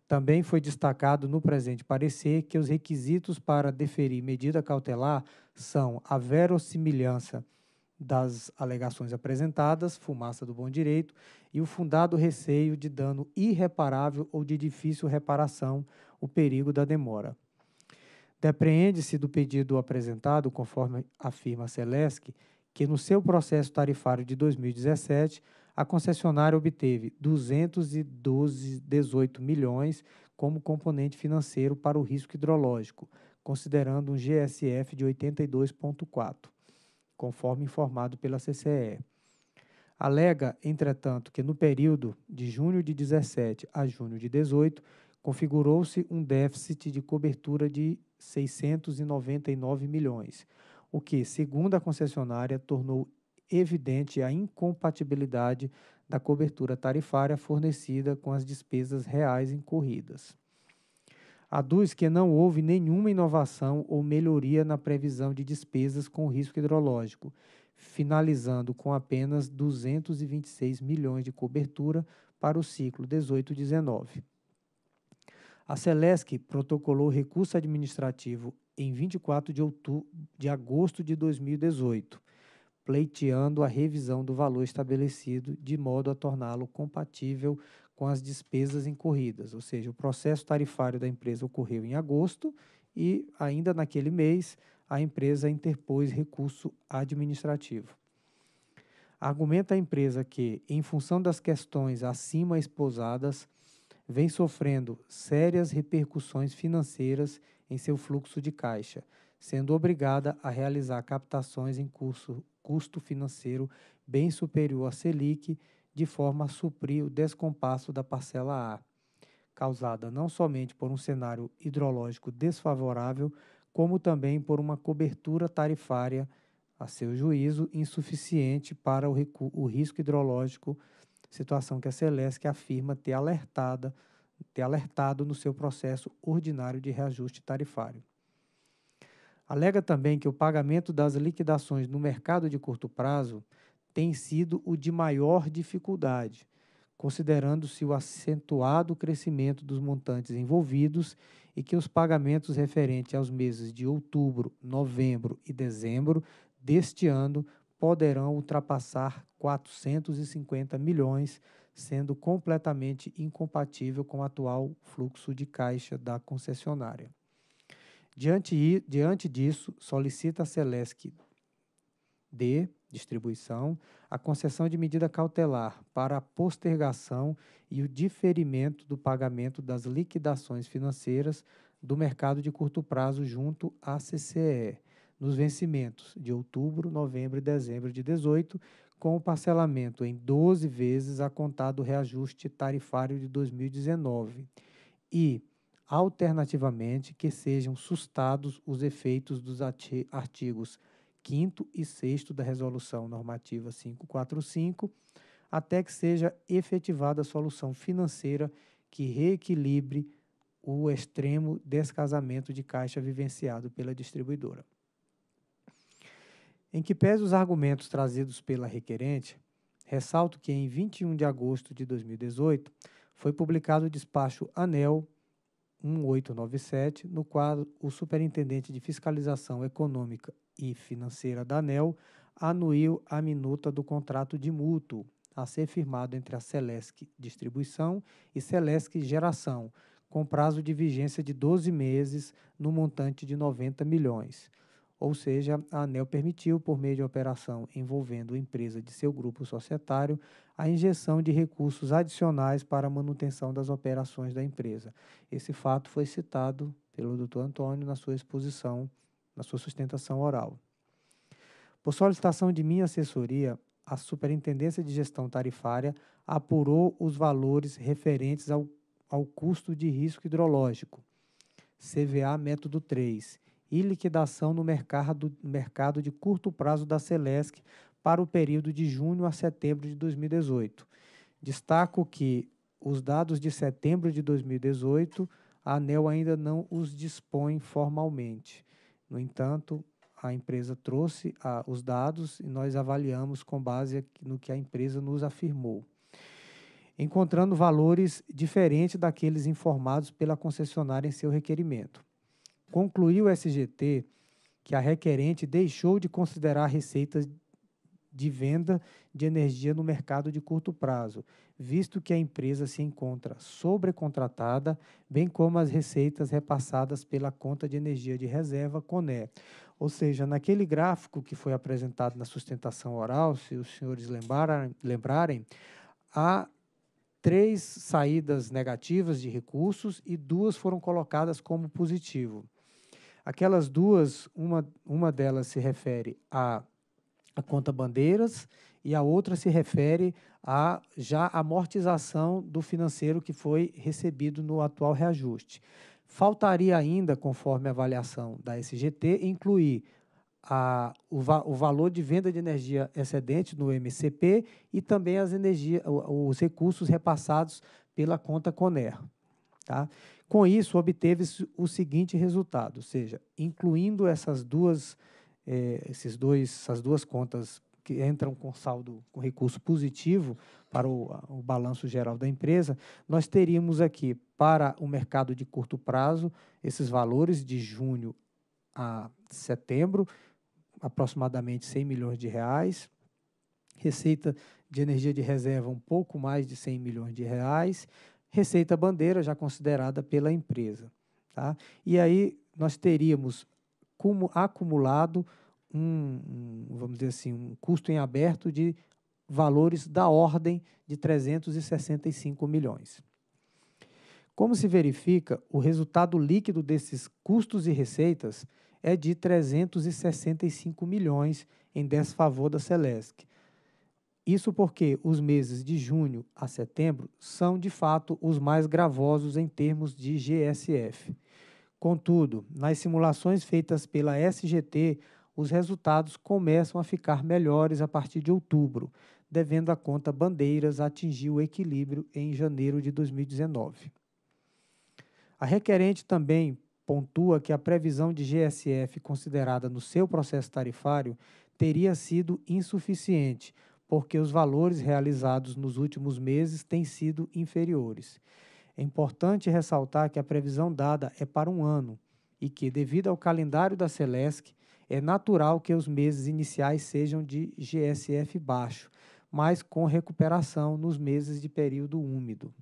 Também foi destacado no presente parecer que os requisitos para deferir medida cautelar são a verossimilhança das alegações apresentadas, fumaça do bom direito e o fundado receio de dano irreparável ou de difícil reparação, o perigo da demora. Depreende-se do pedido apresentado, conforme afirma a Celesc, que no seu processo tarifário de 2017, a concessionária obteve 212,18 milhões como componente financeiro para o risco hidrológico, considerando um GSF de 82,4 conforme informado pela CCE. Alega, entretanto, que no período de junho de 17 a junho de 18, configurou-se um déficit de cobertura de 699 milhões, o que, segundo a concessionária, tornou evidente a incompatibilidade da cobertura tarifária fornecida com as despesas reais incorridas. Aduz que não houve nenhuma inovação ou melhoria na previsão de despesas com risco hidrológico, finalizando com apenas 226 milhões de cobertura para o ciclo 18-19. A Celesc protocolou recurso administrativo em 24 de, outubro, de agosto de 2018, pleiteando a revisão do valor estabelecido de modo a torná-lo compatível com as despesas incorridas, ou seja, o processo tarifário da empresa ocorreu em agosto e ainda naquele mês a empresa interpôs recurso administrativo. Argumenta a empresa que, em função das questões acima exposadas, vem sofrendo sérias repercussões financeiras em seu fluxo de caixa, sendo obrigada a realizar captações em curso, custo financeiro bem superior à Selic de forma a suprir o descompasso da parcela A, causada não somente por um cenário hidrológico desfavorável, como também por uma cobertura tarifária, a seu juízo, insuficiente para o, o risco hidrológico, situação que a Celesc afirma ter, alertada, ter alertado no seu processo ordinário de reajuste tarifário. Alega também que o pagamento das liquidações no mercado de curto prazo tem sido o de maior dificuldade, considerando-se o acentuado crescimento dos montantes envolvidos e que os pagamentos referentes aos meses de outubro, novembro e dezembro deste ano poderão ultrapassar 450 milhões, sendo completamente incompatível com o atual fluxo de caixa da concessionária. Diante, diante disso, solicita a Celesc D distribuição, a concessão de medida cautelar para a postergação e o diferimento do pagamento das liquidações financeiras do mercado de curto prazo junto à CCE, nos vencimentos de outubro, novembro e dezembro de 2018, com o parcelamento em 12 vezes a contar do reajuste tarifário de 2019. E, alternativamente, que sejam sustados os efeitos dos artigos quinto e sexto da Resolução Normativa 545, até que seja efetivada a solução financeira que reequilibre o extremo descasamento de caixa vivenciado pela distribuidora. Em que pese os argumentos trazidos pela requerente, ressalto que em 21 de agosto de 2018 foi publicado o despacho ANEL 1897, no qual o Superintendente de Fiscalização Econômica e financeira da ANEL, anuiu a minuta do contrato de mútuo a ser firmado entre a Celesc Distribuição e Celesc Geração, com prazo de vigência de 12 meses, no montante de 90 milhões. Ou seja, a ANEL permitiu, por meio de operação envolvendo empresa de seu grupo societário, a injeção de recursos adicionais para a manutenção das operações da empresa. Esse fato foi citado pelo Dr. Antônio na sua exposição na sua sustentação oral. Por solicitação de minha assessoria, a Superintendência de Gestão Tarifária apurou os valores referentes ao, ao custo de risco hidrológico, CVA método 3, e liquidação no mercado, mercado de curto prazo da Celesc para o período de junho a setembro de 2018. Destaco que os dados de setembro de 2018 a ANEL ainda não os dispõe formalmente. No entanto, a empresa trouxe a, os dados e nós avaliamos com base no que a empresa nos afirmou, encontrando valores diferentes daqueles informados pela concessionária em seu requerimento. Concluiu o SGT que a requerente deixou de considerar receitas de venda de energia no mercado de curto prazo, visto que a empresa se encontra sobrecontratada, bem como as receitas repassadas pela conta de energia de reserva CONE. Ou seja, naquele gráfico que foi apresentado na sustentação oral, se os senhores lembrarem, lembrarem há três saídas negativas de recursos e duas foram colocadas como positivo. Aquelas duas, uma, uma delas se refere a a conta bandeiras e a outra se refere à já amortização do financeiro que foi recebido no atual reajuste. Faltaria ainda, conforme a avaliação da SGT, incluir a, o, va o, valor de venda de energia excedente no MCP e também as energia, os recursos repassados pela conta Coner. Tá? Com isso, obteve-se o seguinte resultado, ou seja, incluindo essas duas é, esses dois, essas duas contas que entram com saldo, com recurso positivo para o, o balanço geral da empresa, nós teríamos aqui, para o mercado de curto prazo, esses valores de junho a setembro, aproximadamente 100 milhões de reais, receita de energia de reserva um pouco mais de 100 milhões de reais, receita bandeira já considerada pela empresa. Tá? E aí nós teríamos acumulado um, um, vamos dizer assim, um custo em aberto de valores da ordem de 365 milhões. Como se verifica, o resultado líquido desses custos e receitas é de 365 milhões em desfavor da Celesc. Isso porque os meses de junho a setembro são de fato os mais gravosos em termos de GSF. Contudo, nas simulações feitas pela SGT, os resultados começam a ficar melhores a partir de outubro, devendo a conta Bandeiras atingir o equilíbrio em janeiro de 2019. A requerente também pontua que a previsão de GSF considerada no seu processo tarifário teria sido insuficiente, porque os valores realizados nos últimos meses têm sido inferiores. É importante ressaltar que a previsão dada é para um ano e que, devido ao calendário da Celesc, é natural que os meses iniciais sejam de GSF baixo, mas com recuperação nos meses de período úmido.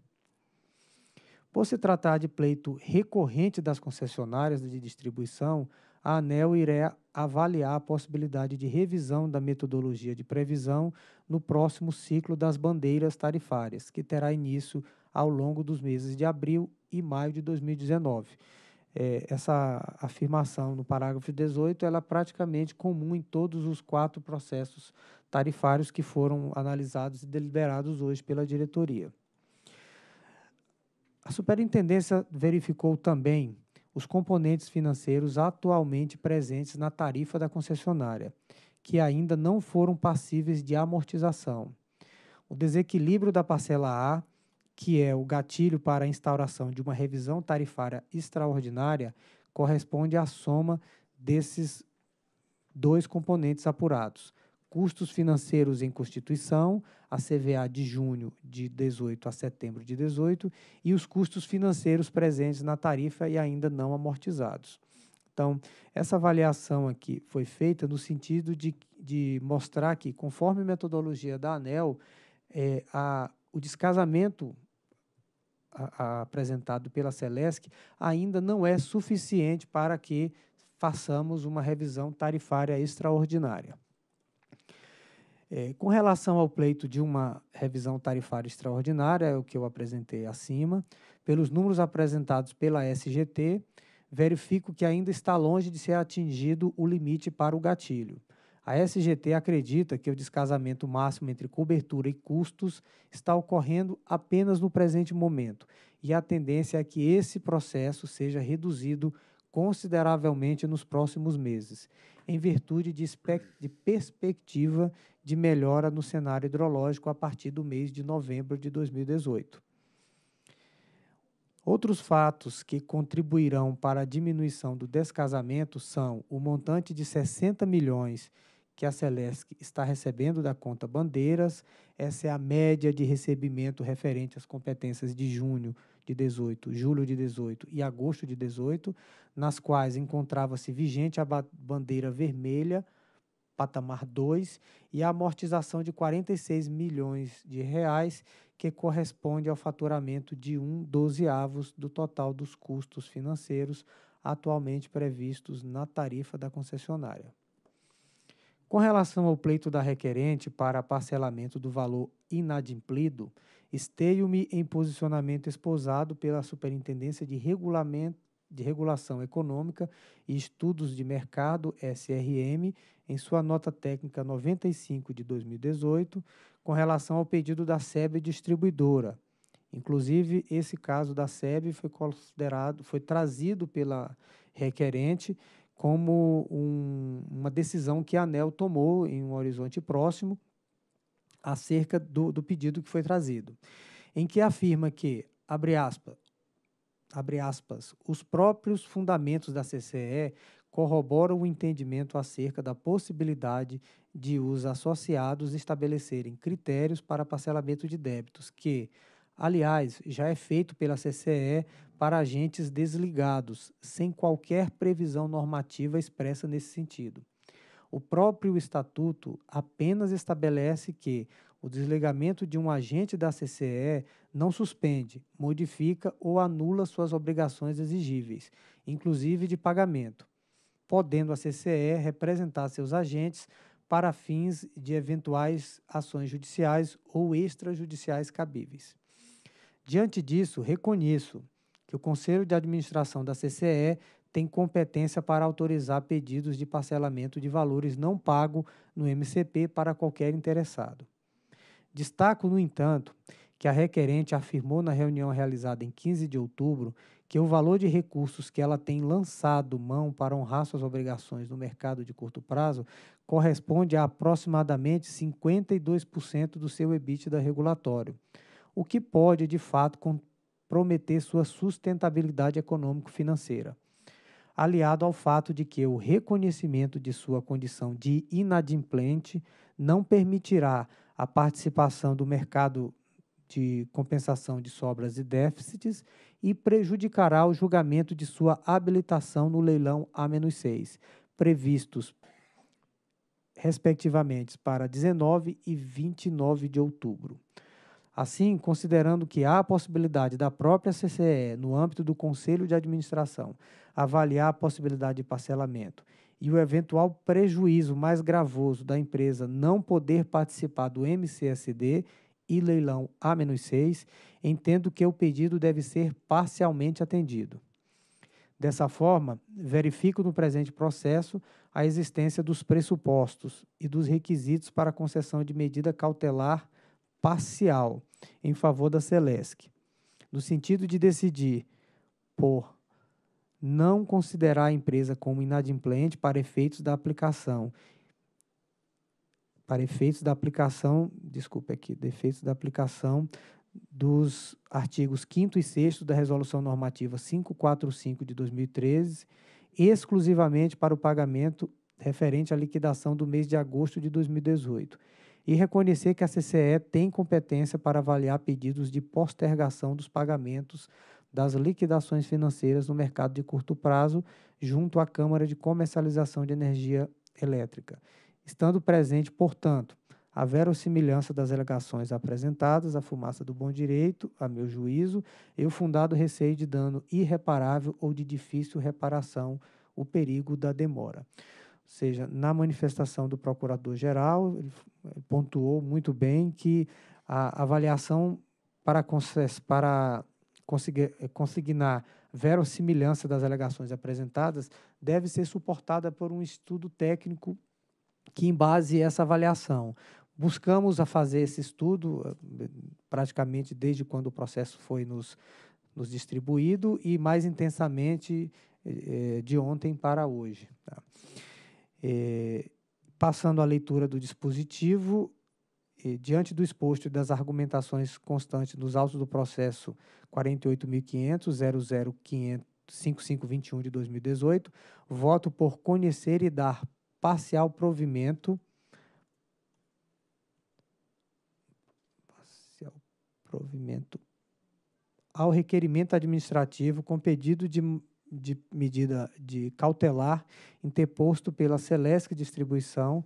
Por se tratar de pleito recorrente das concessionárias de distribuição, a ANEL irá avaliar a possibilidade de revisão da metodologia de previsão no próximo ciclo das bandeiras tarifárias, que terá início ao longo dos meses de abril e maio de 2019. É, essa afirmação no parágrafo 18 ela é praticamente comum em todos os quatro processos tarifários que foram analisados e deliberados hoje pela diretoria. A superintendência verificou também os componentes financeiros atualmente presentes na tarifa da concessionária, que ainda não foram passíveis de amortização. O desequilíbrio da parcela A que é o gatilho para a instauração de uma revisão tarifária extraordinária, corresponde à soma desses dois componentes apurados. Custos financeiros em constituição, a CVA de junho de 18 a setembro de 18, e os custos financeiros presentes na tarifa e ainda não amortizados. Então, essa avaliação aqui foi feita no sentido de, de mostrar que, conforme metodologia da ANEL, é, a, o descasamento a, a apresentado pela Celesc ainda não é suficiente para que façamos uma revisão tarifária extraordinária. É, com relação ao pleito de uma revisão tarifária extraordinária, é o que eu apresentei acima, pelos números apresentados pela SGT, verifico que ainda está longe de ser atingido o limite para o gatilho. A SGT acredita que o descasamento máximo entre cobertura e custos está ocorrendo apenas no presente momento e a tendência é que esse processo seja reduzido consideravelmente nos próximos meses, em virtude de, de perspectiva de melhora no cenário hidrológico a partir do mês de novembro de 2018. Outros fatos que contribuirão para a diminuição do descasamento são o montante de 60 milhões que a Celesc está recebendo da conta Bandeiras, essa é a média de recebimento referente às competências de junho de 18, julho de 18 e agosto de 18, nas quais encontrava-se vigente a bandeira vermelha, patamar 2, e a amortização de 46 milhões de reais, que corresponde ao faturamento de 1 dozeavos do total dos custos financeiros atualmente previstos na tarifa da concessionária. Com relação ao pleito da requerente para parcelamento do valor inadimplido, esteio-me em posicionamento esposado pela Superintendência de, de Regulação Econômica e Estudos de Mercado, SRM, em sua nota técnica 95 de 2018, com relação ao pedido da SEB distribuidora. Inclusive, esse caso da SEB foi considerado, foi trazido pela requerente como um, uma decisão que a ANEL tomou em um horizonte próximo acerca do, do pedido que foi trazido, em que afirma que, abre aspas, abre aspas, os próprios fundamentos da CCE corroboram o entendimento acerca da possibilidade de os associados estabelecerem critérios para parcelamento de débitos que, Aliás, já é feito pela CCE para agentes desligados, sem qualquer previsão normativa expressa nesse sentido. O próprio estatuto apenas estabelece que o desligamento de um agente da CCE não suspende, modifica ou anula suas obrigações exigíveis, inclusive de pagamento, podendo a CCE representar seus agentes para fins de eventuais ações judiciais ou extrajudiciais cabíveis. Diante disso, reconheço que o Conselho de Administração da CCE tem competência para autorizar pedidos de parcelamento de valores não pago no MCP para qualquer interessado. Destaco, no entanto, que a requerente afirmou na reunião realizada em 15 de outubro que o valor de recursos que ela tem lançado mão para honrar suas obrigações no mercado de curto prazo corresponde a aproximadamente 52% do seu EBITDA regulatório o que pode, de fato, comprometer sua sustentabilidade econômico-financeira, aliado ao fato de que o reconhecimento de sua condição de inadimplente não permitirá a participação do mercado de compensação de sobras e déficits e prejudicará o julgamento de sua habilitação no leilão A-6, previstos respectivamente para 19 e 29 de outubro. Assim, considerando que há a possibilidade da própria CCE, no âmbito do Conselho de Administração, avaliar a possibilidade de parcelamento e o eventual prejuízo mais gravoso da empresa não poder participar do MCSD e leilão A-6, entendo que o pedido deve ser parcialmente atendido. Dessa forma, verifico no presente processo a existência dos pressupostos e dos requisitos para a concessão de medida cautelar parcial em favor da Celesc, no sentido de decidir por não considerar a empresa como inadimplente para efeitos da aplicação para efeitos da aplicação, desculpe aqui, defeitos da aplicação dos artigos 5 e 6 da Resolução Normativa 545 de 2013, exclusivamente para o pagamento referente à liquidação do mês de agosto de 2018 e reconhecer que a CCE tem competência para avaliar pedidos de postergação dos pagamentos das liquidações financeiras no mercado de curto prazo junto à Câmara de Comercialização de Energia Elétrica, estando presente, portanto, a verossimilhança das alegações apresentadas, a fumaça do bom direito, a meu juízo, e o fundado receio de dano irreparável ou de difícil reparação, o perigo da demora seja, na manifestação do procurador-geral, ele pontuou muito bem que a avaliação para, para eh, consignar verossimilhança das alegações apresentadas deve ser suportada por um estudo técnico que embase essa avaliação. Buscamos a fazer esse estudo eh, praticamente desde quando o processo foi nos, nos distribuído e mais intensamente eh, de ontem para hoje. Tá? Eh, passando a leitura do dispositivo, diante do exposto e das argumentações constantes nos autos do processo 48.500.005.521 de 2018, voto por conhecer e dar Parcial provimento ao requerimento administrativo com pedido de de medida de cautelar interposto pela Celesc Distribuição,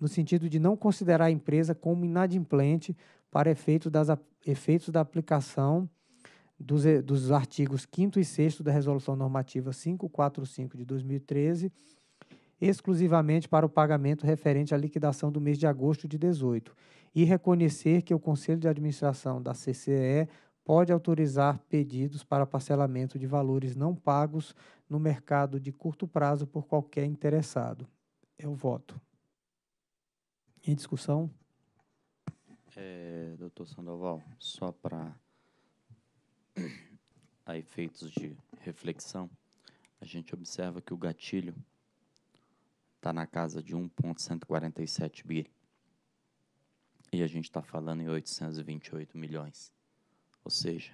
no sentido de não considerar a empresa como inadimplente para efeito das, efeitos da aplicação dos, dos artigos 5 e 6 da Resolução Normativa 545 de 2013, exclusivamente para o pagamento referente à liquidação do mês de agosto de 18, e reconhecer que o Conselho de Administração da CCE pode autorizar pedidos para parcelamento de valores não pagos no mercado de curto prazo por qualquer interessado. É o voto. Em discussão? É, doutor Sandoval, só para a efeitos de reflexão, a gente observa que o gatilho está na casa de 1,147 bi. E a gente está falando em 828 milhões ou seja,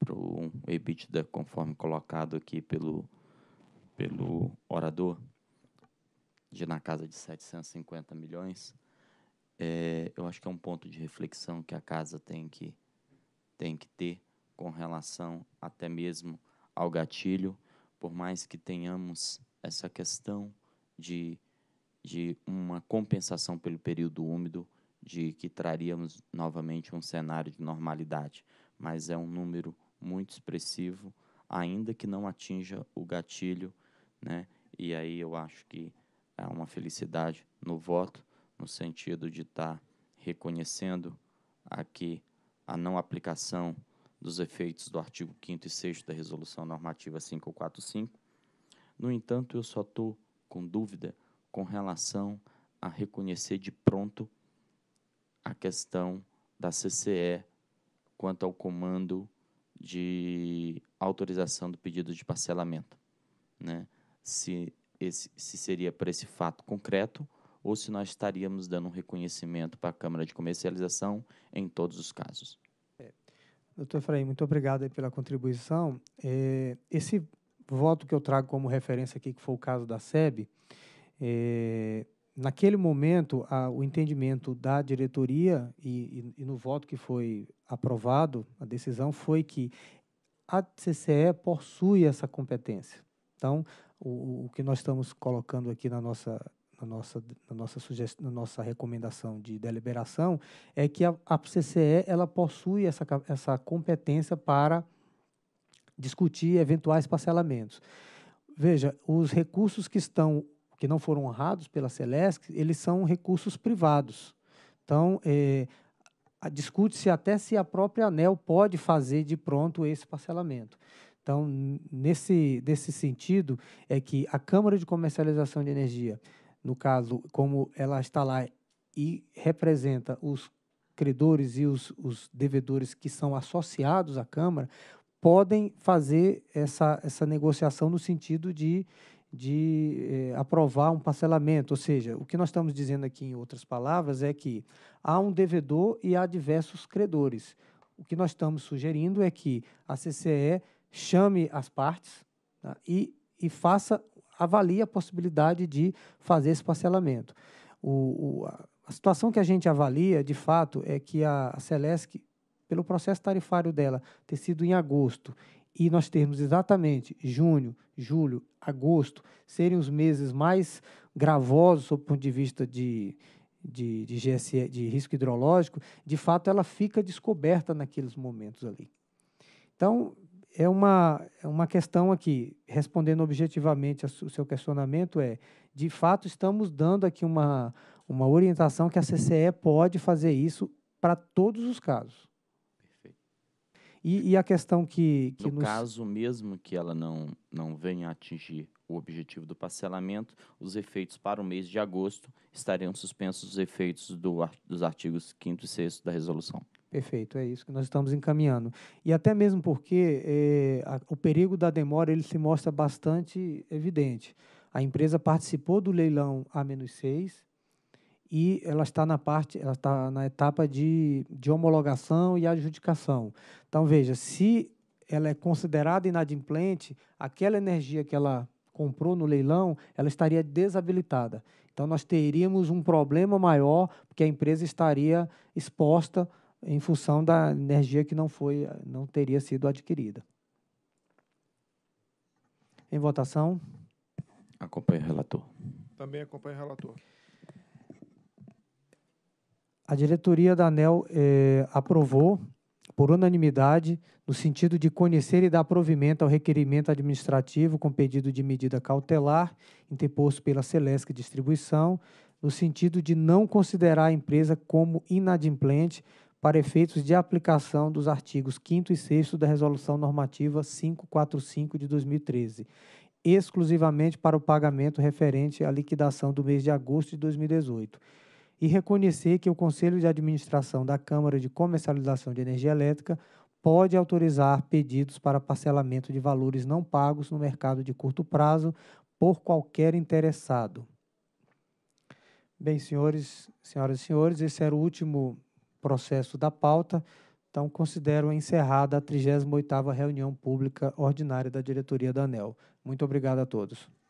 para um EBITDA conforme colocado aqui pelo, pelo orador, de na casa de 750 milhões, é, eu acho que é um ponto de reflexão que a casa tem que, tem que ter com relação até mesmo ao gatilho, por mais que tenhamos essa questão de, de uma compensação pelo período úmido, de que traríamos novamente um cenário de normalidade mas é um número muito expressivo, ainda que não atinja o gatilho, né? E aí eu acho que é uma felicidade no voto, no sentido de estar tá reconhecendo aqui a não aplicação dos efeitos do artigo 5 e 6 da Resolução Normativa 545. No entanto, eu só estou com dúvida com relação a reconhecer de pronto a questão da CCE quanto ao comando de autorização do pedido de parcelamento, né? Se esse se seria para esse fato concreto ou se nós estaríamos dando um reconhecimento para a Câmara de Comercialização em todos os casos. É. Doutor Efraim, muito obrigado pela contribuição. É, esse voto que eu trago como referência aqui, que foi o caso da SEB, é, naquele momento, a, o entendimento da diretoria e, e, e, no voto que foi aprovado, a decisão foi que a CCE possui essa competência. Então, o, o que nós estamos colocando aqui na nossa na nossa, na nossa, sugestão, na nossa recomendação de deliberação é que a, a CCE ela possui essa, essa competência para discutir eventuais parcelamentos. Veja, os recursos que estão que não foram honrados pela Celesc, eles são recursos privados. Então, é, discute-se até se a própria ANEL pode fazer de pronto esse parcelamento. Então, nesse, nesse sentido, é que a Câmara de Comercialização de Energia, no caso, como ela está lá e representa os credores e os, os devedores que são associados à Câmara, podem fazer essa, essa negociação no sentido de de eh, aprovar um parcelamento. Ou seja, o que nós estamos dizendo aqui, em outras palavras, é que há um devedor e há diversos credores. O que nós estamos sugerindo é que a CCE chame as partes tá, e, e faça, avalie a possibilidade de fazer esse parcelamento. O, o, a situação que a gente avalia, de fato, é que a, a Celesc, pelo processo tarifário dela ter sido em agosto e nós termos exatamente junho, julho, agosto, serem os meses mais gravosos do ponto de vista de, de, de, GSE, de risco hidrológico, de fato ela fica descoberta naqueles momentos ali. Então, é uma, é uma questão aqui, respondendo objetivamente o seu questionamento, é, de fato, estamos dando aqui uma, uma orientação que a CCE pode fazer isso para todos os casos. E, e a questão que. que no nos... caso mesmo que ela não, não venha atingir o objetivo do parcelamento, os efeitos para o mês de agosto estariam suspensos os efeitos do, dos artigos 5 e 6 da resolução. Perfeito, é isso que nós estamos encaminhando. E até mesmo porque eh, a, o perigo da demora ele se mostra bastante evidente. A empresa participou do leilão A-6, e ela está na parte, ela está na etapa de, de homologação e adjudicação. Então, veja, se ela é considerada inadimplente, aquela energia que ela comprou no leilão, ela estaria desabilitada. Então, nós teríamos um problema maior, porque a empresa estaria exposta em função da energia que não foi, não teria sido adquirida. Em votação. Acompanhe o relator. Também acompanhe o relator a diretoria da ANEL eh, aprovou, por unanimidade, no sentido de conhecer e dar provimento ao requerimento administrativo com pedido de medida cautelar interposto pela Celesc Distribuição, no sentido de não considerar a empresa como inadimplente para efeitos de aplicação dos artigos 5 e 6 da Resolução Normativa 545 de 2013, exclusivamente para o pagamento referente à liquidação do mês de agosto de 2018 e reconhecer que o Conselho de Administração da Câmara de Comercialização de Energia Elétrica pode autorizar pedidos para parcelamento de valores não pagos no mercado de curto prazo por qualquer interessado. Bem, senhores, senhoras e senhores, esse era o último processo da pauta. Então, considero encerrada a 38ª reunião pública ordinária da diretoria da ANEL. Muito obrigado a todos.